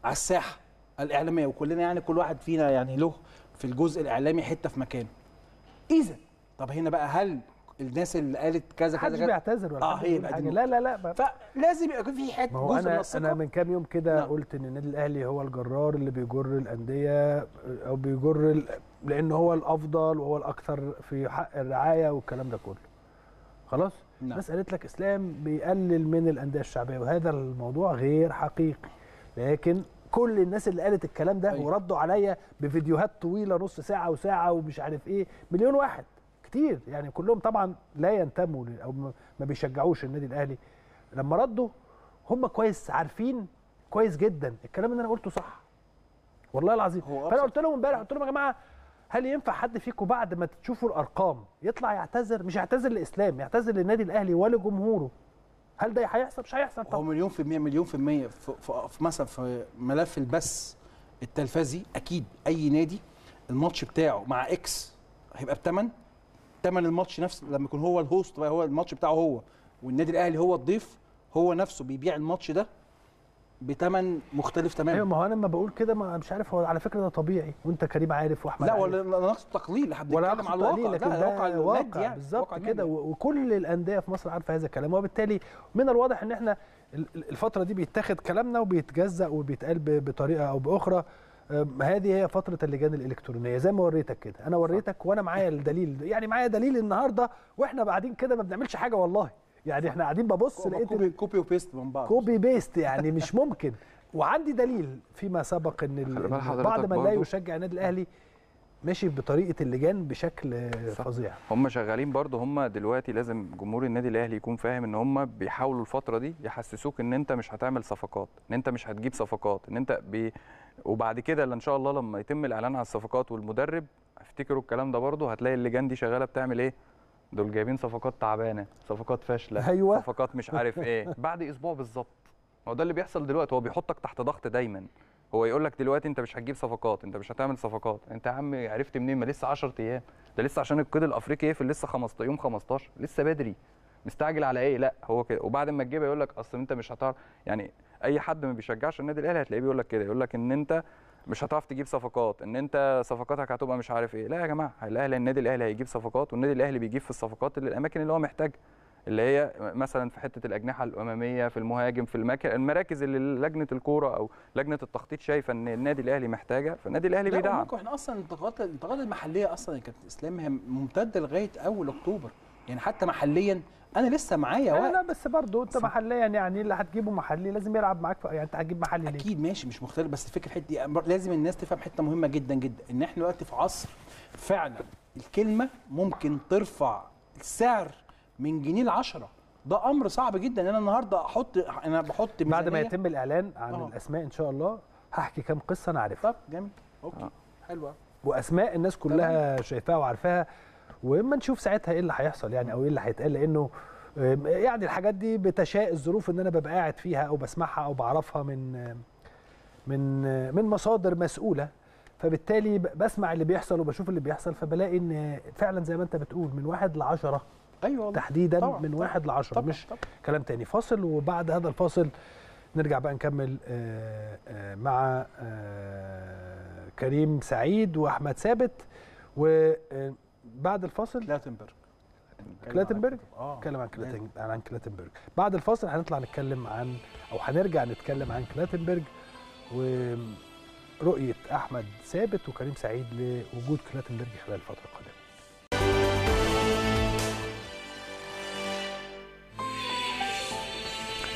على الساحه الاعلاميه وكلنا يعني كل واحد فينا يعني له في الجزء الاعلامي حته في مكانه اذا طب هنا بقى هل الناس اللي قالت كذا كذا كذا بيعتذر ولا اه حاجة. لا لا لا بقى. فلازم يبقى في حته جزء أنا من الثقه انا من كام يوم كده نعم. قلت ان النادي الاهلي هو الجرار اللي بيجر الانديه او بيجر لان هو الافضل وهو الاكثر في حق الرعايه والكلام ده كله خلاص نعم. الناس قالت لك اسلام بيقلل من الانديه الشعبيه وهذا الموضوع غير حقيقي لكن كل الناس اللي قالت الكلام ده أيوة. وردوا عليا بفيديوهات طويله نص ساعه وساعه ومش عارف ايه مليون واحد كتير يعني كلهم طبعا لا ينتموا او ما بيشجعوش النادي الاهلي لما ردوا هم كويس عارفين كويس جدا الكلام اللي انا قلته صح والله العظيم فانا قلت لهم امبارح قلت لهم يا جماعه هل ينفع حد فيكم بعد ما تشوفوا الارقام يطلع يعتذر مش يعتذر لاسلام يعتذر للنادي الاهلي ولجمهوره هل ده هيحصل مش هيحصل طبعا هو مليون في المية مليون في المية في, مثلا في ملف البث التلفزي اكيد اي نادي الماتش بتاعه مع اكس هيبقى بثمن ثمن الماتش نفسه لما يكون هو الهوست بقى هو الماتش بتاعه هو والنادي الاهلي هو الضيف هو نفسه بيبيع الماتش ده بثمن مختلف تماما ايوه ما هو انا لما بقول كده ما مش عارف هو على فكره ده طبيعي وانت كريم عارف واحمد لا ولا انا اقصد تقليل لحد ولا على الواقع لكن لا الواقع, يعني، الواقع يعني. بالظبط كده وكل الانديه في مصر عارفه هذا الكلام وبالتالي من الواضح ان احنا الفتره دي بيتاخد كلامنا وبيتجزأ وبيتقال بطريقه او باخرى هذه هي فترة اللجان الإلكترونية زي ما وريتك كده أنا وريتك وأنا معايا الدليل يعني معايا دليل النهاردة وإحنا بعدين كده ما بنعملش حاجة والله يعني احنا قاعدين ببص لقيت كوبي كوبي وبيست من بعض كوبي بيست يعني مش ممكن وعندي دليل فيما سبق ان بعض من لا يشجع النادي الاهلي ماشي بطريقه اللجان بشكل فظيع هم شغالين برضه هم دلوقتي لازم جمهور النادي الاهلي يكون فاهم ان هم بيحاولوا الفتره دي يحسسوك ان انت مش هتعمل صفقات ان انت مش هتجيب صفقات ان انت بي وبعد كده ان شاء الله لما يتم الاعلان عن الصفقات والمدرب افتكروا الكلام ده برضه هتلاقي اللجان دي شغاله بتعمل ايه دول جايبين صفقات تعبانه صفقات فاشله أيوة. صفقات مش عارف ايه بعد اسبوع بالظبط هو ده اللي بيحصل دلوقتي هو بيحطك تحت ضغط دايما هو يقول لك دلوقتي انت مش هتجيب صفقات انت مش هتعمل صفقات انت يا عم عرفت منين ما لسه 10 ايام ده لسه عشان القيد الافريقي يقفل لسه 15 يوم 15 لسه بدري مستعجل على ايه لا هو كده وبعد ما تجيبها يقول لك اصل انت مش هتعرف يعني اي حد ما بيشجعش النادي الاهلي هتلاقيه بيقول لك كده يقول لك ان انت مش هتعرف تجيب صفقات ان انت صفقاتك هتبقى مش عارف ايه لا يا جماعه الاهلي النادي الاهلي هيجيب صفقات والنادي الاهلي بيجيب في الصفقات اللي الاماكن اللي هو محتاجها اللي هي مثلا في حته الاجنحه الاماميه في المهاجم في المراكز اللي لجنه الكوره او لجنه التخطيط شايفه ان النادي الاهلي محتاجه فالنادي الاهلي بيدعم احنا اصلا الانتقادات الانتقادات المحليه اصلا كانت اسلام ممتده لغايه اول اكتوبر يعني حتى محليا انا لسه معايا وقت لا بس برضه انت محليا يعني اللي هتجيبه محلي لازم يلعب معاك يعني انت هتجيب محلي ليه؟ اكيد ماشي مش مختلف بس الفكره حته لازم الناس تفهم حته مهمه جدا جدا ان احنا دلوقتي في عصر فعلا الكلمه ممكن ترفع السعر من جنيه ل 10 ده امر صعب جدا انا النهارده احط انا بحط بعد ما يتم الاعلان عن أوه. الاسماء ان شاء الله هحكي كام قصه انا عارفها طب جميل اوكي آه. حلوه واسماء الناس كلها شايفاها وعارفاها واما نشوف ساعتها ايه اللي هيحصل يعني او ايه اللي هيتقال لانه يعني الحاجات دي بتشاء الظروف ان انا ببقى قاعد فيها او بسمعها او بعرفها من من من مصادر مسؤوله فبالتالي بسمع اللي بيحصل وبشوف اللي بيحصل فبلاقي ان فعلا زي ما انت بتقول من واحد لعشرة ايوه تحديدا طبعًا من واحد لعشرة طبعًا مش طبعًا كلام تاني فاصل وبعد هذا الفاصل نرجع بقى نكمل آه، آه، مع آه، كريم سعيد واحمد ثابت و بعد الفاصل كلاتنبرج كلاتنبرج نتكلم آه. عن كلاتنبرج أيوة. عن كلاتنبرج بعد الفاصل هنطلع نتكلم عن او هنرجع نتكلم عن كلاتنبرج ورؤيه احمد ثابت وكريم سعيد لوجود كلاتنبرج خلال الفتره القادمه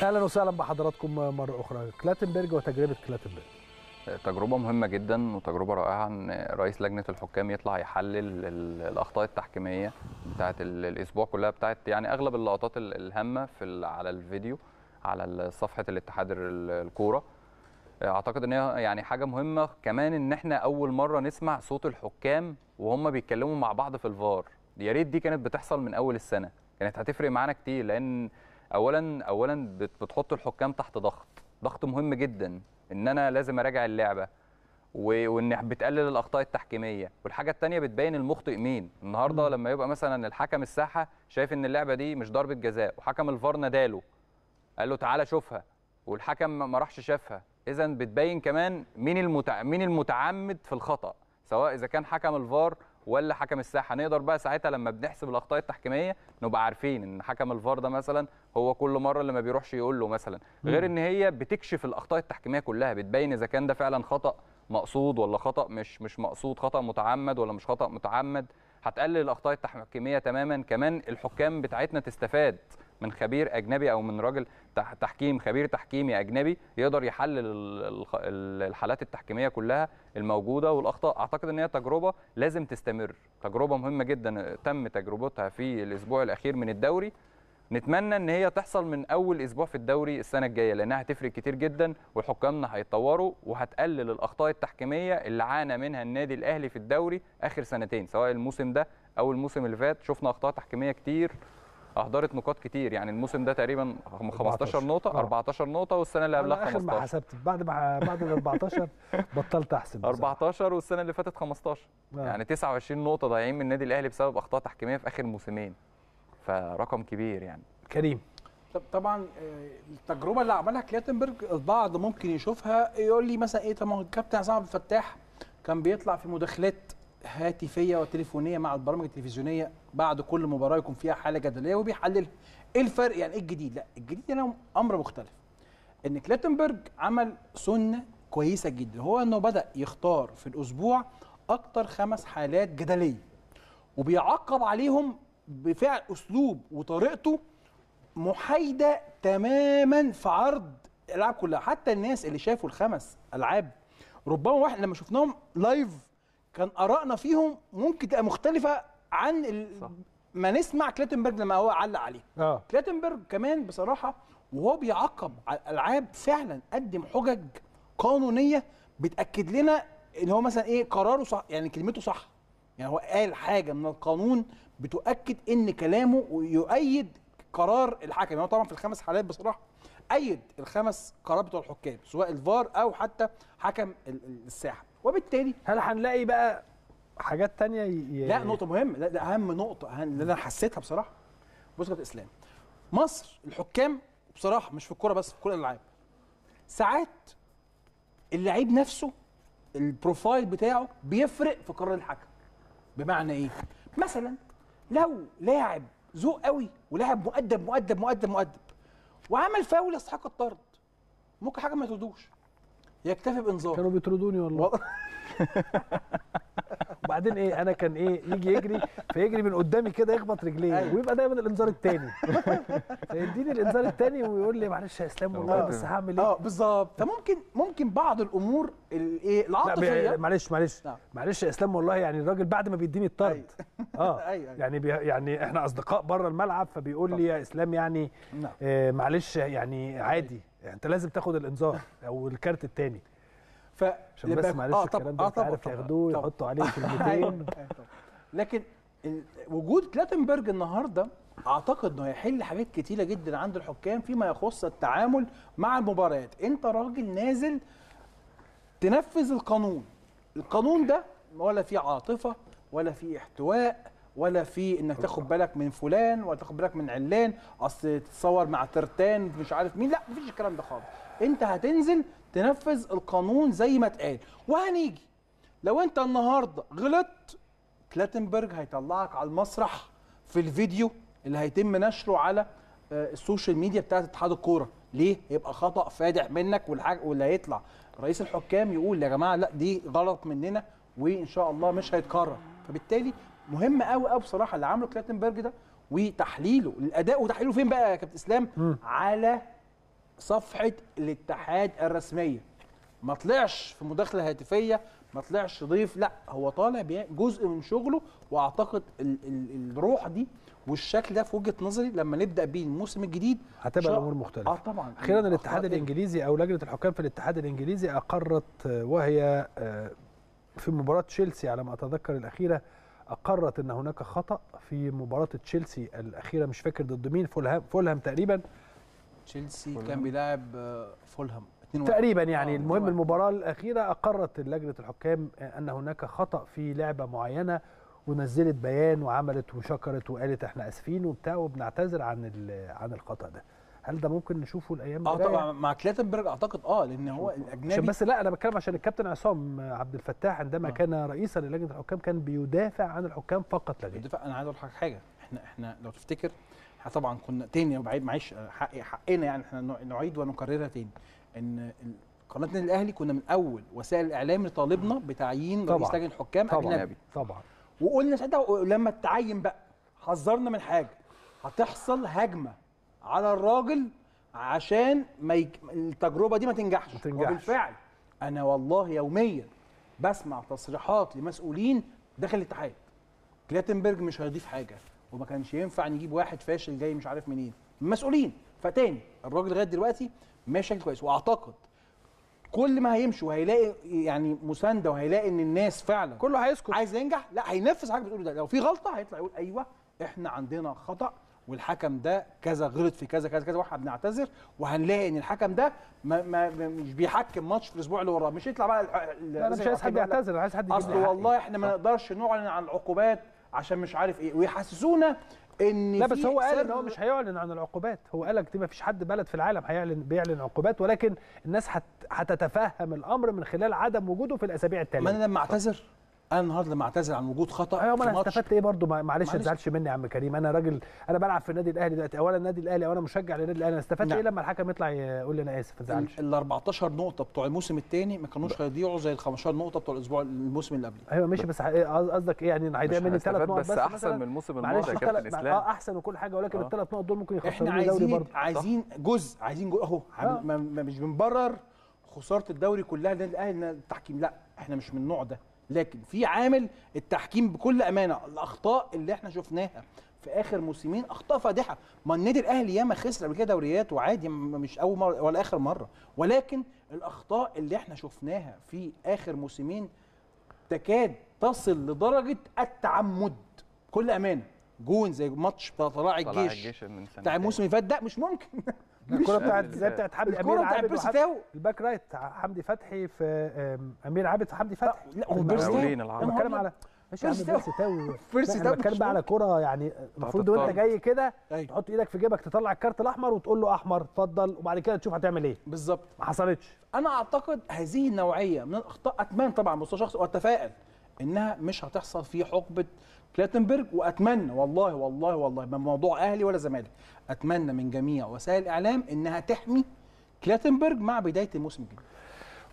اهلا وسهلا بحضراتكم مره اخرى كلاتنبرج وتجربه كلاتنبرج تجربة مهمة جدا وتجربة رائعة ان رئيس لجنة الحكام يطلع يحلل الاخطاء التحكيمية بتاعت الاسبوع كلها بتاعت يعني اغلب اللقطات الهامة في على الفيديو على صفحة الاتحاد الكورة اعتقد ان هي يعني حاجة مهمة كمان ان احنا اول مرة نسمع صوت الحكام وهم بيتكلموا مع بعض في الفار يا ريت دي كانت بتحصل من اول السنة كانت هتفرق معانا كتير لان اولا اولا بتحط الحكام تحت ضغط ضغط مهم جدا ان انا لازم اراجع اللعبه وان بتقلل الاخطاء التحكيميه والحاجه الثانيه بتبين المخطئ مين النهارده لما يبقى مثلا الحكم الساحه شايف ان اللعبه دي مش ضربه جزاء وحكم الفار ناداله قال له تعالى شوفها والحكم ما راحش شافها اذا بتبين كمان مين المتع... مين المتعمد في الخطا سواء اذا كان حكم الفار ولا حكم الساحه نقدر بقى ساعتها لما بنحسب الاخطاء التحكيميه نبقى عارفين ان حكم الفار ده مثلا هو كل مره اللي ما بيروحش يقول له مثلا غير ان هي بتكشف الاخطاء التحكيميه كلها بتبين اذا كان ده فعلا خطا مقصود ولا خطا مش مش مقصود خطا متعمد ولا مش خطا متعمد هتقلل الاخطاء التحكيميه تماما كمان الحكام بتاعتنا تستفاد من خبير اجنبي او من راجل تحكيم خبير تحكيمي اجنبي يقدر يحلل الحالات التحكيميه كلها الموجوده والاخطاء اعتقد ان هي تجربه لازم تستمر تجربه مهمه جدا تم تجربتها في الاسبوع الاخير من الدوري نتمنى ان هي تحصل من اول اسبوع في الدوري السنه الجايه لانها هتفرق كتير جدا وحكامنا هيتطوروا وهتقلل الاخطاء التحكيميه اللي عانى منها النادي الاهلي في الدوري اخر سنتين سواء الموسم ده او الموسم اللي فات شفنا اخطاء تحكيميه كتير اهدرت نقاط كتير يعني الموسم ده تقريبا 15 نقطه 14 آه. نقطه والسنه اللي قبلها 15 اخر ما حسبت بعد ما بعد ال 14 بطلت احسب 14 والسنه اللي فاتت 15 آه. يعني 29 نقطه ضايعين من النادي الاهلي بسبب اخطاء تحكيميه في اخر موسمين فرقم كبير يعني كريم طبعا آه، التجربه اللي عملها كلاتنبرج البعض ممكن يشوفها يقول لي مثلا ايه طب ما هو الكابتن عصام عبد الفتاح كان بيطلع في مداخلات هاتفيه وتليفونيه مع البرامج التلفزيونيه بعد كل مباراه يكون فيها حاله جدليه وبيحللها ايه الفرق يعني ايه الجديد لا الجديد هنا امر مختلف ان كلاتنبرج عمل سنه كويسه جدا هو انه بدا يختار في الاسبوع اكتر خمس حالات جدليه وبيعقب عليهم بفعل اسلوب وطريقته محايده تماما في عرض الالعاب كلها حتى الناس اللي شافوا الخمس العاب ربما واحد لما شفناهم لايف كان ارائنا فيهم ممكن تبقى مختلفه عن ال... ما نسمع كلاتنبرج لما هو علق عليه آه. كلاتنبرج كمان بصراحه وهو بيعقب على الالعاب فعلا قدم حجج قانونيه بتاكد لنا ان هو مثلا ايه قراره صح يعني كلمته صح يعني هو قال حاجه من القانون بتؤكد ان كلامه يؤيد قرار الحكم يعني هو طبعا في الخمس حالات بصراحه ايد الخمس قرارات بتوع الحكام سواء الفار او حتى حكم الساحه وبالتالي هل هنلاقي بقى حاجات تانية ي... لا نقطة مهمة لا ده أهم نقطة اللي أنا حسيتها بصراحة بص الإسلام مصر الحكام بصراحة مش في الكورة بس في كل الألعاب ساعات اللعيب نفسه البروفايل بتاعه بيفرق في قرار الحكم بمعنى إيه؟ مثلا لو لاعب ذوق قوي ولاعب مؤدب مؤدب مؤدب مؤدب وعمل فاول يستحق الطرد ممكن حاجه ما يطردوش يكتفي بانذار كانوا بيطردوني والله وبعدين ايه انا كان ايه يجي يجري فيجري من قدامي كده يخبط رجليه أيوة. ويبقى دايما الانذار الثاني فيديني الانذار الثاني ويقول لي معلش يا اسلام والله بس هعمل ايه اه بالظبط فممكن ممكن بعض الامور الايه العاطفيه معلش معلش نعم. معلش يا اسلام والله يعني الراجل بعد ما بيديني الطرد أيوة. اه أيوة. أيوه. يعني يعني احنا اصدقاء بره الملعب فبيقول لي يا اسلام يعني نعم. آه معلش يعني عادي أيوه. يعني انت لازم تاخد الانذار او الكارت الثاني ف عشان بس معلش آه الكلام ده آه انت عارف ياخدوه يحطوا عليه أيوه، كلمتين أيوه، لكن وجود كلاتنبرج النهارده اعتقد انه هيحل حاجات كتيره جدا عند الحكام فيما يخص التعامل مع المباريات انت راجل نازل تنفذ القانون القانون ده ولا فيه عاطفه ولا فيه احتواء ولا في انك تاخد بالك من فلان ولا تاخد بالك من علان اصل تتصور مع ترتان مش عارف مين لا مفيش الكلام ده خالص انت هتنزل تنفذ القانون زي ما اتقال وهنيجي لو انت النهارده غلطت كلاتنبرج هيطلعك على المسرح في الفيديو اللي هيتم نشره على آه، السوشيال ميديا بتاعت اتحاد الكوره ليه يبقى خطا فادح منك والحاج واللي هيطلع رئيس الحكام يقول يا جماعه لا دي غلط مننا وان شاء الله مش هيتكرر فبالتالي مهم قوي قوي بصراحه اللي عمله كلاتنبرج ده وتحليله الاداء وتحليله فين بقى يا كابتن اسلام على صفحه الاتحاد الرسميه ما طلعش في مداخله هاتفيه ما طلعش ضيف لا هو طالع جزء من شغله واعتقد ال ال الروح دي والشكل ده في وجهه نظري لما نبدا بيه الموسم الجديد هتبقى الامور مختلفه اه طبعا اخيرا آه، الاتحاد آه، الانجليزي او لجنه الحكام في الاتحاد الانجليزي اقرت آه، وهي في مباراه تشيلسي على ما اتذكر الاخيره اقرت ان هناك خطا في مباراه تشيلسي الاخيره مش فاكر ضد مين فولهام فولهام تقريبا تشيلسي كان بيلاعب فولهام آه، تقريبا يعني آه المهم المباراه الاخيره اقرت لجنه الحكام آه، ان هناك خطا في لعبه معينه ونزلت بيان وعملت وشكرت وقالت احنا اسفين وبتاع وبنعتذر عن عن الخطا ده هل ده ممكن نشوفه الايام اه طبعا مع كلاتنبرج اعتقد اه لان هو الاجنبي عشان بس لا انا بتكلم عشان الكابتن عصام آه، عبد الفتاح عندما آه. كان رئيسا للجنه الحكام كان بيدافع عن الحكام فقط لا انا عايز اقول حاجه احنا احنا لو تفتكر احنا طبعا كنا تاني وبعيد معلش آه، حقي حقنا يعني احنا نعيد ونكررها تاني ان قناه النادي الاهلي كنا من اول وسائل الاعلام اللي طالبنا بتعيين رئيس لجنه الحكام طبعا اجنبي طبعا وقلنا ساعتها لما اتعين بقى حذرنا من حاجه هتحصل هجمه على الراجل عشان ما يك... التجربه دي ما تنجحش ما تنجحش وبالفعل انا والله يوميا بسمع تصريحات لمسؤولين داخل الاتحاد كلاتنبرج مش هيضيف حاجه وما كانش ينفع نجيب واحد فاشل جاي مش عارف منين مسؤولين فتاني الراجل لغايه دلوقتي ماشي بشكل كويس واعتقد كل ما هيمشي وهيلاقي يعني مسانده وهيلاقي ان الناس فعلا كله هيسكت عايز ينجح لا هينفذ حاجه بتقوله ده لو في غلطه هيطلع يقول ايوه احنا عندنا خطا والحكم ده كذا غلط في كذا كذا كذا واحنا بنعتذر وهنلاقي ان الحكم ده ما ما مش بيحكم ماتش في الاسبوع اللي وراه مش يطلع بقى لا انا مش عايز حد يعتذر عايز حد يجيب اصل والله احنا ما نقدرش نعلن عن العقوبات عشان مش عارف ايه ويحسسونا ان لا بس هو قال ان هو مش هيعلن عن العقوبات هو قال لك ما فيش حد بلد في العالم هيعلن بيعلن عقوبات ولكن الناس هتتفهم الامر من خلال عدم وجوده في الاسابيع التاليه ما انا لما اعتذر انا النهارده لما اعتذر عن وجود خطا ايوه ما انا استفدت ايه برضو معلش ما تزعلش مني يا عم كريم انا راجل انا بلعب في النادي الاهلي دلوقتي اولا النادي الاهلي او انا مشجع للنادي الاهلي انا استفدت نعم. ايه لما الحكم يطلع يقول لي انا اسف ما تزعلش ال 14 نقطه بتوع الموسم الثاني ما كانوش هيضيعوا زي ال 15 نقطه بتوع الاسبوع الموسم اللي قبليه ايوه ماشي بس إيه، قصدك ايه يعني هيضيع مني ثلاث نقط بس, بس احسن من الموسم الماضي يا كابتن اسلام اه احسن وكل حاجه ولكن آه. الثلاث نقط دول ممكن يخسروا الدوري برضه عايزين جزء عايزين اهو آه. مش بنبرر خساره الدوري كلها للنادي الاهلي التحكيم لا احنا مش من النوع ده لكن في عامل التحكيم بكل امانه الاخطاء اللي احنا شفناها في اخر موسمين اخطاء فادحه ما النادي الاهلي ياما خسر قبل كده دوريات وعادي مش اول مره ولا اخر مره ولكن الاخطاء اللي احنا شفناها في اخر موسمين تكاد تصل لدرجه التعمد كل امانه جون زي ماتش بتاع طلائع الجيش, الجيش بتاع الموسم اللي فات ده مش ممكن الكره بتاعت زي بتاعت حمدي امير عابد الباك رايت حمدي فتحي في امير عابد حمدي فتحي لا وبيرستاوي انا بتكلم على ماشي بيرستاوي بيرستاوي بتكلم على كره يعني المفروض وانت جاي كده أيوه. تحط ايدك في جيبك تطلع الكارت الاحمر وتقول له احمر اتفضل وبعد كده تشوف هتعمل ايه بالظبط ما حصلتش انا اعتقد هذه النوعيه من الاخطاء اتمنى طبعا مستوى شخص واتفائل انها مش هتحصل في حقبه كلاتنبرج واتمنى والله والله والله ما موضوع اهلي ولا زمالك اتمنى من جميع وسائل الاعلام انها تحمي كلاتنبرج مع بدايه الموسم الجديد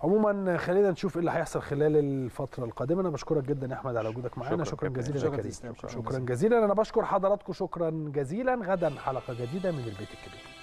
عموما خلينا نشوف ايه اللي هيحصل خلال الفتره القادمه انا بشكرك جدا يا احمد على وجودك معانا شكرا, شكرا جزيلا شكرا, شكرا, شكرا جزيلا انا بشكر حضراتكم شكرا جزيلا غدا حلقه جديده من البيت الكبير